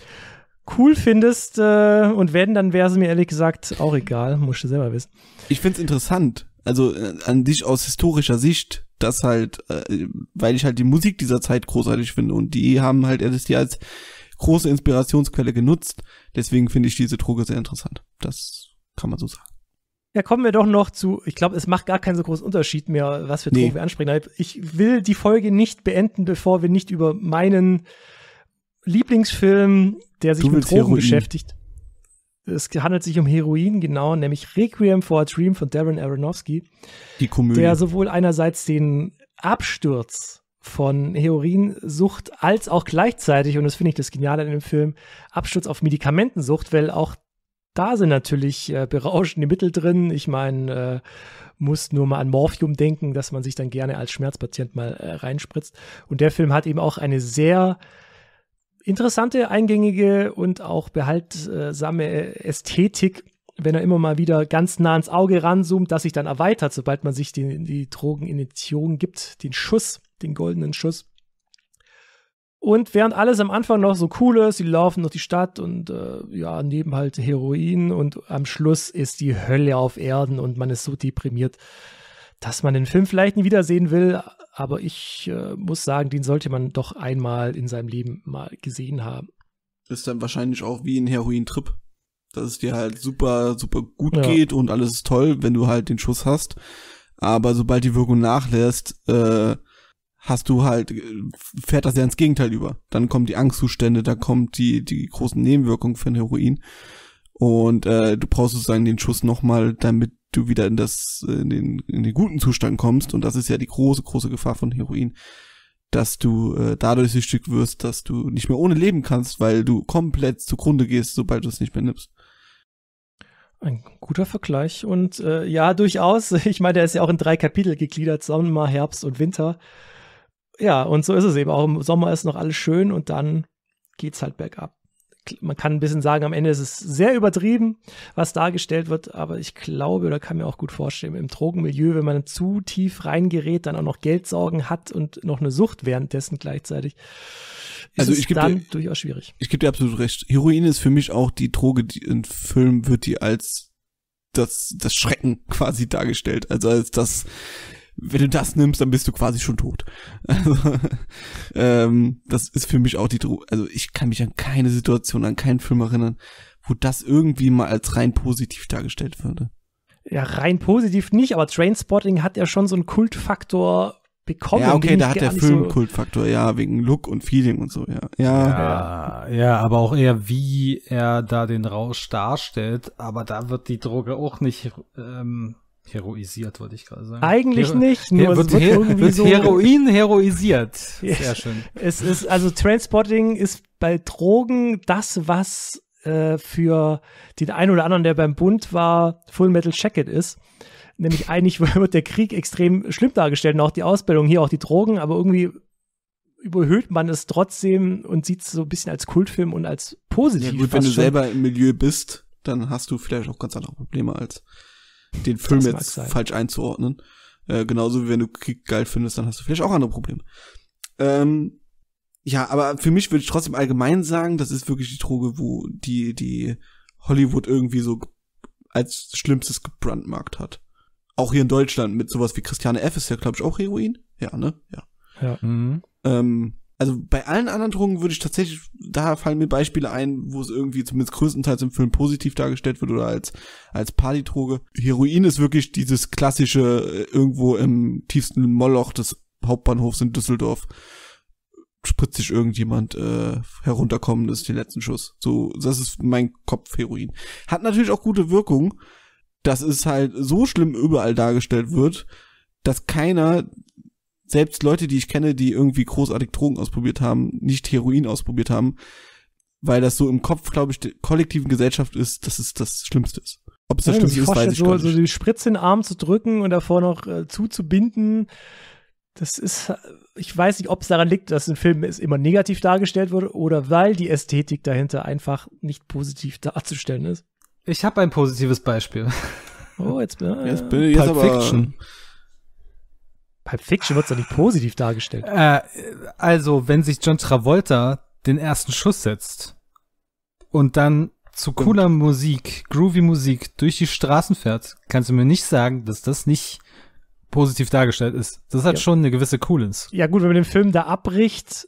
cool findest äh, und wenn, dann wäre es mir ehrlich gesagt auch egal, musst du selber wissen. Ich finde es interessant, also äh, an sich aus historischer Sicht, dass halt, äh, weil ich halt die Musik dieser Zeit großartig finde und die haben halt LSD als große Inspirationsquelle genutzt. Deswegen finde ich diese Droge sehr interessant. Das kann man so sagen. Ja, kommen wir doch noch zu, ich glaube, es macht gar keinen so großen Unterschied mehr, was für Drogen nee. wir ansprechen. Halt, ich will die Folge nicht beenden, bevor wir nicht über meinen Lieblingsfilm, der sich mit Drogen Heroin. beschäftigt. Es handelt sich um Heroin, genau, nämlich Requiem for a Dream von Darren Aronofsky. Die Komödie. Der sowohl einerseits den Absturz von Heroinsucht als auch gleichzeitig, und das finde ich das Geniale in dem Film, Absturz auf Medikamentensucht, weil auch da sind natürlich äh, berauschende Mittel drin. Ich meine, äh, muss nur mal an Morphium denken, dass man sich dann gerne als Schmerzpatient mal äh, reinspritzt. Und der Film hat eben auch eine sehr interessante, eingängige und auch behaltsame äh, Ästhetik, wenn er immer mal wieder ganz nah ans Auge ranzoomt, dass sich dann erweitert, sobald man sich die, die Drogeninjektion gibt, den Schuss, den goldenen Schuss. Und während alles am Anfang noch so cool ist, sie laufen durch die Stadt und äh, ja, neben halt Heroin und am Schluss ist die Hölle auf Erden und man ist so deprimiert, dass man den Film vielleicht nie wiedersehen will, aber ich äh, muss sagen, den sollte man doch einmal in seinem Leben mal gesehen haben. Ist dann wahrscheinlich auch wie ein Heroin-Trip, dass es dir halt super, super gut ja. geht und alles ist toll, wenn du halt den Schuss hast. Aber sobald die Wirkung nachlässt, äh, hast du halt, äh, fährt das ja ins Gegenteil über. Dann kommen die Angstzustände, da kommt die, die großen Nebenwirkungen von Heroin. Und äh, du brauchst sozusagen den Schuss nochmal, damit du wieder in das, in den, in den guten Zustand kommst. Und das ist ja die große, große Gefahr von Heroin, dass du äh, dadurch süchtig wirst, dass du nicht mehr ohne leben kannst, weil du komplett zugrunde gehst, sobald du es nicht mehr nimmst. Ein guter Vergleich und äh, ja, durchaus. Ich meine, der ist ja auch in drei Kapitel gegliedert: Sommer, Herbst und Winter. Ja, und so ist es eben auch. Im Sommer ist noch alles schön und dann geht's halt bergab man kann ein bisschen sagen, am Ende ist es sehr übertrieben, was dargestellt wird, aber ich glaube oder kann mir auch gut vorstellen, im Drogenmilieu, wenn man zu tief reingerät, dann auch noch Geldsorgen hat und noch eine Sucht währenddessen gleichzeitig, ist also ich es dann dir, durchaus schwierig. Ich gebe dir absolut recht. Heroin ist für mich auch die Droge, die in Filmen wird die als das, das Schrecken quasi dargestellt. Also als das, wenn du das nimmst, dann bist du quasi schon tot. Also, ähm, das ist für mich auch die, also ich kann mich an keine Situation, an keinen Film erinnern, wo das irgendwie mal als rein positiv dargestellt würde. Ja, rein positiv nicht, aber Trainspotting hat ja schon so einen Kultfaktor bekommen. Ja, okay, da hat der Film so Kultfaktor, ja, wegen Look und Feeling und so, ja. ja. Ja, ja. aber auch eher, wie er da den Rausch darstellt, aber da wird die Droge auch nicht ähm, Heroisiert, wollte ich gerade sagen. Eigentlich Hero nicht, nur wird, es wird, wird so Heroin heroisiert. Sehr schön. Es ist, also Trainspotting ist bei Drogen das, was äh, für den einen oder anderen, der beim Bund war, Full Metal Jacket ist. Nämlich eigentlich wird der Krieg extrem schlimm dargestellt und auch die Ausbildung, hier auch die Drogen, aber irgendwie überhöht man es trotzdem und sieht es so ein bisschen als Kultfilm und als positiv. Ja, gut, wenn du schon. selber im Milieu bist, dann hast du vielleicht auch ganz andere Probleme als den Film das jetzt falsch einzuordnen. Äh, genauso wie wenn du Krieg geil findest, dann hast du vielleicht auch andere Probleme. Ähm, ja, aber für mich würde ich trotzdem allgemein sagen, das ist wirklich die Droge, wo die, die Hollywood irgendwie so als schlimmstes gebrandmarkt hat. Auch hier in Deutschland mit sowas wie Christiane F. ist ja, glaube ich, auch Heroin. Ja, ne? Ja. ja. Mhm. Ähm, also bei allen anderen Drogen würde ich tatsächlich, da fallen mir Beispiele ein, wo es irgendwie zumindest größtenteils im Film positiv dargestellt wird oder als, als Partydroge. Heroin ist wirklich dieses klassische, äh, irgendwo im tiefsten Moloch des Hauptbahnhofs in Düsseldorf spritzt sich irgendjemand äh, herunterkommen, das ist den letzten Schuss. So, das ist mein Kopfheroin. Hat natürlich auch gute Wirkung, dass es halt so schlimm überall dargestellt wird, dass keiner selbst Leute, die ich kenne, die irgendwie großartig Drogen ausprobiert haben, nicht Heroin ausprobiert haben, weil das so im Kopf, glaube ich, der kollektiven Gesellschaft ist, dass es das Schlimmste ist. Ob es das ja, Schlimmste ist, weiß ich so, nicht. So die Spritze in den Arm zu drücken und davor noch äh, zuzubinden, das ist, ich weiß nicht, ob es daran liegt, dass ein Film ist, immer negativ dargestellt wurde oder weil die Ästhetik dahinter einfach nicht positiv darzustellen ist. Ich habe ein positives Beispiel. Oh, äh, jetzt, bin ich jetzt Pulp aber Pulp Fiction wird es doch nicht positiv dargestellt. Äh, also, wenn sich John Travolta den ersten Schuss setzt und dann zu cooler und. Musik, groovy Musik durch die Straßen fährt, kannst du mir nicht sagen, dass das nicht positiv dargestellt ist. Das hat ja. schon eine gewisse Coolness. Ja gut, wenn man den Film da abbricht,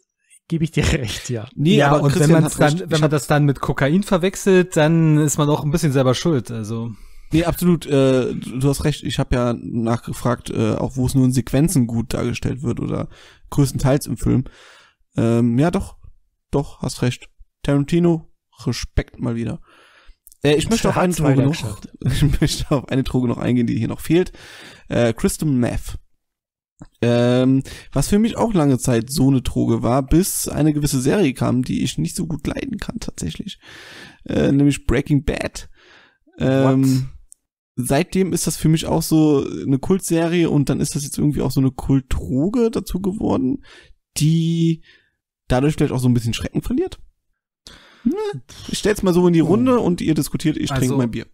gebe ich dir recht, ja. Nee, ja, aber und Christian wenn, dann, recht. wenn man das dann mit Kokain verwechselt, dann ist man auch ein bisschen selber schuld, also. Nee, absolut. Äh, du hast recht. Ich habe ja nachgefragt, äh, auch wo es nur in Sequenzen gut dargestellt wird oder größtenteils im Film. Ähm, ja, doch. Doch, hast recht. Tarantino, Respekt mal wieder. Äh, ich, möchte auf eine Droge noch, ich möchte auf eine Droge noch eingehen, die hier noch fehlt. Äh, Crystal Meth. Ähm, was für mich auch lange Zeit so eine Droge war, bis eine gewisse Serie kam, die ich nicht so gut leiden kann tatsächlich. Äh, nämlich Breaking Bad. Ähm, What? seitdem ist das für mich auch so eine Kultserie und dann ist das jetzt irgendwie auch so eine Kultdroge dazu geworden, die dadurch vielleicht auch so ein bisschen Schrecken verliert. Ne? Ich stell's mal so in die oh. Runde und ihr diskutiert, ich also, trinke mein Bier.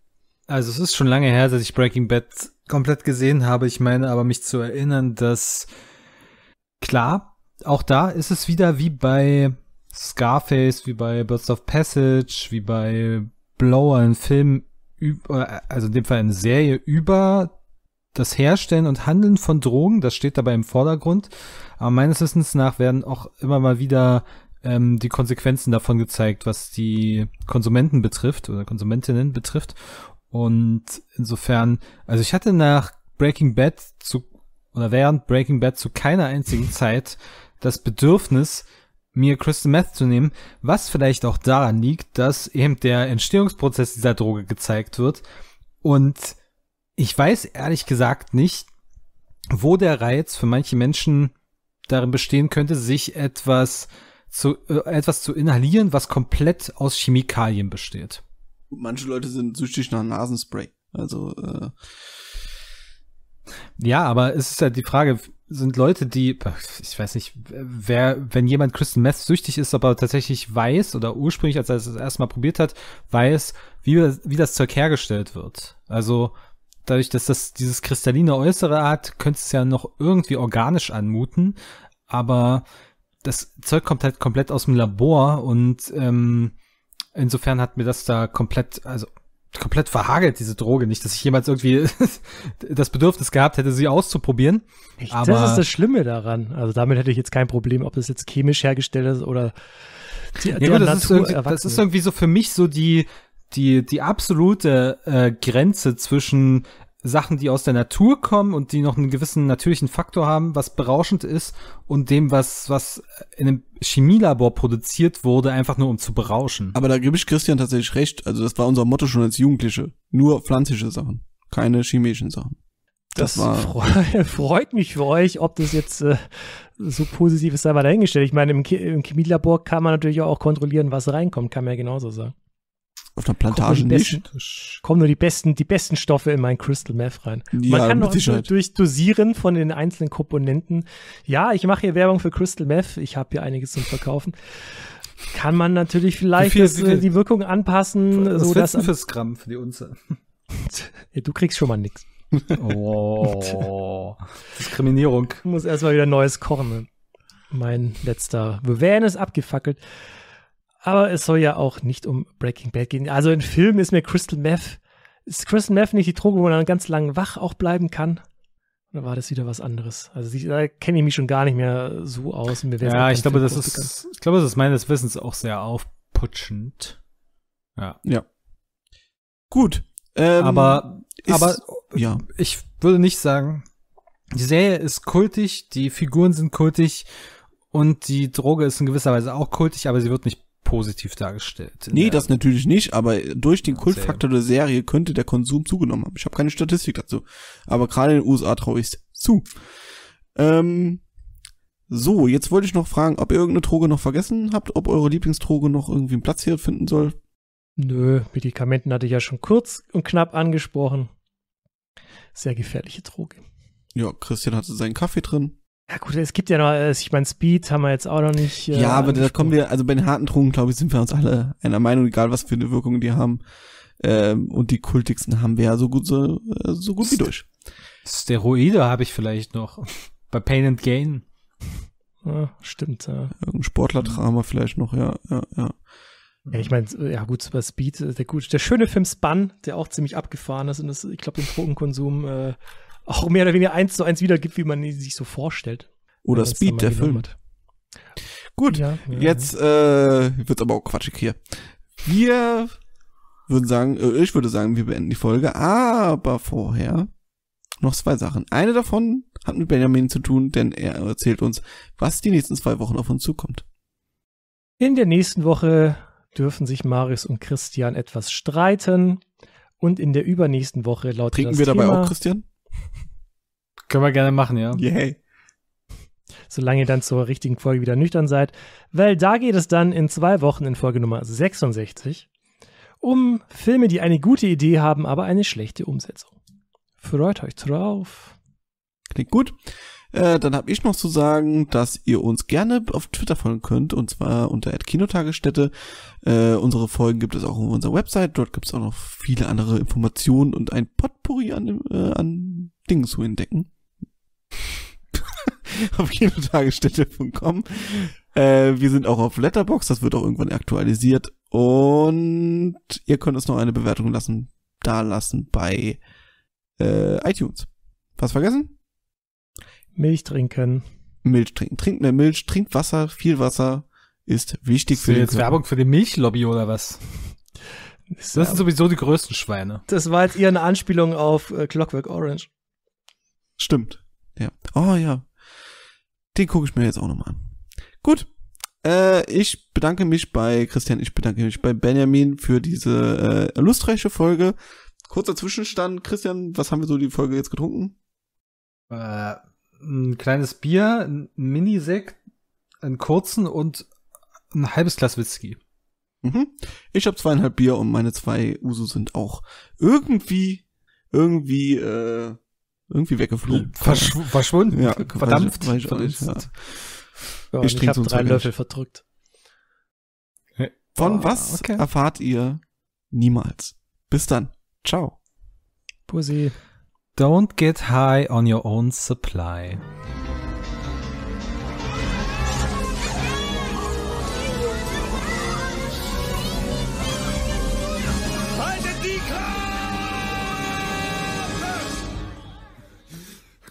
Also es ist schon lange her, dass ich Breaking Bad komplett gesehen habe. Ich meine aber mich zu erinnern, dass klar, auch da ist es wieder wie bei Scarface, wie bei Birds of Passage, wie bei Blower in Filmen über, also in dem Fall eine Serie über das Herstellen und Handeln von Drogen, das steht dabei im Vordergrund. Aber meines Wissens nach werden auch immer mal wieder ähm, die Konsequenzen davon gezeigt, was die Konsumenten betrifft oder Konsumentinnen betrifft. Und insofern, also ich hatte nach Breaking Bad zu oder während Breaking Bad zu keiner einzigen Zeit das Bedürfnis, mir Crystal Meth zu nehmen, was vielleicht auch daran liegt, dass eben der Entstehungsprozess dieser Droge gezeigt wird. Und ich weiß ehrlich gesagt nicht, wo der Reiz für manche Menschen darin bestehen könnte, sich etwas zu, äh, etwas zu inhalieren, was komplett aus Chemikalien besteht. Manche Leute sind süchtig nach Nasenspray. Also äh, ja, aber es ist ja halt die Frage, sind Leute, die, ich weiß nicht, wer, wenn jemand Crystal Meth süchtig ist, aber tatsächlich weiß oder ursprünglich, als er es das erste Mal probiert hat, weiß, wie, wie das Zeug hergestellt wird. Also dadurch, dass das dieses kristalline Äußere hat, könnte es ja noch irgendwie organisch anmuten, aber das Zeug kommt halt komplett aus dem Labor und ähm, insofern hat mir das da komplett, also komplett verhagelt, diese Droge. Nicht, dass ich jemals irgendwie das Bedürfnis gehabt hätte, sie auszuprobieren. Echt? Aber das ist das Schlimme daran. Also damit hätte ich jetzt kein Problem, ob das jetzt chemisch hergestellt ist oder die, ja, das, ist irgendwie, das ist irgendwie so für mich so die, die, die absolute äh, Grenze zwischen Sachen, die aus der Natur kommen und die noch einen gewissen natürlichen Faktor haben, was berauschend ist und dem, was, was in einem Chemielabor produziert wurde, einfach nur um zu berauschen. Aber da gebe ich Christian tatsächlich recht. Also das war unser Motto schon als Jugendliche. Nur pflanzliche Sachen, keine chemischen Sachen. Das, das fre freut mich für euch, ob das jetzt äh, so positiv ist, sei mal dahingestellt. Ich meine, im, im Chemielabor kann man natürlich auch kontrollieren, was reinkommt, kann man ja genauso sagen. Auf der Plantage kommen nicht. Besten, kommen nur die besten, die besten Stoffe in mein Crystal Meth rein. Ja, man kann auch Sicherheit. durch Dosieren von den einzelnen Komponenten. Ja, ich mache hier Werbung für Crystal Meth. Ich habe hier einiges zum Verkaufen. Kann man natürlich vielleicht viel, das, viel, äh, die Wirkung anpassen. Was so dass, fürs Gramm für die Unze? du kriegst schon mal nichts. Oh, Diskriminierung. Ich muss erstmal wieder neues kochen. Ne? Mein letzter Bewähren ist abgefackelt. Aber es soll ja auch nicht um Breaking Bad gehen. Also in Filmen ist mir Crystal Meth, ist Crystal Meth nicht die Droge, wo man ganz lang wach auch bleiben kann? Oder war das wieder was anderes? Also da kenne ich mich schon gar nicht mehr so aus. ja, ich glaube, das ist, ich glaube, das ist meines Wissens auch sehr aufputschend. Ja. Ja. Gut. Ähm, aber, ist, aber ja. ich würde nicht sagen, die Serie ist kultig, die Figuren sind kultig und die Droge ist in gewisser Weise auch kultig, aber sie wird nicht positiv dargestellt. Nee, das natürlich nicht, aber durch den Kultfaktor der Serie könnte der Konsum zugenommen haben. Ich habe keine Statistik dazu. Aber gerade in den USA traue ich es zu. Ähm, so, jetzt wollte ich noch fragen, ob ihr irgendeine Droge noch vergessen habt, ob eure Lieblingsdroge noch irgendwie einen Platz hier finden soll. Nö, Medikamenten hatte ich ja schon kurz und knapp angesprochen. Sehr gefährliche Droge. Ja, Christian hatte seinen Kaffee drin. Ja gut, es gibt ja noch, äh, ich meine, Speed haben wir jetzt auch noch nicht. Äh, ja, aber da kommen wir, also bei den harten Drogen, glaube ich, sind wir uns alle einer Meinung, egal was für eine Wirkung die haben. Ähm, und die kultigsten haben wir ja so gut, so, äh, so gut wie durch. Steroide habe ich vielleicht noch. bei Pain and Gain. Ja, stimmt, ja. Irgendein Sportler-Drama vielleicht noch, ja, ja, ja. Ja, ich meine, ja gut, über Speed, äh, der, gut, der schöne Film Spun, der auch ziemlich abgefahren ist und das, ich glaube, den Drogenkonsum äh, auch mehr oder weniger eins zu eins wiedergibt, wie man sich so vorstellt. Oder Speed, der Film. Hat. Gut, ja, ja, jetzt äh, wird's aber auch quatschig hier. Wir würden sagen, äh, ich würde sagen, wir beenden die Folge, aber vorher noch zwei Sachen. Eine davon hat mit Benjamin zu tun, denn er erzählt uns, was die nächsten zwei Wochen auf uns zukommt. In der nächsten Woche dürfen sich Marius und Christian etwas streiten und in der übernächsten Woche lautet Trinken das wir dabei Thema, auch Christian? Können wir gerne machen, ja. Yay. Solange ihr dann zur richtigen Folge wieder nüchtern seid, weil da geht es dann in zwei Wochen in Folge Nummer 66 um Filme, die eine gute Idee haben, aber eine schlechte Umsetzung. Freut euch drauf. Klingt gut. Äh, dann habe ich noch zu sagen, dass ihr uns gerne auf Twitter folgen könnt, und zwar unter Kinotagesstätte. Äh, unsere Folgen gibt es auch auf unserer Website. Dort gibt es auch noch viele andere Informationen und ein Potpourri an, äh, an Ding zu entdecken. auf kinotagesstätte.com. Äh, wir sind auch auf Letterbox, das wird auch irgendwann aktualisiert. Und ihr könnt uns noch eine Bewertung lassen, da lassen bei äh, iTunes. Was vergessen? Milch trinken. Milch trinken. Trinkt mehr ne, Milch, trinkt Wasser, viel Wasser ist wichtig ist für den jetzt Körper. Werbung für die Milchlobby oder was? Das sind sowieso die größten Schweine. Das war jetzt eher eine Anspielung auf äh, Clockwork Orange. Stimmt. Ja. Oh ja. Den gucke ich mir jetzt auch nochmal an. Gut. Äh, ich bedanke mich bei Christian, ich bedanke mich bei Benjamin für diese äh, lustreiche Folge. Kurzer Zwischenstand, Christian, was haben wir so die Folge jetzt getrunken? Äh, ein kleines Bier, ein Minisekt, einen kurzen und ein halbes Glas Whisky. Mhm. Ich habe zweieinhalb Bier und meine zwei Uso sind auch irgendwie, irgendwie äh, irgendwie weggeflogen. Verschw verschwunden. Ja, Verdampft. Weiß, weiß, ja. Ja, ich, ich habe drei Löffel verdrückt. Von oh, was okay. erfahrt ihr niemals? Bis dann. Ciao. Pussy. Don't get high on your own supply.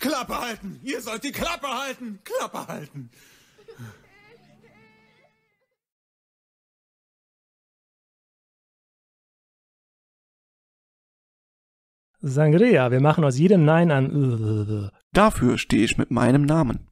Klappe halten! Ihr sollt die Klappe halten! Klappe halten! Sangria, wir machen aus jedem Nein an. Dafür stehe ich mit meinem Namen.